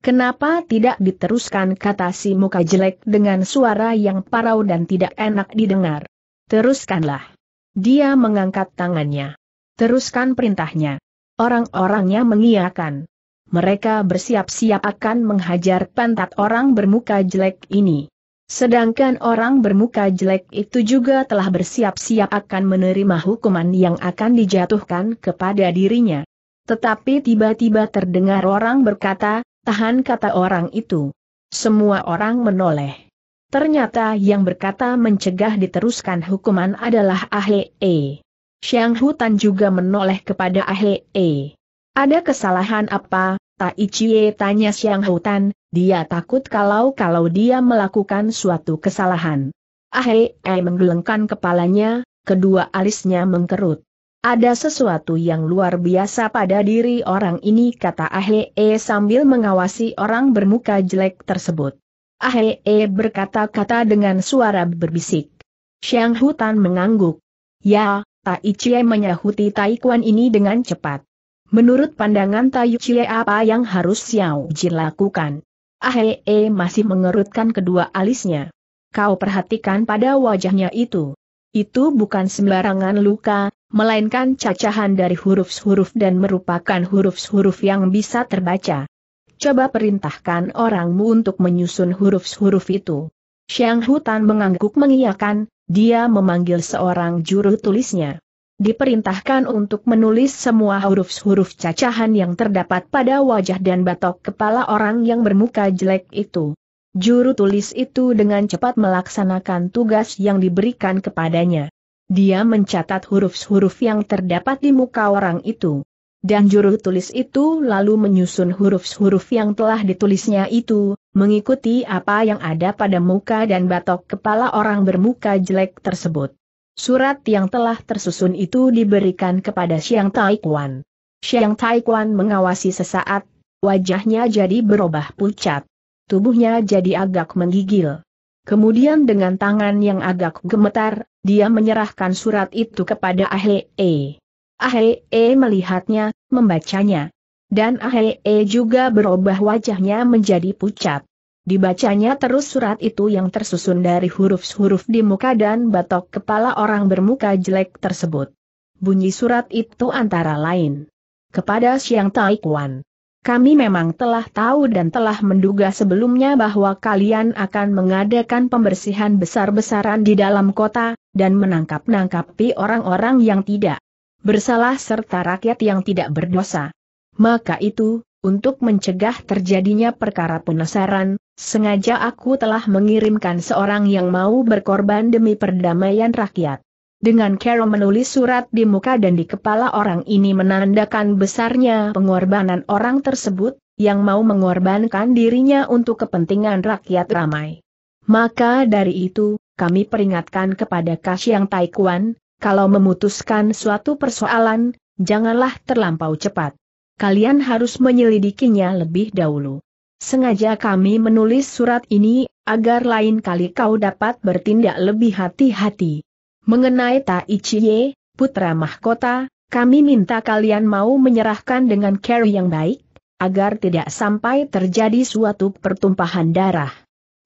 Kenapa tidak diteruskan kata si muka jelek dengan suara yang parau dan tidak enak didengar? Teruskanlah. Dia mengangkat tangannya. Teruskan perintahnya. Orang-orangnya mengiakan. Mereka bersiap-siap akan menghajar pantat orang bermuka jelek ini. Sedangkan orang bermuka jelek itu juga telah bersiap-siap akan menerima hukuman yang akan dijatuhkan kepada dirinya. Tetapi tiba-tiba terdengar orang berkata, tahan kata orang itu. Semua orang menoleh. Ternyata yang berkata mencegah diteruskan hukuman adalah Ahle E. Xiang Hutan juga menoleh kepada Ahle E. Ada kesalahan apa? Chie tanya Xiang Hutan, dia takut kalau-kalau dia melakukan suatu kesalahan. Ahle E menggelengkan kepalanya, kedua alisnya mengkerut. Ada sesuatu yang luar biasa pada diri orang ini kata Ahee sambil mengawasi orang bermuka jelek tersebut. Ahee berkata-kata dengan suara berbisik. Xiang Hutan mengangguk. Ya, Tai Chie menyahuti Taikuan ini dengan cepat. Menurut pandangan Tai Chie apa yang harus Xiao Jin lakukan? Ahee masih mengerutkan kedua alisnya. Kau perhatikan pada wajahnya itu. Itu bukan sembarangan luka, melainkan cacahan dari huruf-huruf dan merupakan huruf-huruf yang bisa terbaca. Coba perintahkan orangmu untuk menyusun huruf-huruf itu. Xiang Hutan mengangguk mengiyakan, dia memanggil seorang juru tulisnya. Diperintahkan untuk menulis semua huruf-huruf cacahan yang terdapat pada wajah dan batok kepala orang yang bermuka jelek itu. Juru tulis itu dengan cepat melaksanakan tugas yang diberikan kepadanya. Dia mencatat huruf-huruf yang terdapat di muka orang itu. Dan juru tulis itu lalu menyusun huruf-huruf yang telah ditulisnya itu, mengikuti apa yang ada pada muka dan batok kepala orang bermuka jelek tersebut. Surat yang telah tersusun itu diberikan kepada Xiang Taikuan. Xiang Taikuan mengawasi sesaat, wajahnya jadi berubah pucat. Tubuhnya jadi agak menggigil. Kemudian dengan tangan yang agak gemetar, dia menyerahkan surat itu kepada E. Ahle E melihatnya, membacanya. Dan E juga berubah wajahnya menjadi pucat. Dibacanya terus surat itu yang tersusun dari huruf-huruf di muka dan batok kepala orang bermuka jelek tersebut. Bunyi surat itu antara lain. Kepada Siang Taikwan. Kami memang telah tahu dan telah menduga sebelumnya bahwa kalian akan mengadakan pembersihan besar-besaran di dalam kota, dan menangkap-nangkapi orang-orang yang tidak bersalah serta rakyat yang tidak berdosa. Maka itu, untuk mencegah terjadinya perkara penasaran, sengaja aku telah mengirimkan seorang yang mau berkorban demi perdamaian rakyat. Dengan Carol menulis surat di muka dan di kepala orang ini menandakan besarnya pengorbanan orang tersebut, yang mau mengorbankan dirinya untuk kepentingan rakyat ramai. Maka dari itu, kami peringatkan kepada Kasyang Taikuan, kalau memutuskan suatu persoalan, janganlah terlampau cepat. Kalian harus menyelidikinya lebih dahulu. Sengaja kami menulis surat ini, agar lain kali kau dapat bertindak lebih hati-hati. Mengenai Tai Chie, putra mahkota, kami minta kalian mau menyerahkan dengan care yang baik, agar tidak sampai terjadi suatu pertumpahan darah.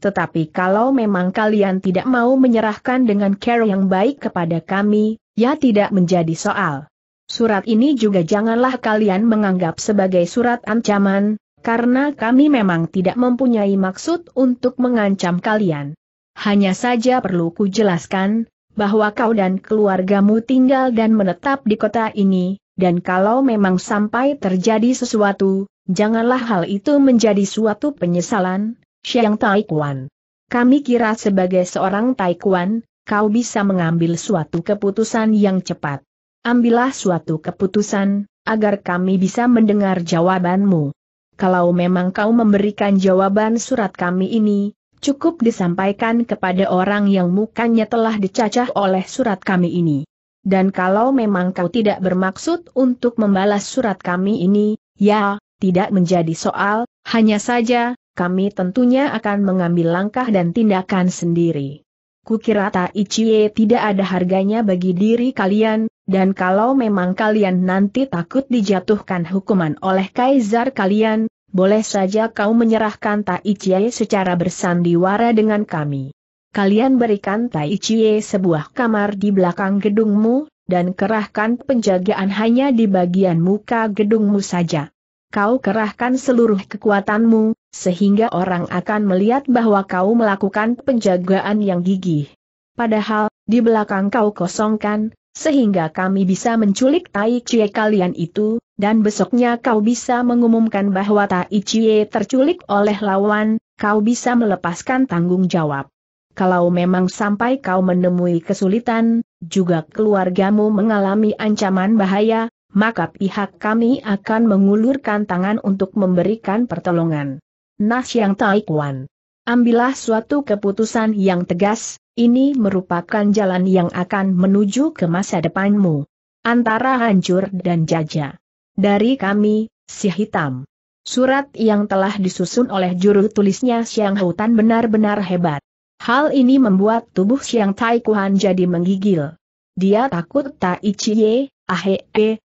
Tetapi kalau memang kalian tidak mau menyerahkan dengan care yang baik kepada kami, ya tidak menjadi soal. Surat ini juga janganlah kalian menganggap sebagai surat ancaman, karena kami memang tidak mempunyai maksud untuk mengancam kalian. Hanya saja perlu ku jelaskan, bahwa kau dan keluargamu tinggal dan menetap di kota ini, dan kalau memang sampai terjadi sesuatu, janganlah hal itu menjadi suatu penyesalan, Xiang Taikuan. Kami kira sebagai seorang Taikuan, kau bisa mengambil suatu keputusan yang cepat. Ambillah suatu keputusan, agar kami bisa mendengar jawabanmu. Kalau memang kau memberikan jawaban surat kami ini, cukup disampaikan kepada orang yang mukanya telah dicacah oleh surat kami ini. Dan kalau memang kau tidak bermaksud untuk membalas surat kami ini, ya, tidak menjadi soal, hanya saja, kami tentunya akan mengambil langkah dan tindakan sendiri. Kukira Taichie tidak ada harganya bagi diri kalian, dan kalau memang kalian nanti takut dijatuhkan hukuman oleh kaisar kalian, boleh saja kau menyerahkan Tai Chie secara bersandiwara dengan kami. Kalian berikan Tai Chie sebuah kamar di belakang gedungmu, dan kerahkan penjagaan hanya di bagian muka gedungmu saja. Kau kerahkan seluruh kekuatanmu, sehingga orang akan melihat bahwa kau melakukan penjagaan yang gigih. Padahal, di belakang kau kosongkan, sehingga kami bisa menculik Tai Chie kalian itu, dan besoknya kau bisa mengumumkan bahwa Tai Chie terculik oleh lawan, kau bisa melepaskan tanggung jawab. Kalau memang sampai kau menemui kesulitan, juga keluargamu mengalami ancaman bahaya, maka pihak kami akan mengulurkan tangan untuk memberikan pertolongan. Nas yang Taikwan. Ambillah suatu keputusan yang tegas, ini merupakan jalan yang akan menuju ke masa depanmu. Antara hancur dan jajah. Dari kami, si hitam. Surat yang telah disusun oleh juru tulisnya siang Hutan benar-benar hebat. Hal ini membuat tubuh siang Tai Kuan jadi menggigil. Dia takut Tai Chie, Ahe,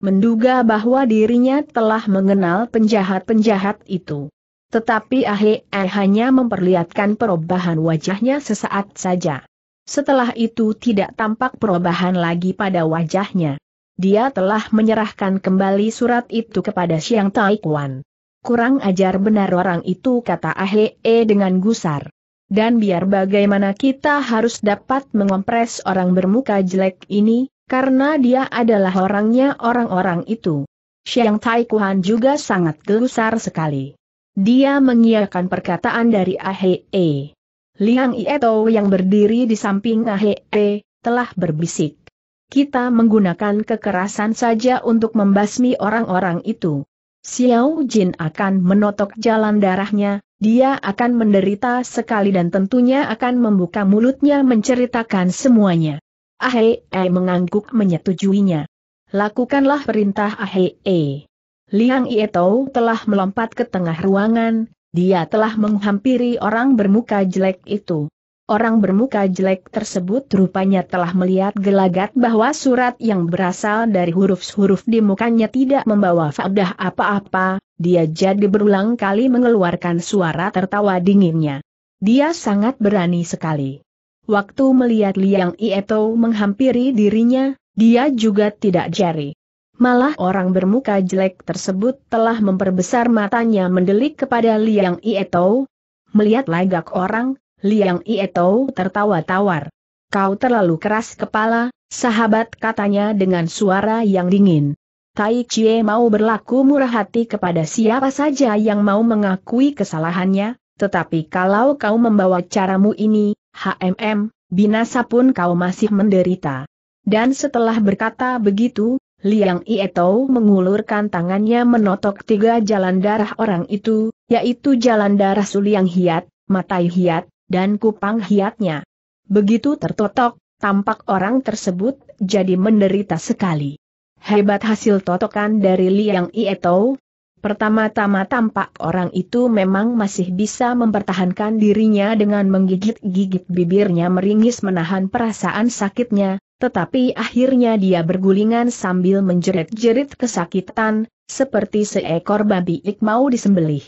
menduga bahwa dirinya telah mengenal penjahat-penjahat itu. Tetapi Ahe hanya memperlihatkan perubahan wajahnya sesaat saja. Setelah itu tidak tampak perubahan lagi pada wajahnya dia telah menyerahkan kembali surat itu kepada Xiang Taikuan. Kurang ajar benar orang itu kata Ahe e dengan gusar. Dan biar bagaimana kita harus dapat mengompres orang bermuka jelek ini, karena dia adalah orangnya orang-orang itu. Xiang Taikuan juga sangat gusar sekali. Dia mengiakan perkataan dari Ahe. E. Liang Ieto yang berdiri di samping Ahe e telah berbisik. Kita menggunakan kekerasan saja untuk membasmi orang-orang itu. Xiao Jin akan menotok jalan darahnya, dia akan menderita sekali dan tentunya akan membuka mulutnya menceritakan semuanya. Ahee mengangguk menyetujuinya. Lakukanlah perintah Ahee. Liang Ietou telah melompat ke tengah ruangan, dia telah menghampiri orang bermuka jelek itu. Orang bermuka jelek tersebut rupanya telah melihat gelagat bahwa surat yang berasal dari huruf-huruf di mukanya tidak membawa faedah apa-apa, dia jadi berulang kali mengeluarkan suara tertawa dinginnya. Dia sangat berani sekali. Waktu melihat Liang Ieto menghampiri dirinya, dia juga tidak jari. Malah orang bermuka jelek tersebut telah memperbesar matanya mendelik kepada Liang Ieto. Melihat lagak orang, Liang Ietou tertawa tawar. Kau terlalu keras kepala, sahabat katanya dengan suara yang dingin. Tai Chie mau berlaku murah hati kepada siapa saja yang mau mengakui kesalahannya, tetapi kalau kau membawa caramu ini, HMM, binasa pun kau masih menderita. Dan setelah berkata begitu, Liang Ietou mengulurkan tangannya menotok tiga jalan darah orang itu, yaitu jalan darah Suliang Hiat, Matai Hiat, dan kupang hiatnya. Begitu tertotok, tampak orang tersebut jadi menderita sekali. Hebat hasil totokan dari Liang Ieto. Pertama-tama tampak orang itu memang masih bisa mempertahankan dirinya dengan menggigit-gigit bibirnya meringis menahan perasaan sakitnya, tetapi akhirnya dia bergulingan sambil menjerit-jerit kesakitan, seperti seekor babi ik mau disembelih.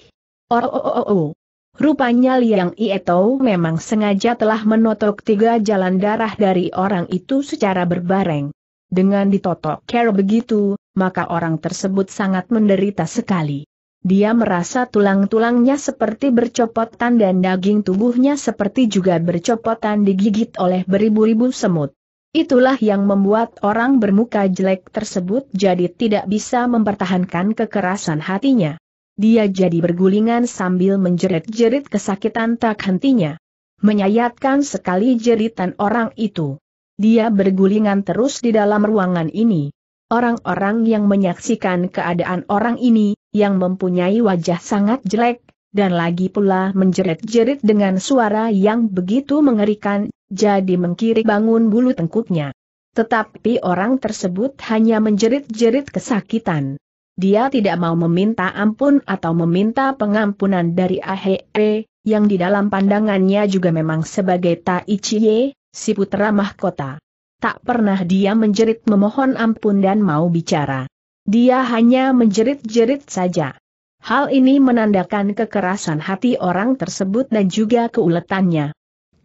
Oh, oh, oh, oh, oh. Rupanya Liang Ieto memang sengaja telah menotok tiga jalan darah dari orang itu secara berbareng. Dengan ditotok care begitu, maka orang tersebut sangat menderita sekali. Dia merasa tulang-tulangnya seperti bercopotan dan daging tubuhnya seperti juga bercopotan digigit oleh beribu-ribu semut. Itulah yang membuat orang bermuka jelek tersebut jadi tidak bisa mempertahankan kekerasan hatinya. Dia jadi bergulingan sambil menjerit-jerit kesakitan tak hentinya. Menyayatkan sekali jeritan orang itu. Dia bergulingan terus di dalam ruangan ini. Orang-orang yang menyaksikan keadaan orang ini, yang mempunyai wajah sangat jelek, dan lagi pula menjerit-jerit dengan suara yang begitu mengerikan, jadi mengkiri bangun bulu tengkuknya. Tetapi orang tersebut hanya menjerit-jerit kesakitan dia tidak mau meminta ampun atau meminta pengampunan dari Ahe, yang di dalam pandangannya juga memang sebagai Taichiye, si putra mahkota. Tak pernah dia menjerit memohon ampun dan mau bicara. Dia hanya menjerit-jerit saja. Hal ini menandakan kekerasan hati orang tersebut dan juga keuletannya.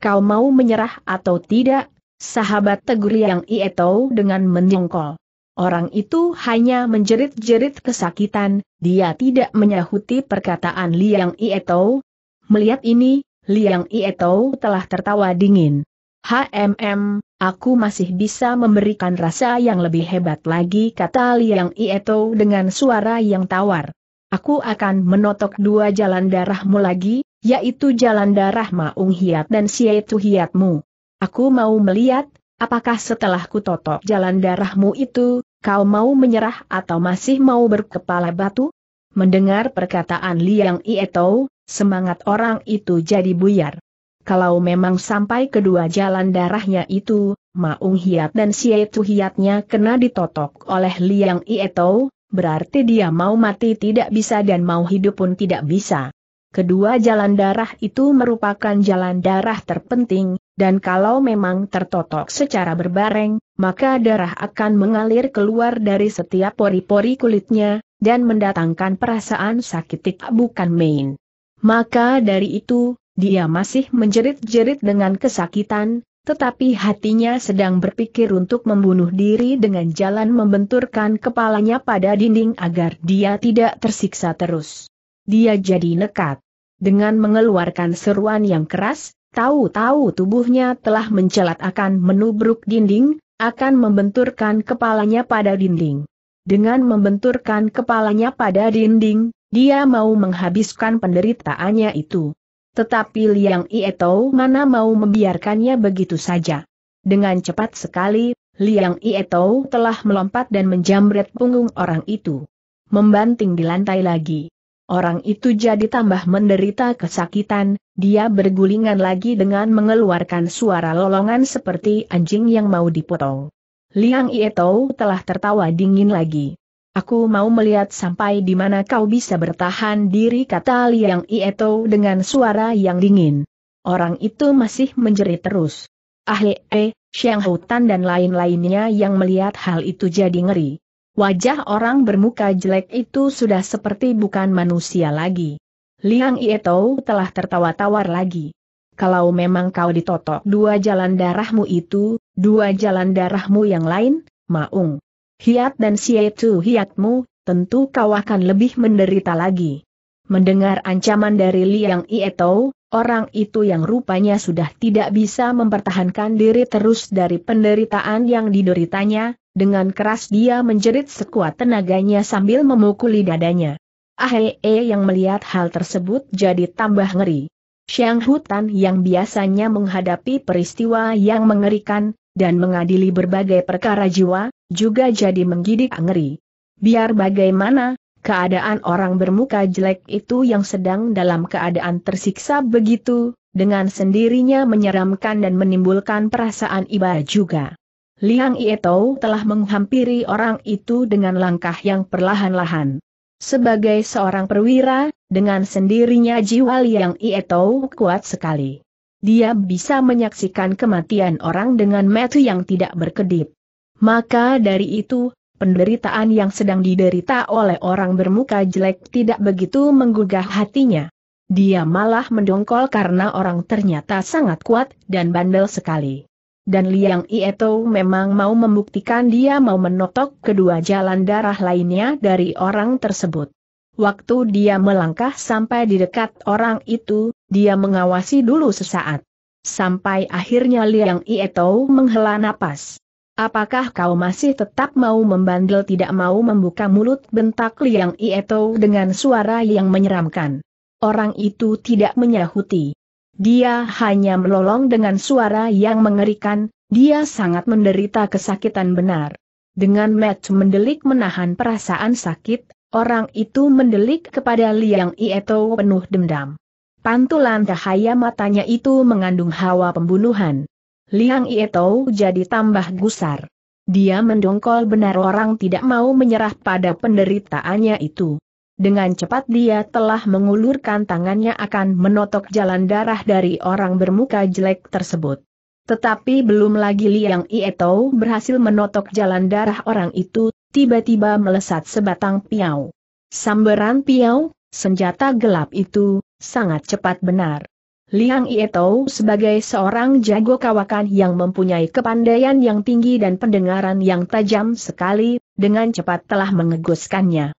Kau mau menyerah atau tidak? Sahabat tegur yang Ieto dengan menyongkol. Orang itu hanya menjerit-jerit kesakitan, dia tidak menyahuti perkataan Liang Ieto. Melihat ini, Liang Ieto telah tertawa dingin. HMM, aku masih bisa memberikan rasa yang lebih hebat lagi kata Liang Ieto dengan suara yang tawar. Aku akan menotok dua jalan darahmu lagi, yaitu jalan darah Maung Hiat dan Sietu Hiatmu. Aku mau melihat, apakah setelah kutotok jalan darahmu itu, kau mau menyerah atau masih mau berkepala batu? Mendengar perkataan Liang Ietou, semangat orang itu jadi buyar. Kalau memang sampai kedua jalan darahnya itu, Maung Hiat dan Sietu Hiatnya kena ditotok oleh Liang Ietou, berarti dia mau mati tidak bisa dan mau hidup pun tidak bisa. Kedua jalan darah itu merupakan jalan darah terpenting, dan kalau memang tertotok secara berbareng, maka darah akan mengalir keluar dari setiap pori-pori kulitnya, dan mendatangkan perasaan sakit tidak bukan main. Maka dari itu, dia masih menjerit-jerit dengan kesakitan, tetapi hatinya sedang berpikir untuk membunuh diri dengan jalan membenturkan kepalanya pada dinding agar dia tidak tersiksa terus. Dia jadi nekat. Dengan mengeluarkan seruan yang keras, tahu-tahu tubuhnya telah mencelat akan menubruk dinding, akan membenturkan kepalanya pada dinding. Dengan membenturkan kepalanya pada dinding, dia mau menghabiskan penderitaannya itu. Tetapi Liang Ietou mana mau membiarkannya begitu saja. Dengan cepat sekali, Liang Ietou telah melompat dan menjamret punggung orang itu. Membanting di lantai lagi. Orang itu jadi tambah menderita kesakitan, dia bergulingan lagi dengan mengeluarkan suara lolongan seperti anjing yang mau dipotong. Liang Ietou telah tertawa dingin lagi. Aku mau melihat sampai di mana kau bisa bertahan diri kata Liang Ietou dengan suara yang dingin. Orang itu masih menjerit terus. Ah He, eh, eh, Xiang Hutan dan lain-lainnya yang melihat hal itu jadi ngeri. Wajah orang bermuka jelek itu sudah seperti bukan manusia lagi. Liang Ietou telah tertawa tawar lagi. Kalau memang kau ditotok dua jalan darahmu itu, dua jalan darahmu yang lain, maung. Hiat dan sietu hiatmu, tentu kau akan lebih menderita lagi. Mendengar ancaman dari Liang Ietou, orang itu yang rupanya sudah tidak bisa mempertahankan diri terus dari penderitaan yang dideritanya, dengan keras dia menjerit sekuat tenaganya sambil memukuli dadanya. Ahe eh, yang melihat hal tersebut jadi tambah ngeri. Siang Hutan yang biasanya menghadapi peristiwa yang mengerikan, dan mengadili berbagai perkara jiwa, juga jadi menggidik ngeri. Biar bagaimana, keadaan orang bermuka jelek itu yang sedang dalam keadaan tersiksa begitu, dengan sendirinya menyeramkan dan menimbulkan perasaan iba juga. Liang Yetou telah menghampiri orang itu dengan langkah yang perlahan-lahan. Sebagai seorang perwira, dengan sendirinya jiwa Liang Yetou kuat sekali. Dia bisa menyaksikan kematian orang dengan metu yang tidak berkedip. Maka dari itu, penderitaan yang sedang diderita oleh orang bermuka jelek tidak begitu menggugah hatinya. Dia malah mendongkol karena orang ternyata sangat kuat dan bandel sekali. Dan Liang Ieto memang mau membuktikan dia mau menotok kedua jalan darah lainnya dari orang tersebut. Waktu dia melangkah sampai di dekat orang itu, dia mengawasi dulu sesaat. Sampai akhirnya Liang Ieto menghela napas. Apakah kau masih tetap mau membandel tidak mau membuka mulut bentak Liang Ieto dengan suara yang menyeramkan. Orang itu tidak menyahuti. Dia hanya melolong dengan suara yang mengerikan, dia sangat menderita kesakitan benar. Dengan match mendelik menahan perasaan sakit, orang itu mendelik kepada Liang Ieto penuh dendam. Pantulan cahaya matanya itu mengandung hawa pembunuhan. Liang Ieto jadi tambah gusar. Dia mendongkol benar orang tidak mau menyerah pada penderitaannya itu. Dengan cepat dia telah mengulurkan tangannya akan menotok jalan darah dari orang bermuka jelek tersebut. Tetapi belum lagi Liang Ieto berhasil menotok jalan darah orang itu, tiba-tiba melesat sebatang piau. Sambaran piau, senjata gelap itu, sangat cepat benar. Liang Ieto sebagai seorang jago kawakan yang mempunyai kepandaian yang tinggi dan pendengaran yang tajam sekali, dengan cepat telah mengeguskannya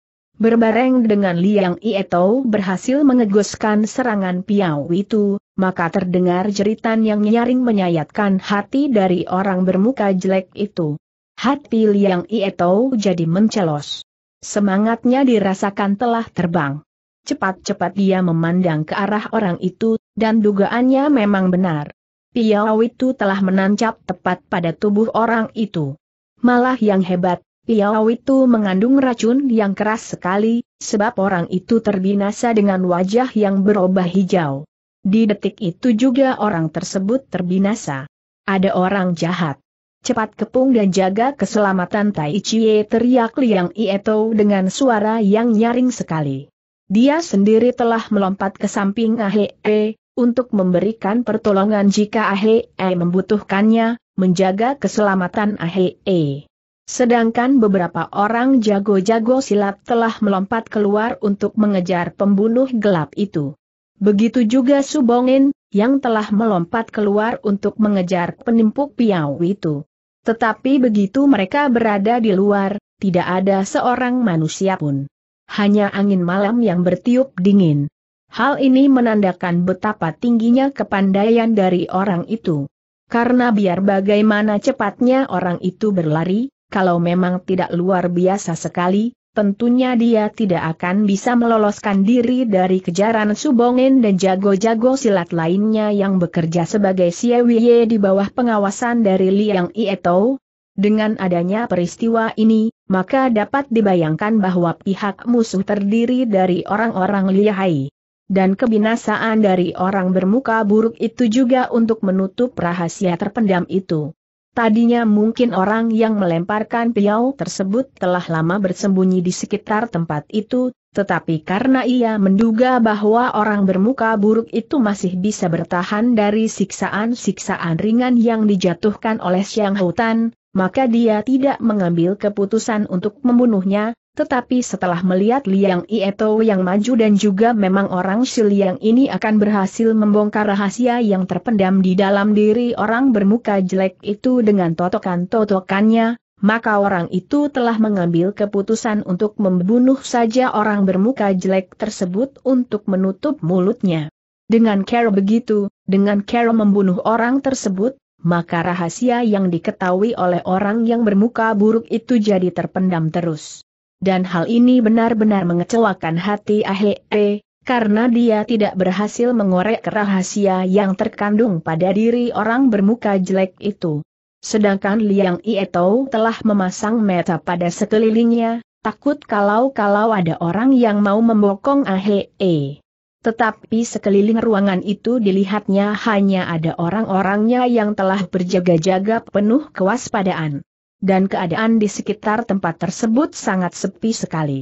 berbareng dengan Liang Ieto berhasil mengegoskan serangan Piau itu, maka terdengar jeritan yang nyaring menyayatkan hati dari orang bermuka jelek itu. Hati Liang Ieto jadi mencelos. Semangatnya dirasakan telah terbang. Cepat-cepat dia memandang ke arah orang itu, dan dugaannya memang benar. Piau itu telah menancap tepat pada tubuh orang itu. Malah yang hebat, Piau itu mengandung racun yang keras sekali, sebab orang itu terbinasa dengan wajah yang berubah hijau. Di detik itu juga orang tersebut terbinasa. Ada orang jahat. Cepat kepung dan jaga keselamatan Tai Chie teriak Liang Ieto dengan suara yang nyaring sekali. Dia sendiri telah melompat ke samping Ahe E, untuk memberikan pertolongan jika Ahe E membutuhkannya, menjaga keselamatan Ahe E. Sedangkan beberapa orang jago-jago silat telah melompat keluar untuk mengejar pembunuh gelap itu. Begitu juga Subongin, yang telah melompat keluar untuk mengejar penimpuk piau itu. Tetapi begitu mereka berada di luar, tidak ada seorang manusia pun. Hanya angin malam yang bertiup dingin. Hal ini menandakan betapa tingginya kepandaian dari orang itu. Karena biar bagaimana cepatnya orang itu berlari, kalau memang tidak luar biasa sekali, tentunya dia tidak akan bisa meloloskan diri dari kejaran Subongen dan jago-jago silat lainnya yang bekerja sebagai Siewiye di bawah pengawasan dari Liang Ieto. Dengan adanya peristiwa ini, maka dapat dibayangkan bahwa pihak musuh terdiri dari orang-orang Liahai. Dan kebinasaan dari orang bermuka buruk itu juga untuk menutup rahasia terpendam itu. Tadinya mungkin orang yang melemparkan piau tersebut telah lama bersembunyi di sekitar tempat itu, tetapi karena ia menduga bahwa orang bermuka buruk itu masih bisa bertahan dari siksaan-siksaan ringan yang dijatuhkan oleh Siang Hutan, maka dia tidak mengambil keputusan untuk membunuhnya, tetapi setelah melihat Liang Ieto yang maju dan juga memang orang Shiliang ini akan berhasil membongkar rahasia yang terpendam di dalam diri orang bermuka jelek itu dengan totokan-totokannya, maka orang itu telah mengambil keputusan untuk membunuh saja orang bermuka jelek tersebut untuk menutup mulutnya. Dengan cara begitu, dengan cara membunuh orang tersebut, maka rahasia yang diketahui oleh orang yang bermuka buruk itu jadi terpendam terus dan hal ini benar-benar mengecewakan hati E, karena dia tidak berhasil mengorek rahasia yang terkandung pada diri orang bermuka jelek itu. Sedangkan Liang Ieto telah memasang meta pada sekelilingnya, takut kalau-kalau ada orang yang mau membokong E. Tetapi sekeliling ruangan itu dilihatnya hanya ada orang-orangnya yang telah berjaga-jaga penuh kewaspadaan dan keadaan di sekitar tempat tersebut sangat sepi sekali.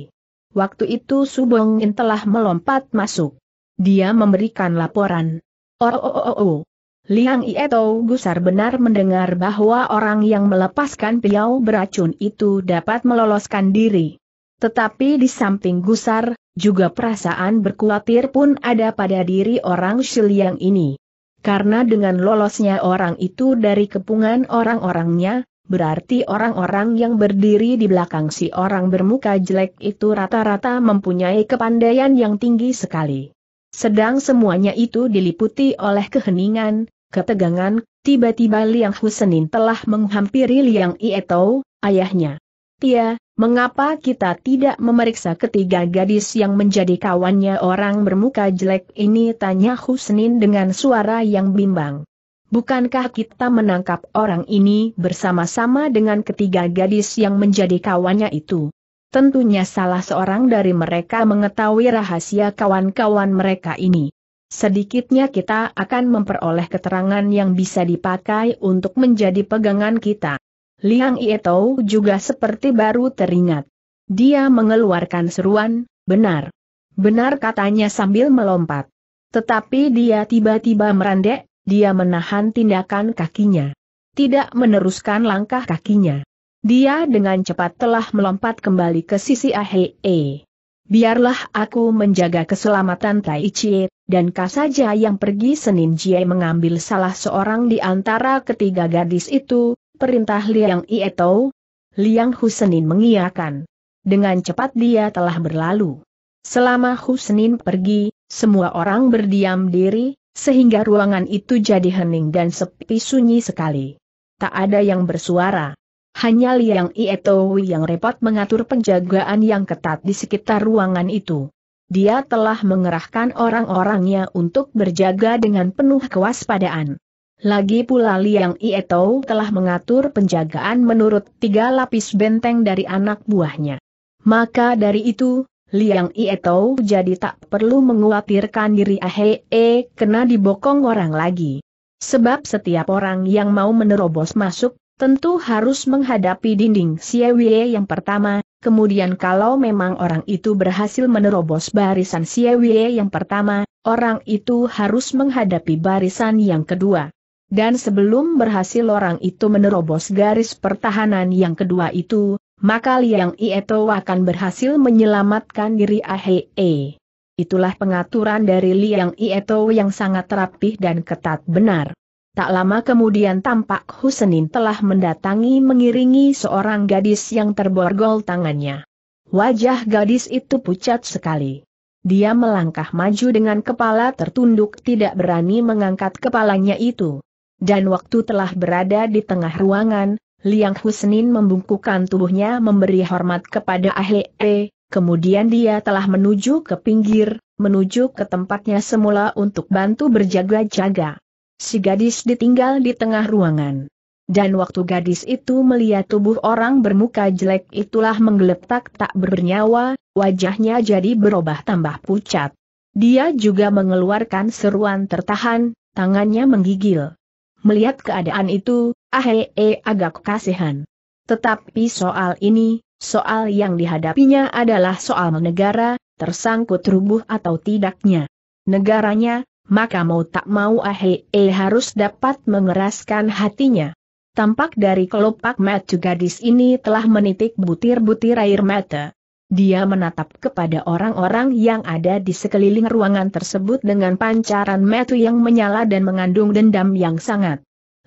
Waktu itu Subong telah melompat masuk. Dia memberikan laporan. Oh, oh, oh, oh, oh. Liang Ieto gusar benar mendengar bahwa orang yang melepaskan piau beracun itu dapat meloloskan diri. Tetapi di samping gusar, juga perasaan berkuatir pun ada pada diri orang Shiliang ini. Karena dengan lolosnya orang itu dari kepungan orang-orangnya, berarti orang-orang yang berdiri di belakang si orang bermuka jelek itu rata-rata mempunyai kepandaian yang tinggi sekali. Sedang semuanya itu diliputi oleh keheningan, ketegangan, tiba-tiba Liang Husenin telah menghampiri Liang Ieto, ayahnya. Tia, mengapa kita tidak memeriksa ketiga gadis yang menjadi kawannya orang bermuka jelek ini? Tanya Husenin dengan suara yang bimbang. Bukankah kita menangkap orang ini bersama-sama dengan ketiga gadis yang menjadi kawannya itu? Tentunya salah seorang dari mereka mengetahui rahasia kawan-kawan mereka ini. Sedikitnya kita akan memperoleh keterangan yang bisa dipakai untuk menjadi pegangan kita. Liang Ietou juga seperti baru teringat. Dia mengeluarkan seruan, benar. Benar katanya sambil melompat. Tetapi dia tiba-tiba merendah. Dia menahan tindakan kakinya. Tidak meneruskan langkah kakinya. Dia dengan cepat telah melompat kembali ke sisi Ahe. Biarlah aku menjaga keselamatan Tai Chie, dan saja yang pergi Senin Jie mengambil salah seorang di antara ketiga gadis itu, perintah Liang ietou, Liang Husenin mengiakan. Dengan cepat dia telah berlalu. Selama Husenin pergi, semua orang berdiam diri, sehingga ruangan itu jadi hening dan sepi sunyi sekali. Tak ada yang bersuara. Hanya Liang Ietowi yang repot mengatur penjagaan yang ketat di sekitar ruangan itu. Dia telah mengerahkan orang-orangnya untuk berjaga dengan penuh kewaspadaan. Lagi pula Liang Ietou telah mengatur penjagaan menurut tiga lapis benteng dari anak buahnya. Maka dari itu, Liang Ieto jadi tak perlu menguatirkan diri Ahee kena dibokong orang lagi. Sebab setiap orang yang mau menerobos masuk, tentu harus menghadapi dinding Siewie yang pertama, kemudian kalau memang orang itu berhasil menerobos barisan Siewie yang pertama, orang itu harus menghadapi barisan yang kedua. Dan sebelum berhasil orang itu menerobos garis pertahanan yang kedua itu, maka Liang Ieto akan berhasil menyelamatkan diri Ahe. E. Itulah pengaturan dari Liang Ieto yang sangat rapih dan ketat benar. Tak lama kemudian tampak Husenin telah mendatangi mengiringi seorang gadis yang terborgol tangannya. Wajah gadis itu pucat sekali. Dia melangkah maju dengan kepala tertunduk tidak berani mengangkat kepalanya itu. Dan waktu telah berada di tengah ruangan, Liang Husnin membungkukkan tubuhnya memberi hormat kepada ahli E. kemudian dia telah menuju ke pinggir, menuju ke tempatnya semula untuk bantu berjaga-jaga. Si gadis ditinggal di tengah ruangan. Dan waktu gadis itu melihat tubuh orang bermuka jelek itulah menggeletak tak bernyawa, wajahnya jadi berubah tambah pucat. Dia juga mengeluarkan seruan tertahan, tangannya menggigil. Melihat keadaan itu, Ahee, eh, agak kasihan. Tetapi soal ini, soal yang dihadapinya adalah soal negara, tersangkut rubuh atau tidaknya. Negaranya, maka mau tak mau Ahee eh, harus dapat mengeraskan hatinya. Tampak dari kelopak mata gadis ini telah menitik butir-butir air mata. Dia menatap kepada orang-orang yang ada di sekeliling ruangan tersebut dengan pancaran metu yang menyala dan mengandung dendam yang sangat.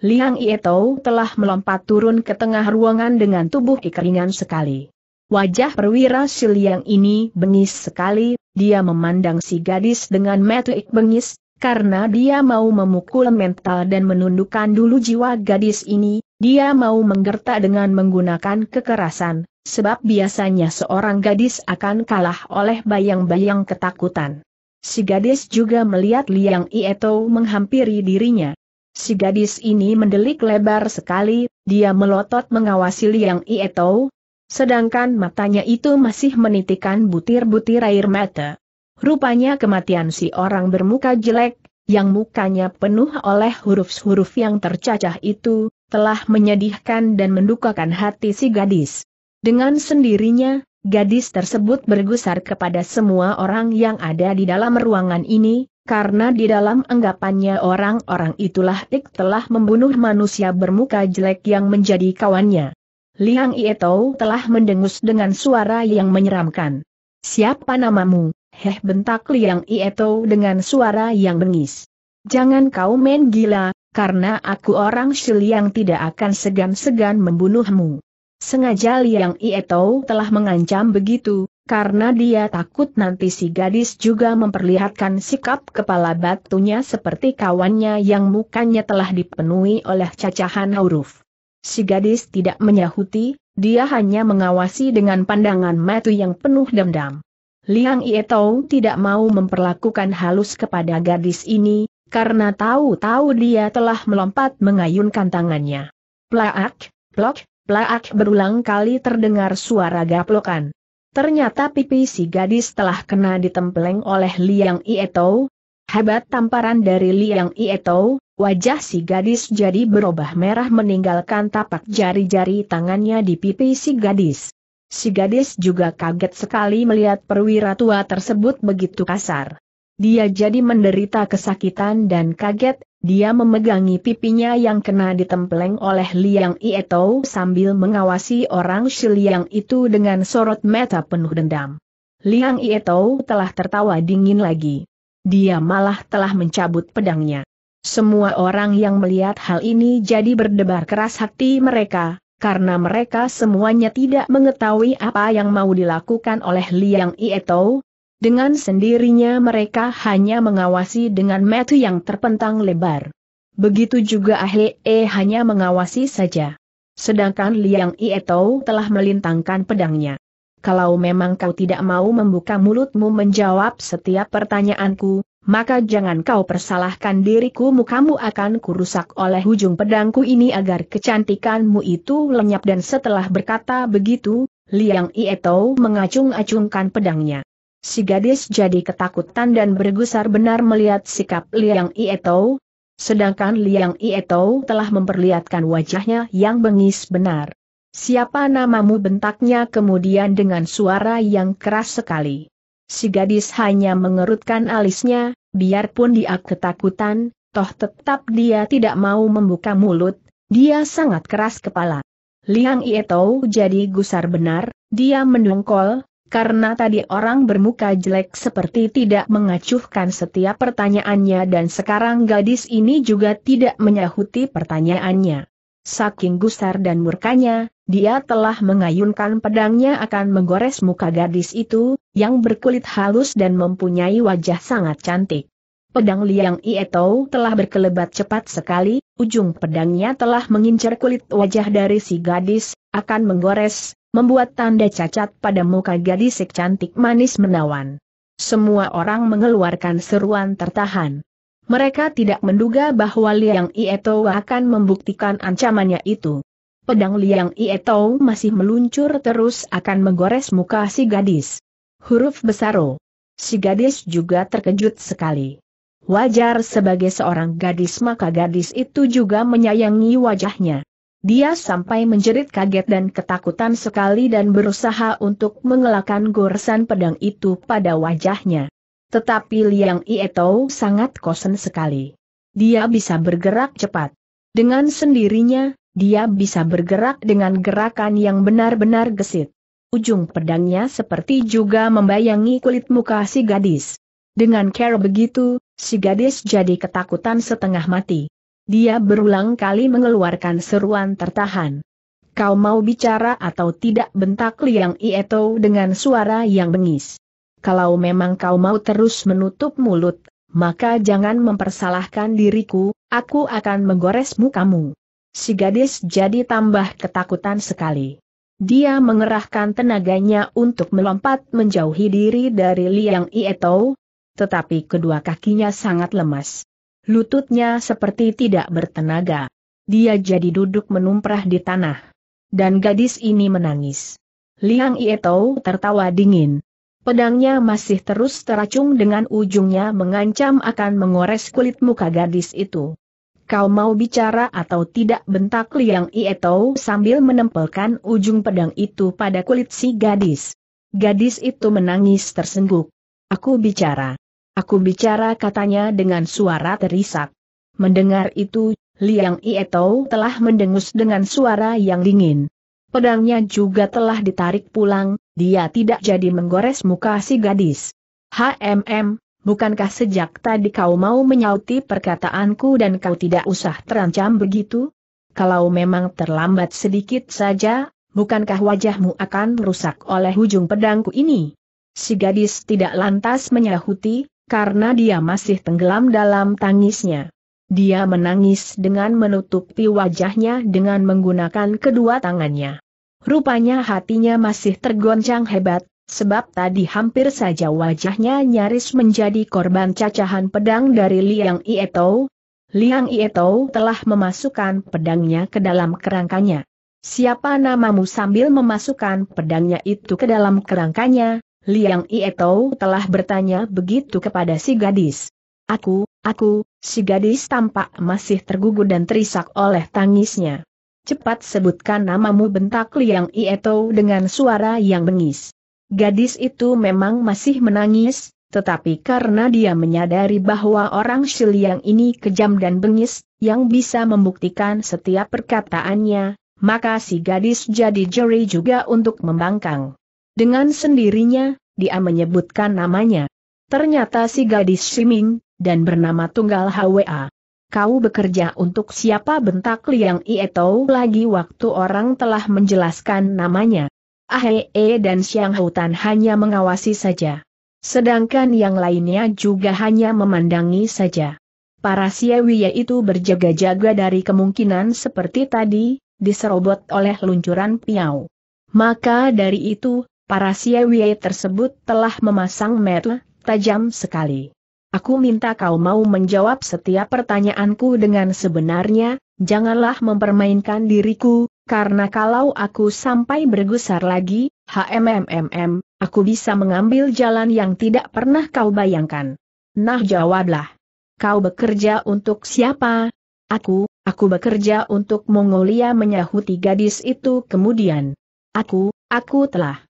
Liang Ietou telah melompat turun ke tengah ruangan dengan tubuh kekeringan sekali. Wajah perwira siliang ini bengis sekali, dia memandang si gadis dengan metuik bengis, karena dia mau memukul mental dan menundukkan dulu jiwa gadis ini, dia mau menggertak dengan menggunakan kekerasan, sebab biasanya seorang gadis akan kalah oleh bayang-bayang ketakutan. Si gadis juga melihat Liang Ieto menghampiri dirinya. Si gadis ini mendelik lebar sekali, dia melotot mengawasi Liang Ietou, sedangkan matanya itu masih menitikan butir-butir air mata. Rupanya kematian si orang bermuka jelek, yang mukanya penuh oleh huruf-huruf yang tercacah itu, telah menyedihkan dan mendukakan hati si gadis. Dengan sendirinya, gadis tersebut bergusar kepada semua orang yang ada di dalam ruangan ini, karena di dalam anggapannya orang-orang itulah Ik telah membunuh manusia bermuka jelek yang menjadi kawannya. Liang Ieto telah mendengus dengan suara yang menyeramkan. Siapa namamu? Heh bentak Liang Ieto dengan suara yang bengis. Jangan kau main gila, karena aku orang Shili yang tidak akan segan-segan membunuhmu. Sengaja Liang Ieto telah mengancam begitu, karena dia takut nanti si gadis juga memperlihatkan sikap kepala batunya seperti kawannya yang mukanya telah dipenuhi oleh cacahan huruf. Si gadis tidak menyahuti, dia hanya mengawasi dengan pandangan mata yang penuh dendam. Liang Ietou tidak mau memperlakukan halus kepada gadis ini, karena tahu-tahu dia telah melompat mengayunkan tangannya. Plaak, plok, plak berulang kali terdengar suara gaplokan. Ternyata pipi si gadis telah kena ditempeleng oleh Liang Ietou. Hebat tamparan dari Liang Ietou, wajah si gadis jadi berubah merah meninggalkan tapak jari-jari tangannya di pipi si gadis. Si gadis juga kaget sekali melihat perwira tua tersebut begitu kasar. Dia jadi menderita kesakitan dan kaget, dia memegangi pipinya yang kena ditempeleng oleh Liang Ieto sambil mengawasi orang Shiliang itu dengan sorot mata penuh dendam. Liang Ieto telah tertawa dingin lagi. Dia malah telah mencabut pedangnya. Semua orang yang melihat hal ini jadi berdebar keras hati mereka, karena mereka semuanya tidak mengetahui apa yang mau dilakukan oleh Liang Ieto, dengan sendirinya mereka hanya mengawasi dengan metu yang terpentang lebar. Begitu juga Ahe -e hanya mengawasi saja. Sedangkan Liang Ietou telah melintangkan pedangnya. Kalau memang kau tidak mau membuka mulutmu menjawab setiap pertanyaanku, maka jangan kau persalahkan diriku mukamu akan kurusak oleh ujung pedangku ini agar kecantikanmu itu lenyap dan setelah berkata begitu, Liang Ietou mengacung-acungkan pedangnya. Si gadis jadi ketakutan dan bergusar benar melihat sikap Liang Ieto. Sedangkan Liang Ieto telah memperlihatkan wajahnya yang bengis benar. Siapa namamu bentaknya kemudian dengan suara yang keras sekali. Si gadis hanya mengerutkan alisnya, biarpun dia ketakutan, toh tetap dia tidak mau membuka mulut, dia sangat keras kepala. Liang Ieto jadi gusar benar, dia mendongkol, karena tadi orang bermuka jelek seperti tidak mengacuhkan setiap pertanyaannya dan sekarang gadis ini juga tidak menyahuti pertanyaannya. Saking gusar dan murkanya, dia telah mengayunkan pedangnya akan menggores muka gadis itu, yang berkulit halus dan mempunyai wajah sangat cantik. Pedang Liang Ietou telah berkelebat cepat sekali, ujung pedangnya telah mengincar kulit wajah dari si gadis, akan menggores, membuat tanda cacat pada muka gadis cantik manis menawan. Semua orang mengeluarkan seruan tertahan. Mereka tidak menduga bahwa Liang Ieto akan membuktikan ancamannya itu. Pedang Liang Ieto masih meluncur terus akan menggores muka si gadis. Huruf besar O. Si gadis juga terkejut sekali. Wajar sebagai seorang gadis maka gadis itu juga menyayangi wajahnya. Dia sampai menjerit kaget dan ketakutan sekali dan berusaha untuk mengelakkan goresan pedang itu pada wajahnya. Tetapi Liang Ietou sangat kosen sekali. Dia bisa bergerak cepat. Dengan sendirinya, dia bisa bergerak dengan gerakan yang benar-benar gesit. Ujung pedangnya seperti juga membayangi kulit muka si gadis. Dengan cara begitu, si gadis jadi ketakutan setengah mati. Dia berulang kali mengeluarkan seruan tertahan. Kau mau bicara atau tidak bentak Liang Ieto dengan suara yang bengis. Kalau memang kau mau terus menutup mulut, maka jangan mempersalahkan diriku, aku akan menggores mukamu. Si gadis jadi tambah ketakutan sekali. Dia mengerahkan tenaganya untuk melompat menjauhi diri dari Liang Ieto, tetapi kedua kakinya sangat lemas. Lututnya seperti tidak bertenaga. Dia jadi duduk menumprah di tanah. Dan gadis ini menangis. Liang Ietou tertawa dingin. Pedangnya masih terus teracung dengan ujungnya mengancam akan mengores kulit muka gadis itu. Kau mau bicara atau tidak bentak Liang Ietou sambil menempelkan ujung pedang itu pada kulit si gadis. Gadis itu menangis tersengguk. Aku bicara. Aku bicara katanya dengan suara terisak. Mendengar itu, Liang Ietou telah mendengus dengan suara yang dingin. Pedangnya juga telah ditarik pulang, dia tidak jadi menggores muka si gadis. HMM, bukankah sejak tadi kau mau menyauti perkataanku dan kau tidak usah terancam begitu? Kalau memang terlambat sedikit saja, bukankah wajahmu akan rusak oleh ujung pedangku ini? Si gadis tidak lantas menyahuti, karena dia masih tenggelam dalam tangisnya. Dia menangis dengan menutupi wajahnya dengan menggunakan kedua tangannya. Rupanya hatinya masih tergoncang hebat, sebab tadi hampir saja wajahnya nyaris menjadi korban cacahan pedang dari Liang Ietou. Liang Ietou telah memasukkan pedangnya ke dalam kerangkanya. Siapa namamu sambil memasukkan pedangnya itu ke dalam kerangkanya, Liang Ietou telah bertanya begitu kepada si gadis. Aku, aku, si gadis tampak masih tergugu dan terisak oleh tangisnya. Cepat sebutkan namamu bentak Liang Ietou dengan suara yang bengis. Gadis itu memang masih menangis, tetapi karena dia menyadari bahwa orang Shiliang ini kejam dan bengis, yang bisa membuktikan setiap perkataannya, maka si gadis jadi jeri juga untuk membangkang. Dengan sendirinya, dia menyebutkan namanya. Ternyata si gadis Siming, dan bernama Tunggal HWA. Kau bekerja untuk siapa bentak Liang Ieto lagi waktu orang telah menjelaskan namanya. Ahee dan Siang Hutan hanya mengawasi saja. Sedangkan yang lainnya juga hanya memandangi saja. Para siawiya itu berjaga-jaga dari kemungkinan seperti tadi, diserobot oleh luncuran piau. Maka dari itu, Para Siewie tersebut telah memasang mata tajam sekali. Aku minta kau mau menjawab setiap pertanyaanku dengan sebenarnya, janganlah mempermainkan diriku, karena kalau aku sampai bergusar lagi, HMMMM, aku bisa mengambil jalan yang tidak pernah kau bayangkan. Nah jawablah. Kau bekerja untuk siapa? Aku, aku bekerja untuk Mongolia menyahuti gadis itu kemudian. Aku, aku telah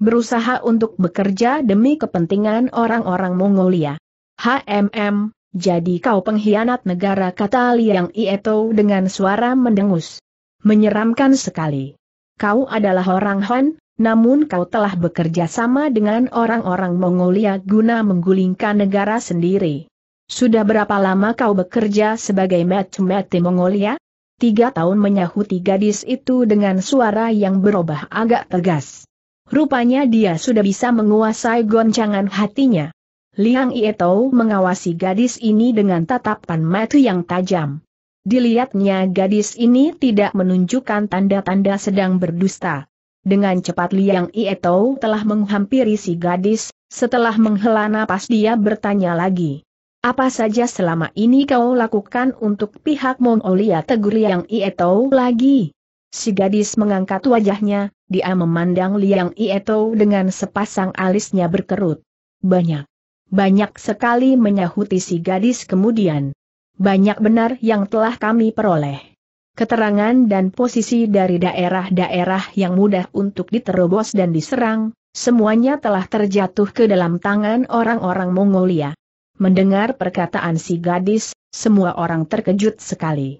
berusaha untuk bekerja demi kepentingan orang-orang Mongolia. HMM, jadi kau pengkhianat negara kata Liang Ieto dengan suara mendengus. Menyeramkan sekali. Kau adalah orang Han, namun kau telah bekerja sama dengan orang-orang Mongolia guna menggulingkan negara sendiri. Sudah berapa lama kau bekerja sebagai mete-mete Mongolia? Tiga tahun menyahuti gadis itu dengan suara yang berubah agak tegas. Rupanya dia sudah bisa menguasai goncangan hatinya. Liang Ietou mengawasi gadis ini dengan tatapan mata yang tajam. Dilihatnya gadis ini tidak menunjukkan tanda-tanda sedang berdusta. Dengan cepat Liang Ietou telah menghampiri si gadis, setelah menghela napas dia bertanya lagi. Apa saja selama ini kau lakukan untuk pihak Mongolia tegur Liang Ietou lagi? Si gadis mengangkat wajahnya, dia memandang Liang Ieto dengan sepasang alisnya berkerut. Banyak. Banyak sekali menyahuti si gadis kemudian. Banyak benar yang telah kami peroleh. Keterangan dan posisi dari daerah-daerah yang mudah untuk diterobos dan diserang, semuanya telah terjatuh ke dalam tangan orang-orang Mongolia. Mendengar perkataan si gadis, semua orang terkejut sekali.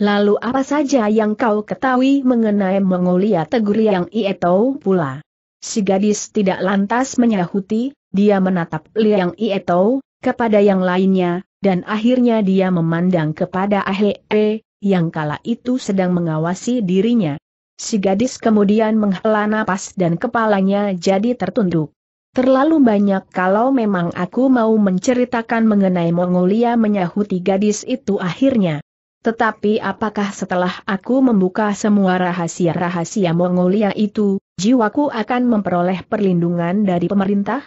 Lalu apa saja yang kau ketahui mengenai Mongolia tegur yang Ieto pula? Si gadis tidak lantas menyahuti, dia menatap Liang Ieto, kepada yang lainnya, dan akhirnya dia memandang kepada E, yang kala itu sedang mengawasi dirinya. Si gadis kemudian menghela napas dan kepalanya jadi tertunduk. Terlalu banyak kalau memang aku mau menceritakan mengenai Mongolia menyahuti gadis itu akhirnya. Tetapi apakah setelah aku membuka semua rahasia-rahasia Mongolia itu, jiwaku akan memperoleh perlindungan dari pemerintah?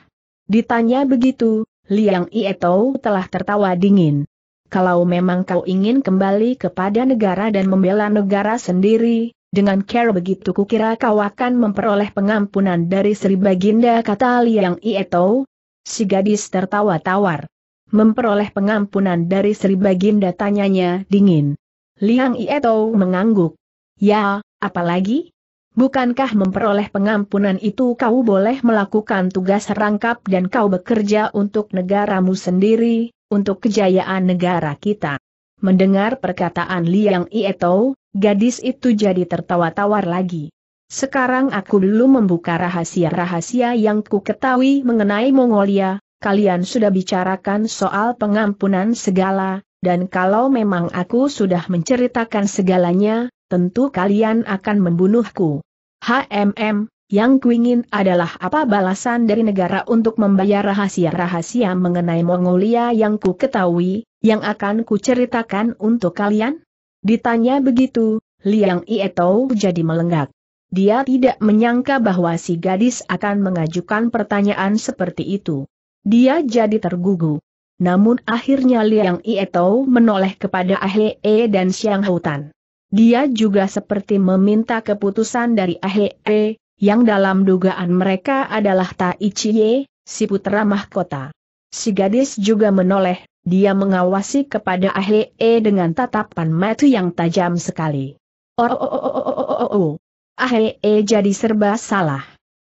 Ditanya begitu, Liang Ietou telah tertawa dingin. Kalau memang kau ingin kembali kepada negara dan membela negara sendiri, dengan care begitu kukira kau akan memperoleh pengampunan dari Sri Baginda kata Liang Ietou. Si gadis tertawa tawar. Memperoleh pengampunan dari Sri Baginda tanyanya dingin. Liang Ieto mengangguk. Ya, apalagi? Bukankah memperoleh pengampunan itu kau boleh melakukan tugas rangkap dan kau bekerja untuk negaramu sendiri, untuk kejayaan negara kita? Mendengar perkataan Liang Ieto, gadis itu jadi tertawa-tawar lagi. Sekarang aku dulu membuka rahasia-rahasia yang ku ketahui mengenai Mongolia, kalian sudah bicarakan soal pengampunan segala, dan kalau memang aku sudah menceritakan segalanya, tentu kalian akan membunuhku. HMM, yang kuingin adalah apa balasan dari negara untuk membayar rahasia-rahasia mengenai Mongolia yang ku ketahui, yang akan ku ceritakan untuk kalian? Ditanya begitu, Liang Ietou jadi melenggak. Dia tidak menyangka bahwa si gadis akan mengajukan pertanyaan seperti itu. Dia jadi tergugu. Namun akhirnya Liang Ieto menoleh kepada Ahe e dan Xiang Hutan. Dia juga seperti meminta keputusan dari Ahe e, yang dalam dugaan mereka adalah Tai Chie, si putra mahkota. Si gadis juga menoleh, dia mengawasi kepada Ahe e dengan tatapan mata yang tajam sekali. Oh, oh, oh, oh, oh, oh, oh, oh. oh. Ahe e jadi serba salah.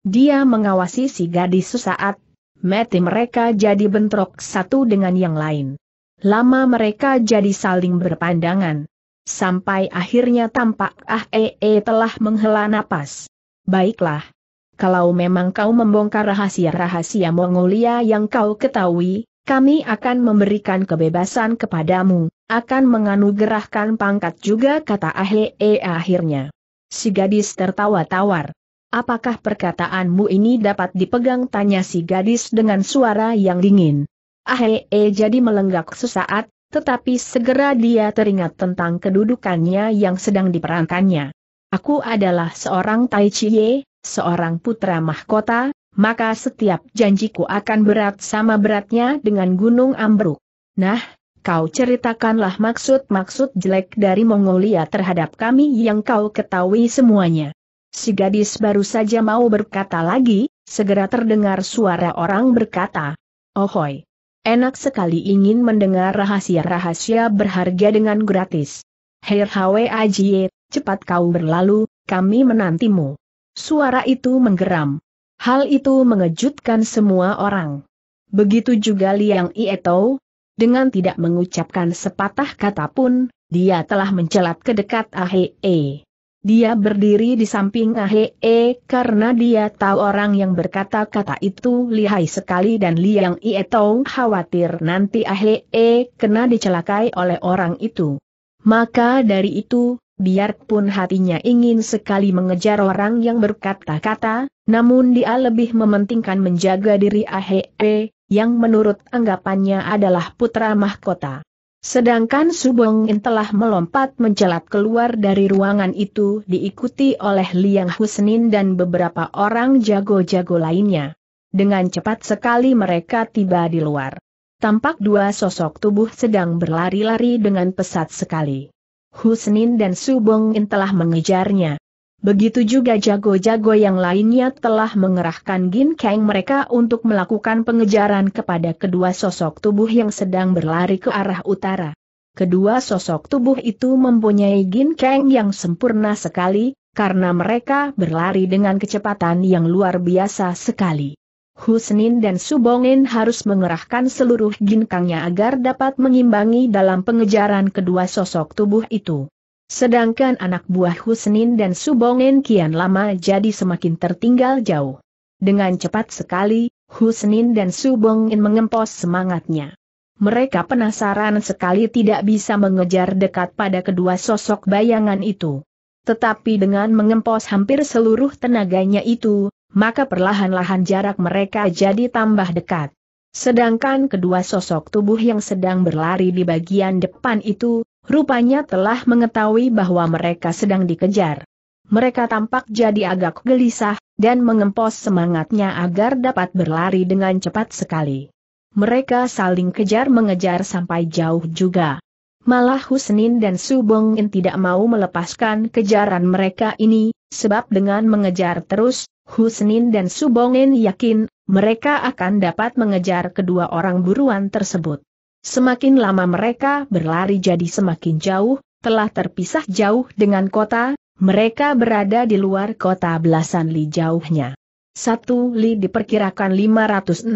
Dia mengawasi si gadis sesaat, mati mereka jadi bentrok satu dengan yang lain. Lama mereka jadi saling berpandangan. Sampai akhirnya tampak Ah Ee eh, eh, telah menghela napas. Baiklah. Kalau memang kau membongkar rahasia-rahasia Mongolia yang kau ketahui, kami akan memberikan kebebasan kepadamu, akan menganugerahkan pangkat juga kata Ahe -e akhirnya. Si gadis tertawa tawar. Apakah perkataanmu ini dapat dipegang? Tanya si gadis dengan suara yang dingin. Ahee jadi melenggak sesaat, tetapi segera dia teringat tentang kedudukannya yang sedang diperankannya. Aku adalah seorang Tai Chiye, seorang putra mahkota, maka setiap janjiku akan berat sama beratnya dengan gunung ambruk. Nah, kau ceritakanlah maksud-maksud jelek dari Mongolia terhadap kami yang kau ketahui semuanya. Si gadis baru saja mau berkata lagi, segera terdengar suara orang berkata, Ohoy! Enak sekali ingin mendengar rahasia-rahasia berharga dengan gratis. Heir Hwe Ajiye, cepat kau berlalu, kami menantimu. Suara itu menggeram. Hal itu mengejutkan semua orang. Begitu juga Liang Ieto. Dengan tidak mengucapkan sepatah kata pun, dia telah mencelat ke dekat Ahee. Dia berdiri di samping Ahee eh, karena dia tahu orang yang berkata-kata itu lihai sekali dan Liang Ie tahu khawatir nanti Ahee eh, kena dicelakai oleh orang itu. Maka dari itu, biarpun hatinya ingin sekali mengejar orang yang berkata-kata, namun dia lebih mementingkan menjaga diri Ahee, eh, yang menurut anggapannya adalah putra mahkota. Sedangkan Subong In telah melompat mencelat keluar dari ruangan itu diikuti oleh Liang Husnin dan beberapa orang jago-jago lainnya. Dengan cepat sekali mereka tiba di luar. Tampak dua sosok tubuh sedang berlari-lari dengan pesat sekali. Husnin dan Subong In telah mengejarnya. Begitu juga jago-jago yang lainnya telah mengerahkan ginkeng mereka untuk melakukan pengejaran kepada kedua sosok tubuh yang sedang berlari ke arah utara. Kedua sosok tubuh itu mempunyai ginkeng yang sempurna sekali, karena mereka berlari dengan kecepatan yang luar biasa sekali. Husnin dan Subongin harus mengerahkan seluruh ginkangnya agar dapat mengimbangi dalam pengejaran kedua sosok tubuh itu. Sedangkan anak buah Husnin dan Subongen kian lama jadi semakin tertinggal jauh. Dengan cepat sekali, Husnin dan Subongen mengempos semangatnya. Mereka penasaran sekali tidak bisa mengejar dekat pada kedua sosok bayangan itu. Tetapi dengan mengempos hampir seluruh tenaganya itu, maka perlahan-lahan jarak mereka jadi tambah dekat. Sedangkan kedua sosok tubuh yang sedang berlari di bagian depan itu, Rupanya telah mengetahui bahwa mereka sedang dikejar. Mereka tampak jadi agak gelisah, dan mengempos semangatnya agar dapat berlari dengan cepat sekali. Mereka saling kejar-mengejar sampai jauh juga. Malah Husnin dan Subongin tidak mau melepaskan kejaran mereka ini, sebab dengan mengejar terus, Husnin dan Subongin yakin, mereka akan dapat mengejar kedua orang buruan tersebut. Semakin lama mereka berlari jadi semakin jauh, telah terpisah jauh dengan kota, mereka berada di luar kota belasan li jauhnya. Satu li diperkirakan 567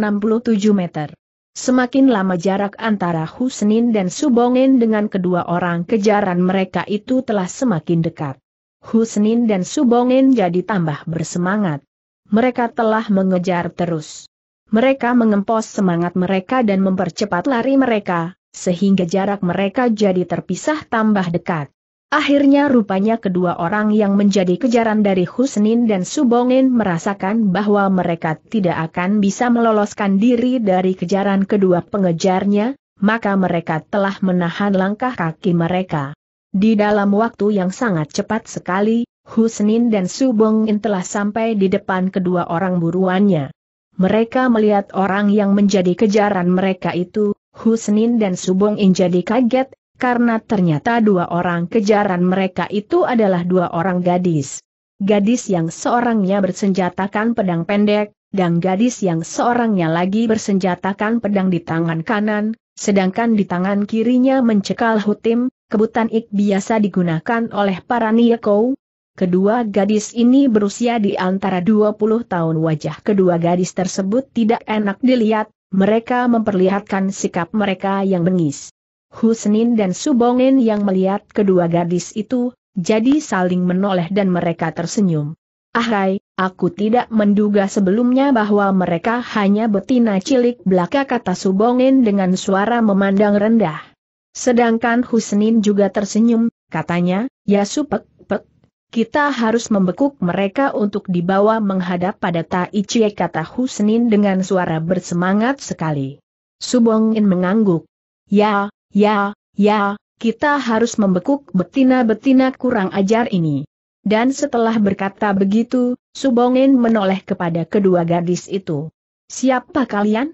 meter. Semakin lama jarak antara Husnin dan Subongin dengan kedua orang kejaran mereka itu telah semakin dekat. Husnin dan Subongin jadi tambah bersemangat. Mereka telah mengejar terus mereka mengempos semangat mereka dan mempercepat lari mereka, sehingga jarak mereka jadi terpisah tambah dekat. Akhirnya rupanya kedua orang yang menjadi kejaran dari Husnin dan Subongin merasakan bahwa mereka tidak akan bisa meloloskan diri dari kejaran kedua pengejarnya, maka mereka telah menahan langkah kaki mereka. Di dalam waktu yang sangat cepat sekali, Husnin dan Subongin telah sampai di depan kedua orang buruannya. Mereka melihat orang yang menjadi kejaran mereka itu, Husnin dan Subong In jadi kaget, karena ternyata dua orang kejaran mereka itu adalah dua orang gadis. Gadis yang seorangnya bersenjatakan pedang pendek, dan gadis yang seorangnya lagi bersenjatakan pedang di tangan kanan, sedangkan di tangan kirinya mencekal hutim, kebutan ik biasa digunakan oleh para Niyeko, Kedua gadis ini berusia di antara 20 tahun wajah kedua gadis tersebut tidak enak dilihat, mereka memperlihatkan sikap mereka yang bengis. Husnin dan Subongin yang melihat kedua gadis itu, jadi saling menoleh dan mereka tersenyum. Ahai, ah, aku tidak menduga sebelumnya bahwa mereka hanya betina cilik belaka kata Subongin dengan suara memandang rendah. Sedangkan Husnin juga tersenyum, katanya, ya supek, kita harus membekuk mereka untuk dibawa menghadap pada Tai Chie kata Husnin dengan suara bersemangat sekali. Subongin mengangguk. Ya, ya, ya, kita harus membekuk betina-betina kurang ajar ini. Dan setelah berkata begitu, Subongin menoleh kepada kedua gadis itu. Siapa kalian?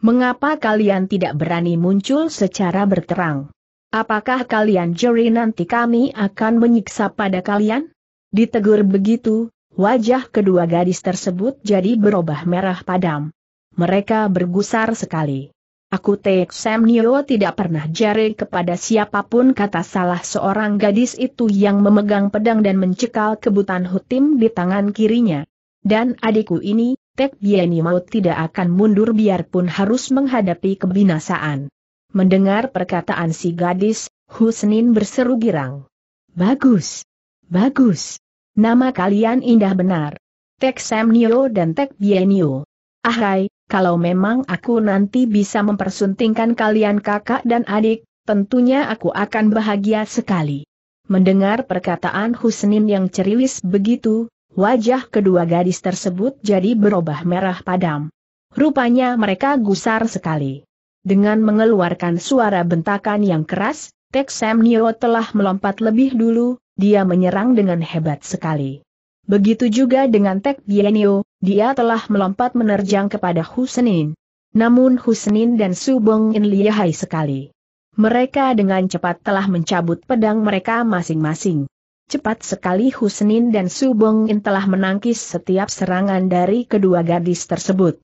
Mengapa kalian tidak berani muncul secara berterang? Apakah kalian juri nanti kami akan menyiksa pada kalian? Ditegur begitu, wajah kedua gadis tersebut jadi berubah merah padam. Mereka bergusar sekali. Aku Tek Sam Nio tidak pernah jari kepada siapapun kata salah seorang gadis itu yang memegang pedang dan mencekal kebutan hutim di tangan kirinya. Dan adikku ini, Tek Bieni mau tidak akan mundur biarpun harus menghadapi kebinasaan. Mendengar perkataan si gadis, Husnin berseru girang. Bagus! Bagus! Nama kalian indah benar. Tek Samnio dan Tek Bienio. Ahai, kalau memang aku nanti bisa mempersuntingkan kalian kakak dan adik, tentunya aku akan bahagia sekali. Mendengar perkataan Husnin yang ceriwis begitu, wajah kedua gadis tersebut jadi berubah merah padam. Rupanya mereka gusar sekali. Dengan mengeluarkan suara bentakan yang keras, Tek Samnio telah melompat lebih dulu, dia menyerang dengan hebat sekali. Begitu juga dengan Tek Bienio, dia telah melompat menerjang kepada Husenin. Namun Husenin dan Subong In lihai sekali. Mereka dengan cepat telah mencabut pedang mereka masing-masing. Cepat sekali Husenin dan Subong In telah menangkis setiap serangan dari kedua gadis tersebut.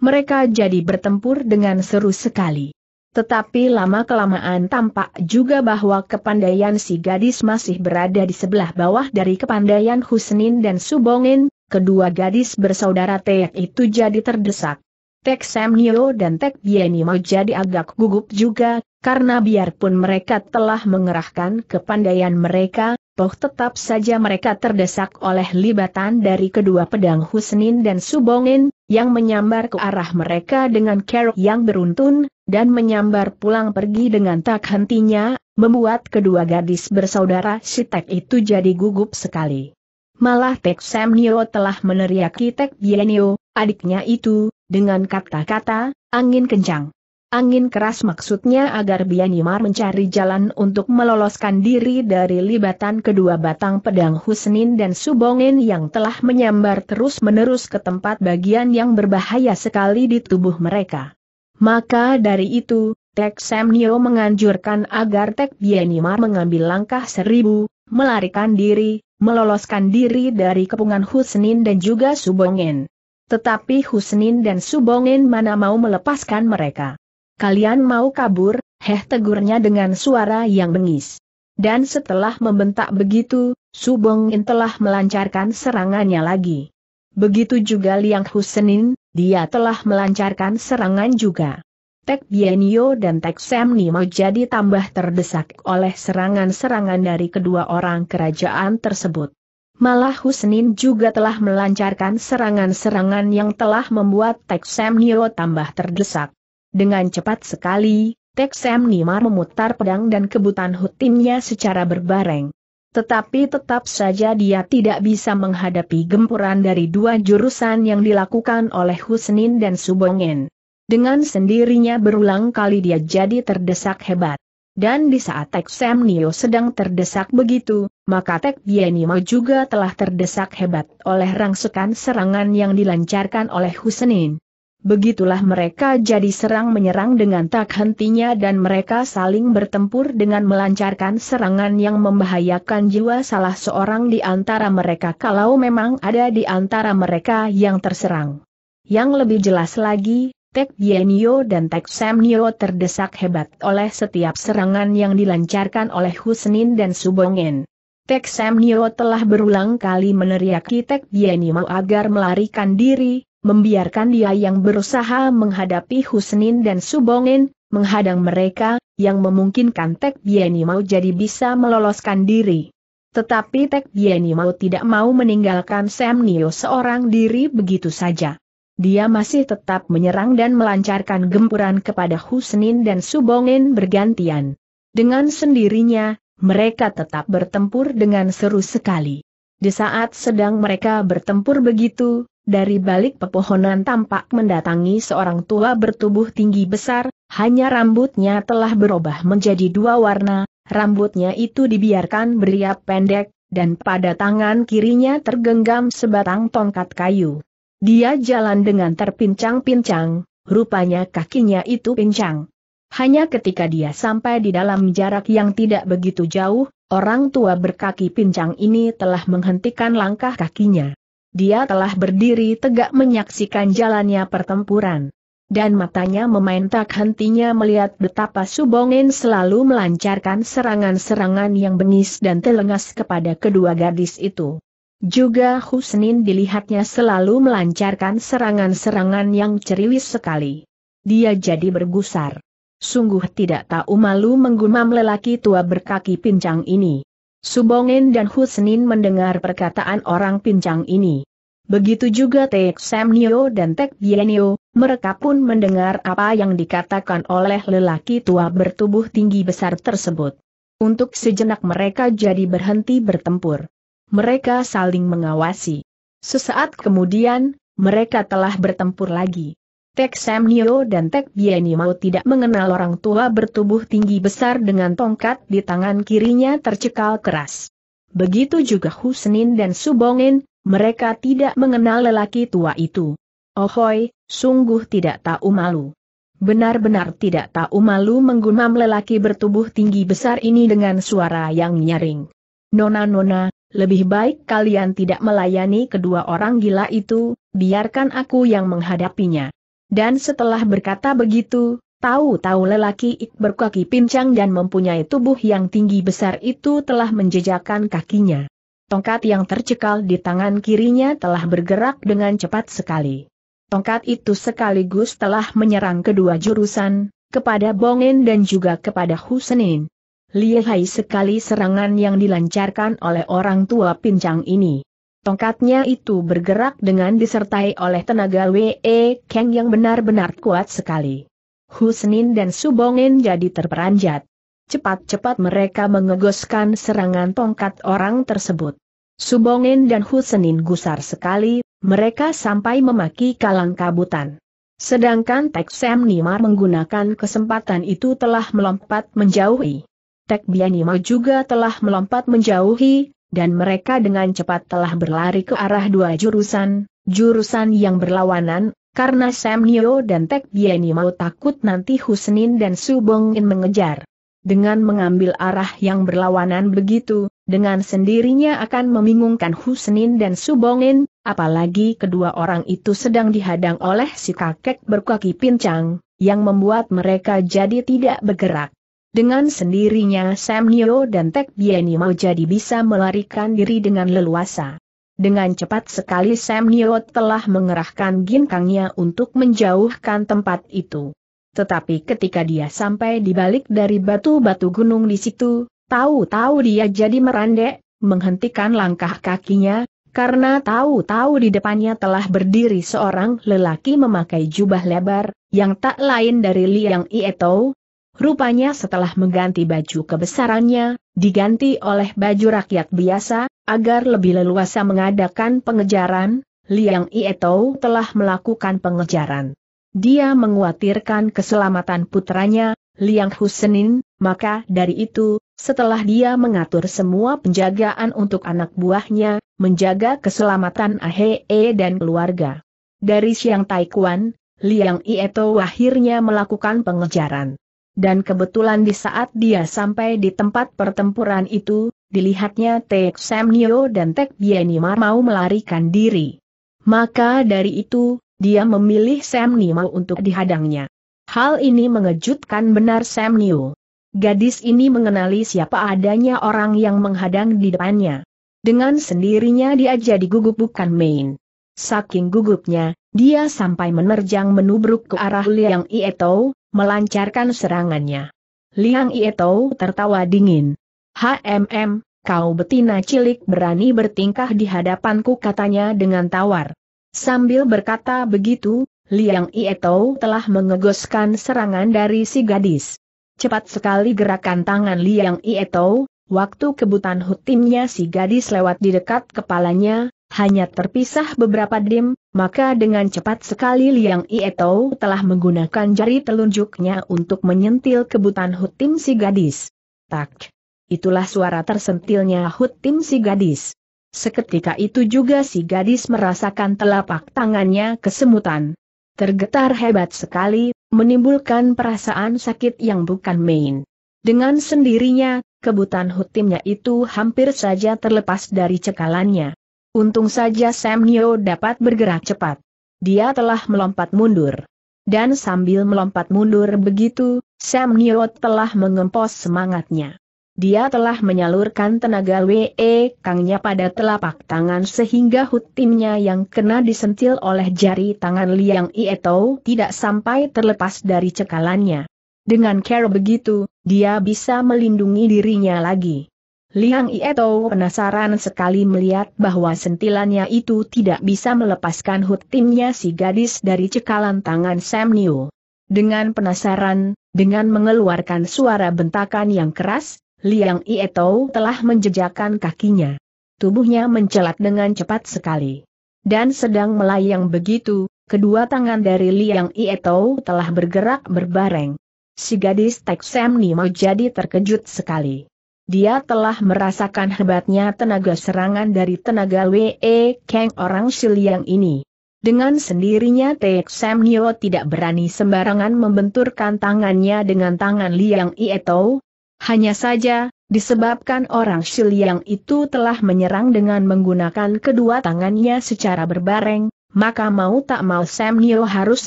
Mereka jadi bertempur dengan seru sekali. Tetapi lama-kelamaan tampak juga bahwa kepandaian si gadis masih berada di sebelah bawah dari kepandaian Husnin dan Subongin, kedua gadis bersaudara Teak itu jadi terdesak. Tek Sam dan Tek Yeni mau jadi agak gugup juga, karena biarpun mereka telah mengerahkan kepandaian mereka, toh tetap saja mereka terdesak oleh libatan dari kedua pedang Husnin dan Subongin, yang menyambar ke arah mereka dengan kerok yang beruntun, dan menyambar pulang pergi dengan tak hentinya, membuat kedua gadis bersaudara Si Tek itu jadi gugup sekali. Malah Tek Samnio telah meneriaki Tek Bienio, adiknya itu, dengan kata-kata, angin kencang. Angin keras maksudnya agar Bianimar mencari jalan untuk meloloskan diri dari libatan kedua batang pedang Husnin dan Subongin yang telah menyambar terus-menerus ke tempat bagian yang berbahaya sekali di tubuh mereka. Maka dari itu, Tek Samnio menganjurkan agar Tek Bianimar mengambil langkah seribu, melarikan diri, meloloskan diri dari kepungan Husnin dan juga Subongin. Tetapi Husnin dan Subongin mana mau melepaskan mereka. Kalian mau kabur, heh tegurnya dengan suara yang bengis. Dan setelah membentak begitu, Subong In telah melancarkan serangannya lagi. Begitu juga Liang Husenin, dia telah melancarkan serangan juga. Tek Bienio dan Tek mau jadi tambah terdesak oleh serangan-serangan dari kedua orang kerajaan tersebut. Malah Husnin juga telah melancarkan serangan-serangan yang telah membuat Tek Semnio tambah terdesak. Dengan cepat sekali, Tek Sam Nimar memutar pedang dan kebutan hutinnya secara berbareng. Tetapi tetap saja dia tidak bisa menghadapi gempuran dari dua jurusan yang dilakukan oleh Husnin dan Subongen. Dengan sendirinya berulang kali dia jadi terdesak hebat. Dan di saat Tek Sam Nio sedang terdesak begitu, maka Tek Bienima juga telah terdesak hebat oleh rangsekan serangan yang dilancarkan oleh Husnin. Begitulah mereka jadi serang menyerang dengan tak hentinya dan mereka saling bertempur dengan melancarkan serangan yang membahayakan jiwa salah seorang di antara mereka kalau memang ada di antara mereka yang terserang. Yang lebih jelas lagi, Tek Bienio dan Tek Samnio terdesak hebat oleh setiap serangan yang dilancarkan oleh Husnin dan Subongen. Tek Samnio telah berulang kali meneriaki Tek Bienio agar melarikan diri, membiarkan dia yang berusaha menghadapi Husnin dan Subongin, menghadang mereka, yang memungkinkan Tek Bieni mau jadi bisa meloloskan diri. Tetapi Tek Bieni mau tidak mau meninggalkan Sam Nio seorang diri begitu saja. Dia masih tetap menyerang dan melancarkan gempuran kepada Husnin dan Subongin bergantian. Dengan sendirinya, mereka tetap bertempur dengan seru sekali. Di saat sedang mereka bertempur begitu, dari balik pepohonan tampak mendatangi seorang tua bertubuh tinggi besar, hanya rambutnya telah berubah menjadi dua warna, rambutnya itu dibiarkan beriap pendek, dan pada tangan kirinya tergenggam sebatang tongkat kayu. Dia jalan dengan terpincang-pincang, rupanya kakinya itu pincang. Hanya ketika dia sampai di dalam jarak yang tidak begitu jauh, orang tua berkaki pincang ini telah menghentikan langkah kakinya. Dia telah berdiri tegak menyaksikan jalannya pertempuran. Dan matanya memain tak hentinya melihat betapa Subongin selalu melancarkan serangan-serangan yang bengis dan telengas kepada kedua gadis itu. Juga Husnin dilihatnya selalu melancarkan serangan-serangan yang ceriwis sekali. Dia jadi bergusar. Sungguh tidak tahu malu menggumam lelaki tua berkaki pincang ini. Subongin dan Husnin mendengar perkataan orang pincang ini. Begitu juga Tek Samnio dan Tek Bienio, mereka pun mendengar apa yang dikatakan oleh lelaki tua bertubuh tinggi besar tersebut. Untuk sejenak mereka jadi berhenti bertempur. Mereka saling mengawasi. Sesaat kemudian, mereka telah bertempur lagi. Tek Sam Nio dan Tek Bieni mau tidak mengenal orang tua bertubuh tinggi besar dengan tongkat di tangan kirinya tercekal keras. Begitu juga Husnin dan Subongin, mereka tidak mengenal lelaki tua itu. Ohoi, sungguh tidak tahu malu. Benar-benar tidak tahu malu menggumam lelaki bertubuh tinggi besar ini dengan suara yang nyaring. Nona-nona, lebih baik kalian tidak melayani kedua orang gila itu, biarkan aku yang menghadapinya. Dan setelah berkata begitu, tahu-tahu lelaki ik berkaki pincang dan mempunyai tubuh yang tinggi besar itu telah menjejakkan kakinya. Tongkat yang tercekal di tangan kirinya telah bergerak dengan cepat sekali. Tongkat itu sekaligus telah menyerang kedua jurusan, kepada Bongen dan juga kepada Husenin. Lihai sekali serangan yang dilancarkan oleh orang tua pincang ini. Tongkatnya itu bergerak dengan disertai oleh tenaga W.E. Kang yang benar-benar kuat sekali. Husnin dan Subongin jadi terperanjat. Cepat-cepat mereka mengegoskan serangan tongkat orang tersebut. Subongin dan Husnin gusar sekali, mereka sampai memaki kalang kabutan. Sedangkan Tek Sam Nima menggunakan kesempatan itu telah melompat menjauhi. Tek Bianima juga telah melompat menjauhi, dan mereka dengan cepat telah berlari ke arah dua jurusan, jurusan yang berlawanan, karena Sam Nio dan Tek Bieni mau takut nanti Husnin dan Subongin mengejar. Dengan mengambil arah yang berlawanan begitu, dengan sendirinya akan membingungkan Husnin dan Subongin, apalagi kedua orang itu sedang dihadang oleh si kakek berkaki pincang, yang membuat mereka jadi tidak bergerak. Dengan sendirinya Sam Nio dan Tek Bieni mau jadi bisa melarikan diri dengan leluasa. Dengan cepat sekali Sam Nio telah mengerahkan ginkangnya untuk menjauhkan tempat itu. Tetapi ketika dia sampai di balik dari batu-batu gunung di situ, tahu-tahu dia jadi merandek, menghentikan langkah kakinya, karena tahu-tahu di depannya telah berdiri seorang lelaki memakai jubah lebar, yang tak lain dari Liang Ietou, Rupanya setelah mengganti baju kebesarannya, diganti oleh baju rakyat biasa, agar lebih leluasa mengadakan pengejaran, Liang Ietou telah melakukan pengejaran. Dia menguatirkan keselamatan putranya, Liang Husenin, maka dari itu, setelah dia mengatur semua penjagaan untuk anak buahnya, menjaga keselamatan Ahee dan keluarga. Dari Siang Taikuan, Liang Yietou akhirnya melakukan pengejaran dan kebetulan di saat dia sampai di tempat pertempuran itu, dilihatnya Tek Samnio dan Tek Bienimar mau melarikan diri. Maka dari itu, dia memilih Samnio untuk dihadangnya. Hal ini mengejutkan benar Samnio. Gadis ini mengenali siapa adanya orang yang menghadang di depannya. Dengan sendirinya dia jadi gugup bukan main. Saking gugupnya, dia sampai menerjang menubruk ke arah Liang Ieto, melancarkan serangannya. Liang Ieto tertawa dingin. HMM, kau betina cilik berani bertingkah di hadapanku katanya dengan tawar. Sambil berkata begitu, Liang Ieto telah mengegoskan serangan dari si gadis. Cepat sekali gerakan tangan Liang Ieto, waktu kebutan hutimnya si gadis lewat di dekat kepalanya, hanya terpisah beberapa dim, maka dengan cepat sekali Liang Ieto telah menggunakan jari telunjuknya untuk menyentil kebutan Hutim si gadis. Tak. Itulah suara tersentilnya Hutim si gadis. Seketika itu juga si gadis merasakan telapak tangannya kesemutan. Tergetar hebat sekali, menimbulkan perasaan sakit yang bukan main. Dengan sendirinya, kebutan hutimnya itu hampir saja terlepas dari cekalannya. Untung saja Sam Nyo dapat bergerak cepat. Dia telah melompat mundur. Dan sambil melompat mundur begitu, Sam Nyo telah mengempos semangatnya. Dia telah menyalurkan tenaga WE Kangnya pada telapak tangan sehingga hut timnya yang kena disentil oleh jari tangan Liang Ieto tidak sampai terlepas dari cekalannya. Dengan care begitu, dia bisa melindungi dirinya lagi. Liang Ieto penasaran sekali melihat bahwa sentilannya itu tidak bisa melepaskan hut timnya si gadis dari cekalan tangan Sam Niu. Dengan penasaran, dengan mengeluarkan suara bentakan yang keras, Liang Ieto telah menjejakkan kakinya. Tubuhnya mencelat dengan cepat sekali. Dan sedang melayang begitu, kedua tangan dari Liang Ieto telah bergerak berbareng. Si gadis Tek Sam Niu jadi terkejut sekali. Dia telah merasakan hebatnya tenaga serangan dari tenaga W.E. Kang orang Siliang ini. Dengan sendirinya Teek Sam Nyo tidak berani sembarangan membenturkan tangannya dengan tangan Liang Ieto. Hanya saja, disebabkan orang Siliang itu telah menyerang dengan menggunakan kedua tangannya secara berbareng, maka mau tak mau Sam Nyo harus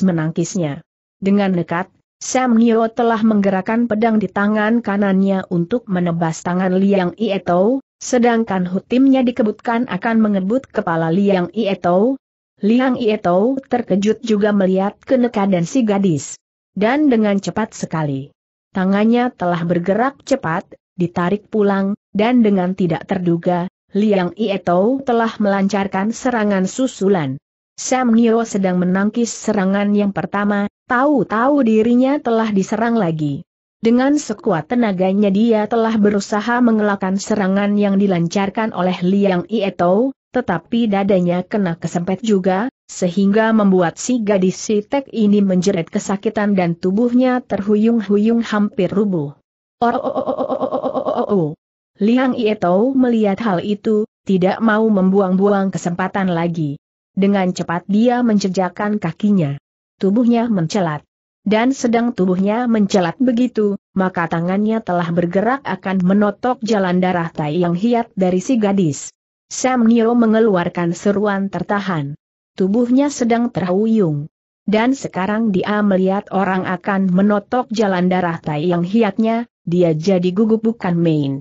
menangkisnya. Dengan nekat, Sam Nio telah menggerakkan pedang di tangan kanannya untuk menebas tangan Liang Ieto, sedangkan hutimnya dikebutkan akan mengebut kepala Liang Ieto. Liang Ieto terkejut juga melihat keneka si gadis. Dan dengan cepat sekali. Tangannya telah bergerak cepat, ditarik pulang, dan dengan tidak terduga, Liang Ieto telah melancarkan serangan susulan. Sam Nio sedang menangkis serangan yang pertama, Tahu-tahu dirinya telah diserang lagi. Dengan sekuat tenaganya dia telah berusaha mengelakkan serangan yang dilancarkan oleh Liang Ieto, tetapi dadanya kena kesempet juga, sehingga membuat si gadis sitek ini menjerit kesakitan dan tubuhnya terhuyung-huyung hampir rubuh. Oh oh oh oh oh oh oh oh! oh, oh. Liang Ieto melihat hal itu, tidak mau membuang-buang kesempatan lagi. Dengan cepat dia menjejakkan kakinya tubuhnya mencelat. Dan sedang tubuhnya mencelat begitu, maka tangannya telah bergerak akan menotok jalan darah Tai yang hiat dari si gadis. Sam Nio mengeluarkan seruan tertahan. Tubuhnya sedang terhuyung. Dan sekarang dia melihat orang akan menotok jalan darah Tai yang hiatnya, dia jadi gugup bukan main.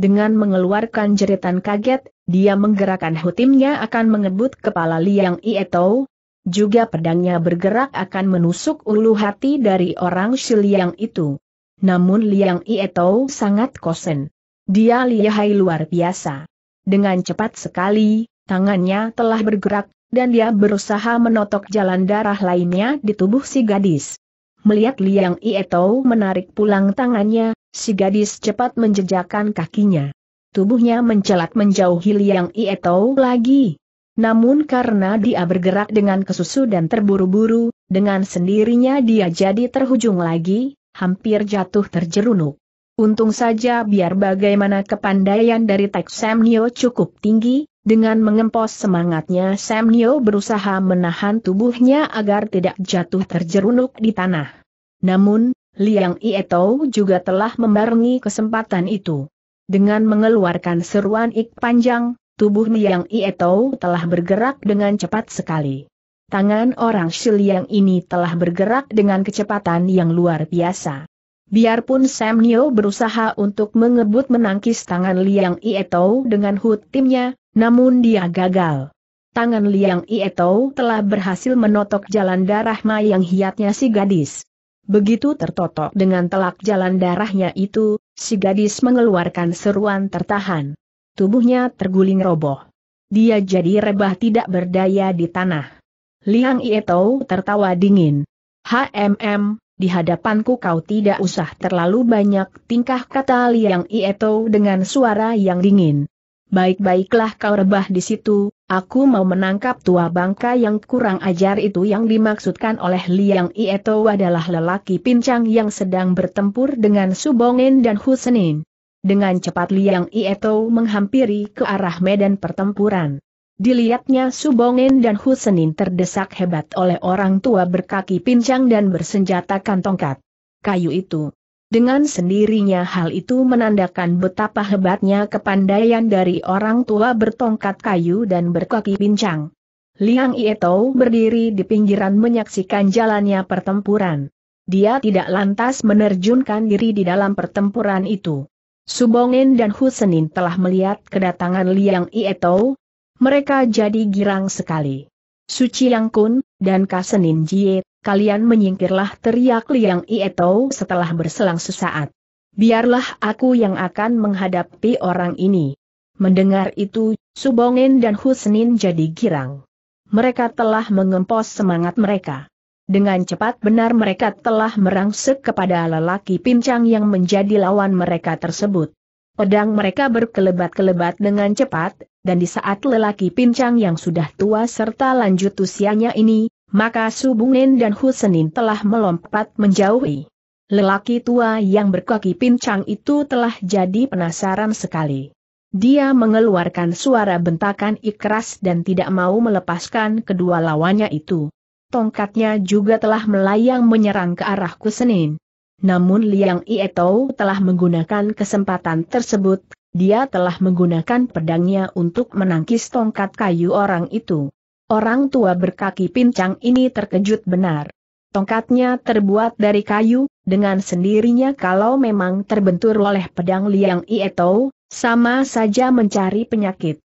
Dengan mengeluarkan jeritan kaget, dia menggerakkan hutimnya akan mengebut kepala Liang Ietou, juga pedangnya bergerak akan menusuk ulu hati dari orang siliang itu. Namun Liang Ieto sangat kosen. Dia lihai luar biasa. Dengan cepat sekali, tangannya telah bergerak, dan dia berusaha menotok jalan darah lainnya di tubuh si gadis. Melihat Liang Ieto menarik pulang tangannya, si gadis cepat menjejakkan kakinya. Tubuhnya mencelat menjauhi Liang Ieto lagi. Namun karena dia bergerak dengan kesusu dan terburu-buru, dengan sendirinya dia jadi terhujung lagi, hampir jatuh terjerunuk. Untung saja biar bagaimana kepandaian dari Tek Sam cukup tinggi, dengan mengempos semangatnya Sam berusaha menahan tubuhnya agar tidak jatuh terjerunuk di tanah. Namun, Liang Ieto juga telah membarengi kesempatan itu. Dengan mengeluarkan seruan ik panjang, tubuh Miang Ietou telah bergerak dengan cepat sekali. Tangan orang Shiliang ini telah bergerak dengan kecepatan yang luar biasa. Biarpun Sam Nio berusaha untuk mengebut menangkis tangan Liang Ietou dengan hut timnya, namun dia gagal. Tangan Liang Ietou telah berhasil menotok jalan darah ma yang hiatnya si gadis. Begitu tertotok dengan telak jalan darahnya itu, si gadis mengeluarkan seruan tertahan tubuhnya terguling roboh. Dia jadi rebah tidak berdaya di tanah. Liang Ietou tertawa dingin. HMM, di hadapanku kau tidak usah terlalu banyak tingkah kata Liang Ietou dengan suara yang dingin. Baik-baiklah kau rebah di situ, aku mau menangkap tua bangka yang kurang ajar itu yang dimaksudkan oleh Liang Ieto adalah lelaki pincang yang sedang bertempur dengan Subongen dan Husenin. Dengan cepat Liang Ieto menghampiri ke arah medan pertempuran. Dilihatnya Subongen dan Husenin terdesak hebat oleh orang tua berkaki pincang dan bersenjatakan tongkat. Kayu itu. Dengan sendirinya hal itu menandakan betapa hebatnya kepandaian dari orang tua bertongkat kayu dan berkaki pincang. Liang Ieto berdiri di pinggiran menyaksikan jalannya pertempuran. Dia tidak lantas menerjunkan diri di dalam pertempuran itu. Subongin dan Husenin telah melihat kedatangan Liang Ieto, mereka jadi girang sekali. Suci Yang Kun, dan Kasenin Jie, kalian menyingkirlah teriak Liang Ieto setelah berselang sesaat. Biarlah aku yang akan menghadapi orang ini. Mendengar itu, Subongin dan Husnin jadi girang. Mereka telah mengempos semangat mereka. Dengan cepat benar mereka telah merangsek kepada lelaki pincang yang menjadi lawan mereka tersebut. Pedang mereka berkelebat-kelebat dengan cepat, dan di saat lelaki pincang yang sudah tua serta lanjut usianya ini, maka Subungin dan Husenin telah melompat menjauhi. Lelaki tua yang berkaki pincang itu telah jadi penasaran sekali. Dia mengeluarkan suara bentakan ikras dan tidak mau melepaskan kedua lawannya itu tongkatnya juga telah melayang menyerang ke arah Kusenin. Namun Liang Ieto telah menggunakan kesempatan tersebut, dia telah menggunakan pedangnya untuk menangkis tongkat kayu orang itu. Orang tua berkaki pincang ini terkejut benar. Tongkatnya terbuat dari kayu, dengan sendirinya kalau memang terbentur oleh pedang Liang Ieto, sama saja mencari penyakit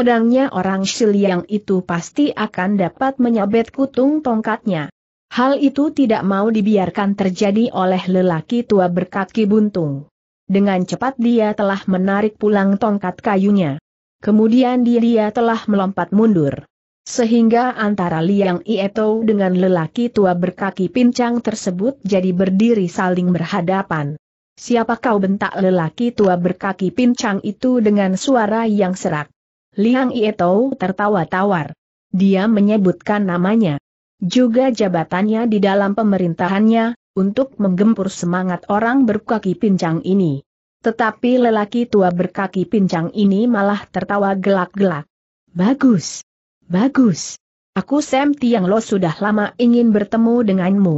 pedangnya orang Shiliang itu pasti akan dapat menyabet kutung tongkatnya. Hal itu tidak mau dibiarkan terjadi oleh lelaki tua berkaki buntung. Dengan cepat dia telah menarik pulang tongkat kayunya. Kemudian dia, dia telah melompat mundur. Sehingga antara Liang Ieto dengan lelaki tua berkaki pincang tersebut jadi berdiri saling berhadapan. Siapa kau bentak lelaki tua berkaki pincang itu dengan suara yang serak. Liang Ietou tertawa tawar. Dia menyebutkan namanya. Juga jabatannya di dalam pemerintahannya, untuk menggempur semangat orang berkaki pincang ini. Tetapi lelaki tua berkaki pincang ini malah tertawa gelak-gelak. Bagus. Bagus. Aku Sam Tiang Lo sudah lama ingin bertemu denganmu.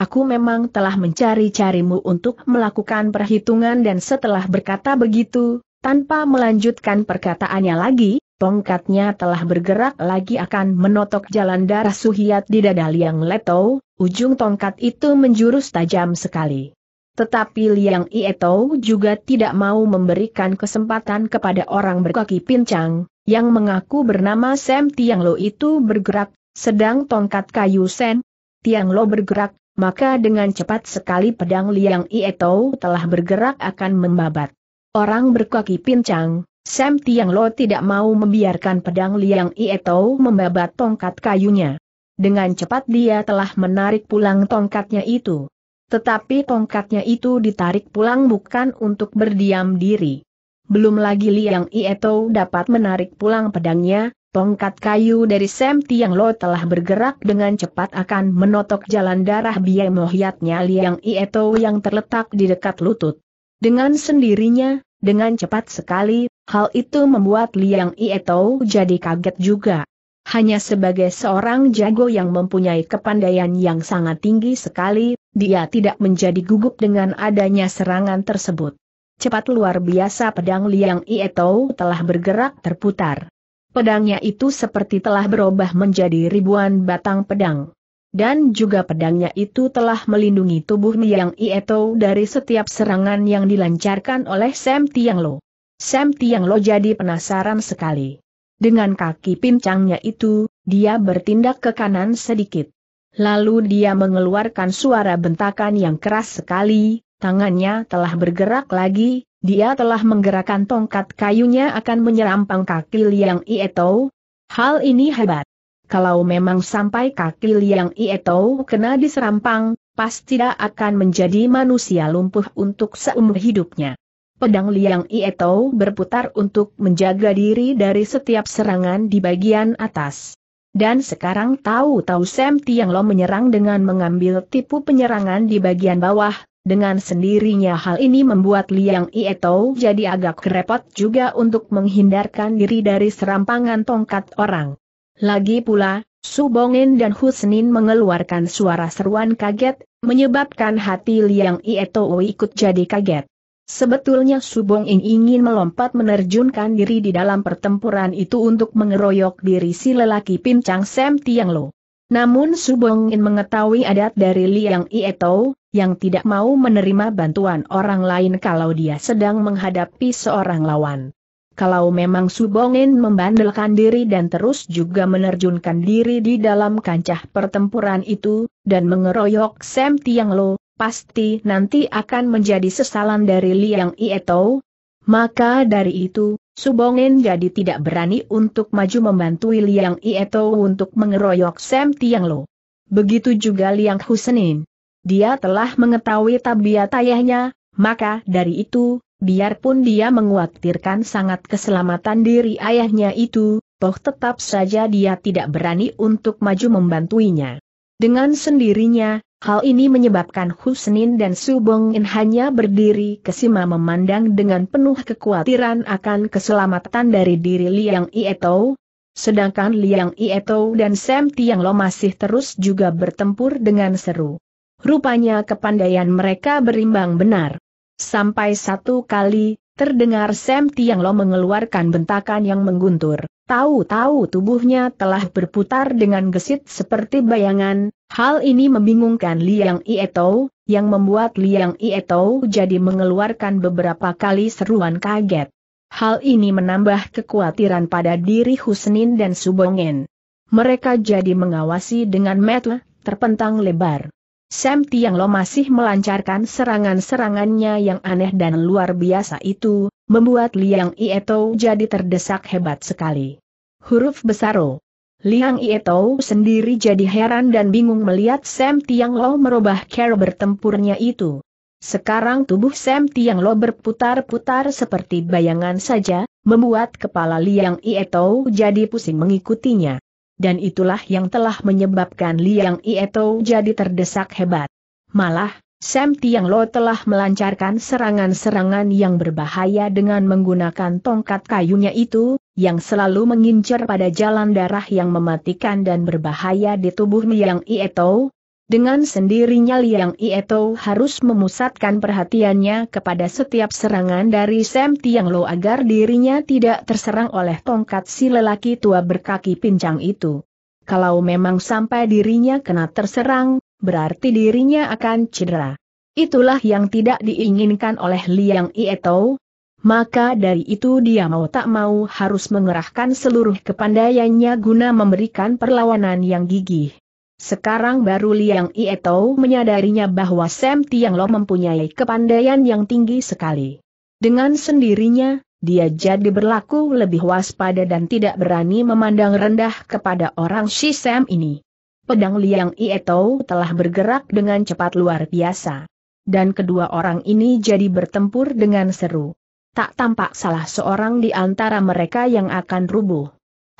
Aku memang telah mencari-carimu untuk melakukan perhitungan dan setelah berkata begitu, tanpa melanjutkan perkataannya lagi, tongkatnya telah bergerak lagi akan menotok jalan darah Suhiat di dada Liang Leto, ujung tongkat itu menjurus tajam sekali. Tetapi Liang Ieto juga tidak mau memberikan kesempatan kepada orang berkaki pincang, yang mengaku bernama Sam Tiang Lo itu bergerak, sedang tongkat kayu sen Tiang Lo bergerak, maka dengan cepat sekali pedang Liang Ieto telah bergerak akan membabat. Orang berkaki pincang, Sam Tiang Lo tidak mau membiarkan pedang Liang Ieto membabat tongkat kayunya. Dengan cepat dia telah menarik pulang tongkatnya itu. Tetapi tongkatnya itu ditarik pulang bukan untuk berdiam diri. Belum lagi Liang Ieto dapat menarik pulang pedangnya, tongkat kayu dari Sam Tiang Lo telah bergerak dengan cepat akan menotok jalan darah biemohiatnya Liang Ieto yang terletak di dekat lutut. Dengan sendirinya, dengan cepat sekali, hal itu membuat Liang Ieto jadi kaget juga. Hanya sebagai seorang jago yang mempunyai kepandaian yang sangat tinggi sekali, dia tidak menjadi gugup dengan adanya serangan tersebut. Cepat luar biasa pedang Liang Ieto telah bergerak terputar. Pedangnya itu seperti telah berubah menjadi ribuan batang pedang dan juga pedangnya itu telah melindungi tubuh Niang Ieto dari setiap serangan yang dilancarkan oleh Sam Tiang Lo. Sam Tiang Lo jadi penasaran sekali. Dengan kaki pincangnya itu, dia bertindak ke kanan sedikit. Lalu dia mengeluarkan suara bentakan yang keras sekali, tangannya telah bergerak lagi, dia telah menggerakkan tongkat kayunya akan menyerampang kaki Liang Ieto. Hal ini hebat kalau memang sampai kaki Liang ieto kena diserampang, pasti tidak akan menjadi manusia lumpuh untuk seumur hidupnya. Pedang Liang ieto berputar untuk menjaga diri dari setiap serangan di bagian atas. Dan sekarang tahu-tahu Sam Tiang Lo menyerang dengan mengambil tipu penyerangan di bagian bawah, dengan sendirinya hal ini membuat Liang ieto jadi agak repot juga untuk menghindarkan diri dari serampangan tongkat orang. Lagi pula, Subongin dan Husnin mengeluarkan suara seruan kaget, menyebabkan hati Liang Ietowo ikut jadi kaget. Sebetulnya Subongin ingin melompat menerjunkan diri di dalam pertempuran itu untuk mengeroyok diri si lelaki pincang Sam Tiang Lo. Namun Subongin mengetahui adat dari Liang Ietou, yang tidak mau menerima bantuan orang lain kalau dia sedang menghadapi seorang lawan. Kalau memang Subongin membandelkan diri dan terus juga menerjunkan diri di dalam kancah pertempuran itu, dan mengeroyok Sam Tiang Lo, pasti nanti akan menjadi sesalan dari Liang Ieto. Maka dari itu, Subongin jadi tidak berani untuk maju membantu Liang Ieto untuk mengeroyok Sam Tiang Lo. Begitu juga Liang Husenin. Dia telah mengetahui tabiat ayahnya, maka dari itu, biarpun dia menguatirkan sangat keselamatan diri ayahnya itu, toh tetap saja dia tidak berani untuk maju membantuinya. Dengan sendirinya, hal ini menyebabkan Husnin dan Subongin hanya berdiri kesima memandang dengan penuh kekhawatiran akan keselamatan dari diri Liang Ieto, sedangkan Liang Ieto dan Sam Tiang Lo masih terus juga bertempur dengan seru. Rupanya kepandaian mereka berimbang benar. Sampai satu kali, terdengar Sam Tiang Lo mengeluarkan bentakan yang mengguntur. Tahu-tahu tubuhnya telah berputar dengan gesit seperti bayangan, hal ini membingungkan Liang Ietou, yang membuat Liang Ietou jadi mengeluarkan beberapa kali seruan kaget. Hal ini menambah kekhawatiran pada diri Husnin dan Subongen. Mereka jadi mengawasi dengan metu, terpentang lebar. Sam Tiang Lo masih melancarkan serangan-serangannya yang aneh dan luar biasa itu, membuat Liang Ieto jadi terdesak hebat sekali. Huruf besar O. Liang Ieto sendiri jadi heran dan bingung melihat Sam Tiang Lo merubah cara bertempurnya itu. Sekarang tubuh Sam Tiang Lo berputar-putar seperti bayangan saja, membuat kepala Liang Ieto jadi pusing mengikutinya dan itulah yang telah menyebabkan Liang Ieto jadi terdesak hebat. Malah, Sam Tiang Lo telah melancarkan serangan-serangan yang berbahaya dengan menggunakan tongkat kayunya itu, yang selalu mengincar pada jalan darah yang mematikan dan berbahaya di tubuh Liang Ieto, dengan sendirinya Liang Ieto harus memusatkan perhatiannya kepada setiap serangan dari Sam Tiang Lo agar dirinya tidak terserang oleh tongkat si lelaki tua berkaki pincang itu. Kalau memang sampai dirinya kena terserang, berarti dirinya akan cedera. Itulah yang tidak diinginkan oleh Liang Ieto. Maka dari itu dia mau tak mau harus mengerahkan seluruh kepandaiannya guna memberikan perlawanan yang gigih. Sekarang baru Liang Ieto menyadarinya bahwa Sam Tiang Lo mempunyai kepandaian yang tinggi sekali. Dengan sendirinya, dia jadi berlaku lebih waspada dan tidak berani memandang rendah kepada orang si Sam ini. Pedang Liang Ieto telah bergerak dengan cepat luar biasa. Dan kedua orang ini jadi bertempur dengan seru. Tak tampak salah seorang di antara mereka yang akan rubuh.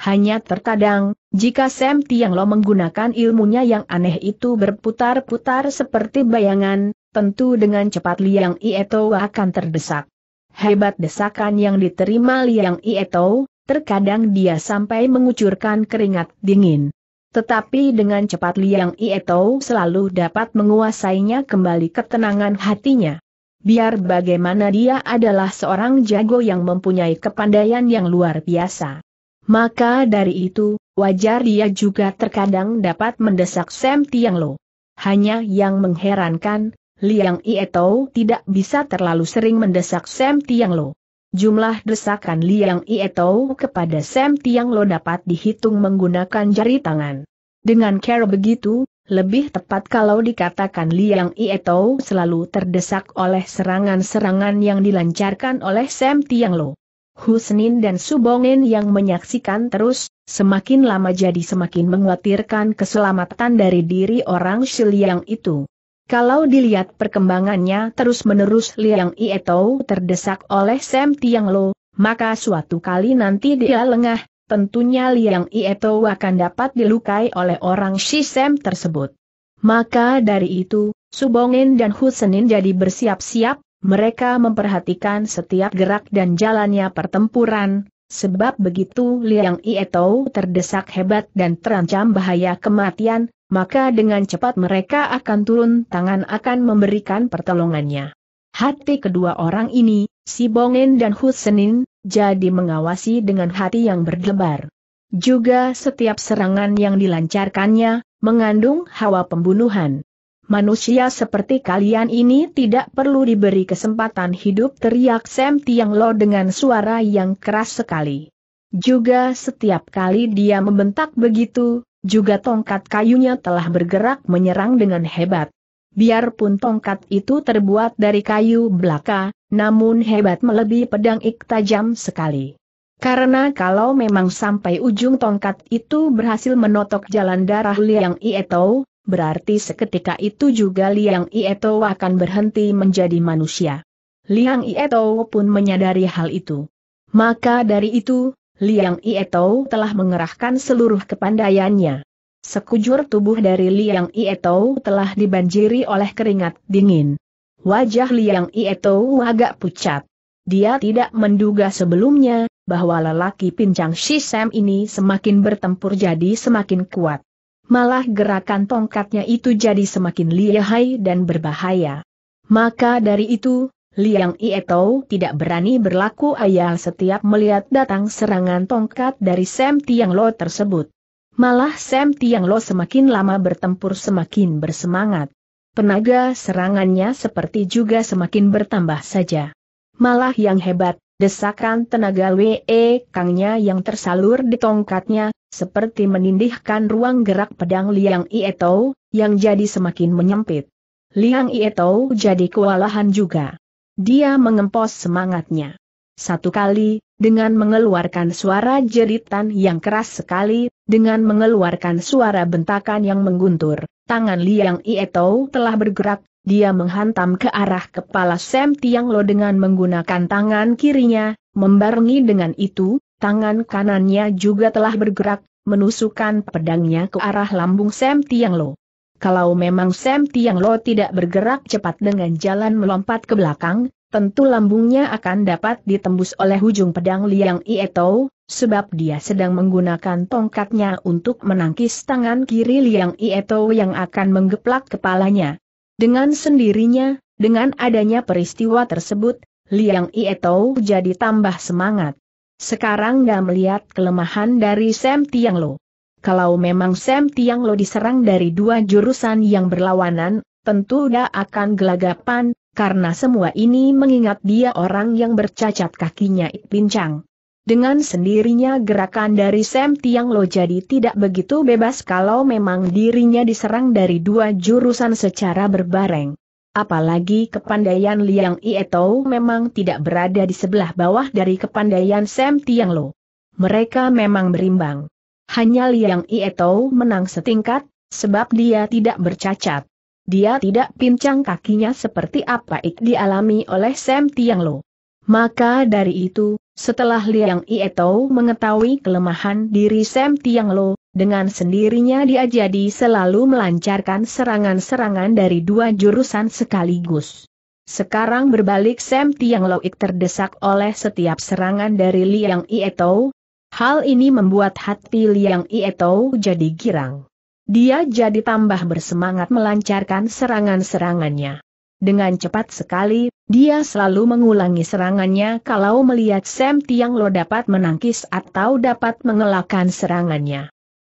Hanya terkadang, jika Sam Tiang Lo menggunakan ilmunya yang aneh itu berputar-putar seperti bayangan, tentu dengan cepat Liang Ieto akan terdesak. Hebat desakan yang diterima Liang Ieto, terkadang dia sampai mengucurkan keringat dingin. Tetapi dengan cepat Liang Ieto selalu dapat menguasainya kembali ketenangan hatinya. Biar bagaimana dia adalah seorang jago yang mempunyai kepandaian yang luar biasa. Maka dari itu, wajar dia juga terkadang dapat mendesak Sam Tiang Lo. Hanya yang mengherankan, Liang Ietou tidak bisa terlalu sering mendesak Sam Tiang Lo. Jumlah desakan Liang Ietou kepada Sam Tiang Lo dapat dihitung menggunakan jari tangan. Dengan cara begitu, lebih tepat kalau dikatakan Liang Ietou selalu terdesak oleh serangan-serangan yang dilancarkan oleh Sam Tiang Lo. Husnin dan Subongin yang menyaksikan terus, semakin lama jadi semakin mengkhawatirkan keselamatan dari diri orang Shiliang itu. Kalau dilihat perkembangannya terus-menerus Liang Ietou terdesak oleh Sam Tiang Lo, maka suatu kali nanti dia lengah, tentunya Liang Ietou akan dapat dilukai oleh orang Sam tersebut. Maka dari itu, Subongin dan Husnin jadi bersiap-siap, mereka memperhatikan setiap gerak dan jalannya pertempuran, sebab begitu Liang Ieto terdesak hebat dan terancam bahaya kematian, maka dengan cepat mereka akan turun tangan akan memberikan pertolongannya. Hati kedua orang ini, si Bongen dan Husenin, jadi mengawasi dengan hati yang berdebar. Juga setiap serangan yang dilancarkannya, mengandung hawa pembunuhan manusia seperti kalian ini tidak perlu diberi kesempatan hidup teriak Sam Tiang Lo dengan suara yang keras sekali. Juga setiap kali dia membentak begitu, juga tongkat kayunya telah bergerak menyerang dengan hebat. Biarpun tongkat itu terbuat dari kayu belaka, namun hebat melebihi pedang ik tajam sekali. Karena kalau memang sampai ujung tongkat itu berhasil menotok jalan darah Liang Ietou berarti seketika itu juga Liang Ieto akan berhenti menjadi manusia. Liang Ieto pun menyadari hal itu. Maka dari itu, Liang Ieto telah mengerahkan seluruh kepandaiannya. Sekujur tubuh dari Liang Ieto telah dibanjiri oleh keringat dingin. Wajah Liang Ieto agak pucat. Dia tidak menduga sebelumnya, bahwa lelaki pincang Shisem ini semakin bertempur jadi semakin kuat malah gerakan tongkatnya itu jadi semakin lihai dan berbahaya. Maka dari itu, Liang Ieto tidak berani berlaku ayah setiap melihat datang serangan tongkat dari Sam Tiang Lo tersebut. Malah Sam Tiang Lo semakin lama bertempur semakin bersemangat. Penaga serangannya seperti juga semakin bertambah saja. Malah yang hebat, Desakan tenaga W.E. Kangnya yang tersalur di tongkatnya, seperti menindihkan ruang gerak pedang Liang Ieto, yang jadi semakin menyempit. Liang Ieto jadi kewalahan juga. Dia mengempos semangatnya. Satu kali, dengan mengeluarkan suara jeritan yang keras sekali, dengan mengeluarkan suara bentakan yang mengguntur, tangan Liang Ieto telah bergerak, dia menghantam ke arah kepala Sam Tiang Lo dengan menggunakan tangan kirinya, membarengi dengan itu, tangan kanannya juga telah bergerak, menusukkan pedangnya ke arah lambung Sam Tiang Lo. Kalau memang Sam Tiang Lo tidak bergerak cepat dengan jalan melompat ke belakang, tentu lambungnya akan dapat ditembus oleh ujung pedang Liang Ietou, sebab dia sedang menggunakan tongkatnya untuk menangkis tangan kiri Liang Ieto yang akan menggeplak kepalanya. Dengan sendirinya, dengan adanya peristiwa tersebut, Liang Ietou jadi tambah semangat. Sekarang gak melihat kelemahan dari Sam Tiang Lo. Kalau memang Sam Tiang Lo diserang dari dua jurusan yang berlawanan, tentu gak akan gelagapan, karena semua ini mengingat dia orang yang bercacat kakinya pincang. Dengan sendirinya gerakan dari Sam Tiang Lo jadi tidak begitu bebas kalau memang dirinya diserang dari dua jurusan secara berbareng. Apalagi kepandaian Liang Ietou memang tidak berada di sebelah bawah dari kepandaian Sam Tiang Lo. Mereka memang berimbang. Hanya Liang Ietou menang setingkat, sebab dia tidak bercacat. Dia tidak pincang kakinya seperti apa ik dialami oleh Sam Tiang Lo. Maka dari itu, setelah Liang Ieto mengetahui kelemahan diri Sam Tiang Lo, dengan sendirinya dia jadi selalu melancarkan serangan-serangan dari dua jurusan sekaligus. Sekarang berbalik Sam Tiang Ik terdesak oleh setiap serangan dari Liang Ieto. Hal ini membuat hati Liang Ieto jadi girang. Dia jadi tambah bersemangat melancarkan serangan-serangannya. Dengan cepat sekali, dia selalu mengulangi serangannya kalau melihat Sam Tiang Lo dapat menangkis atau dapat mengelakkan serangannya.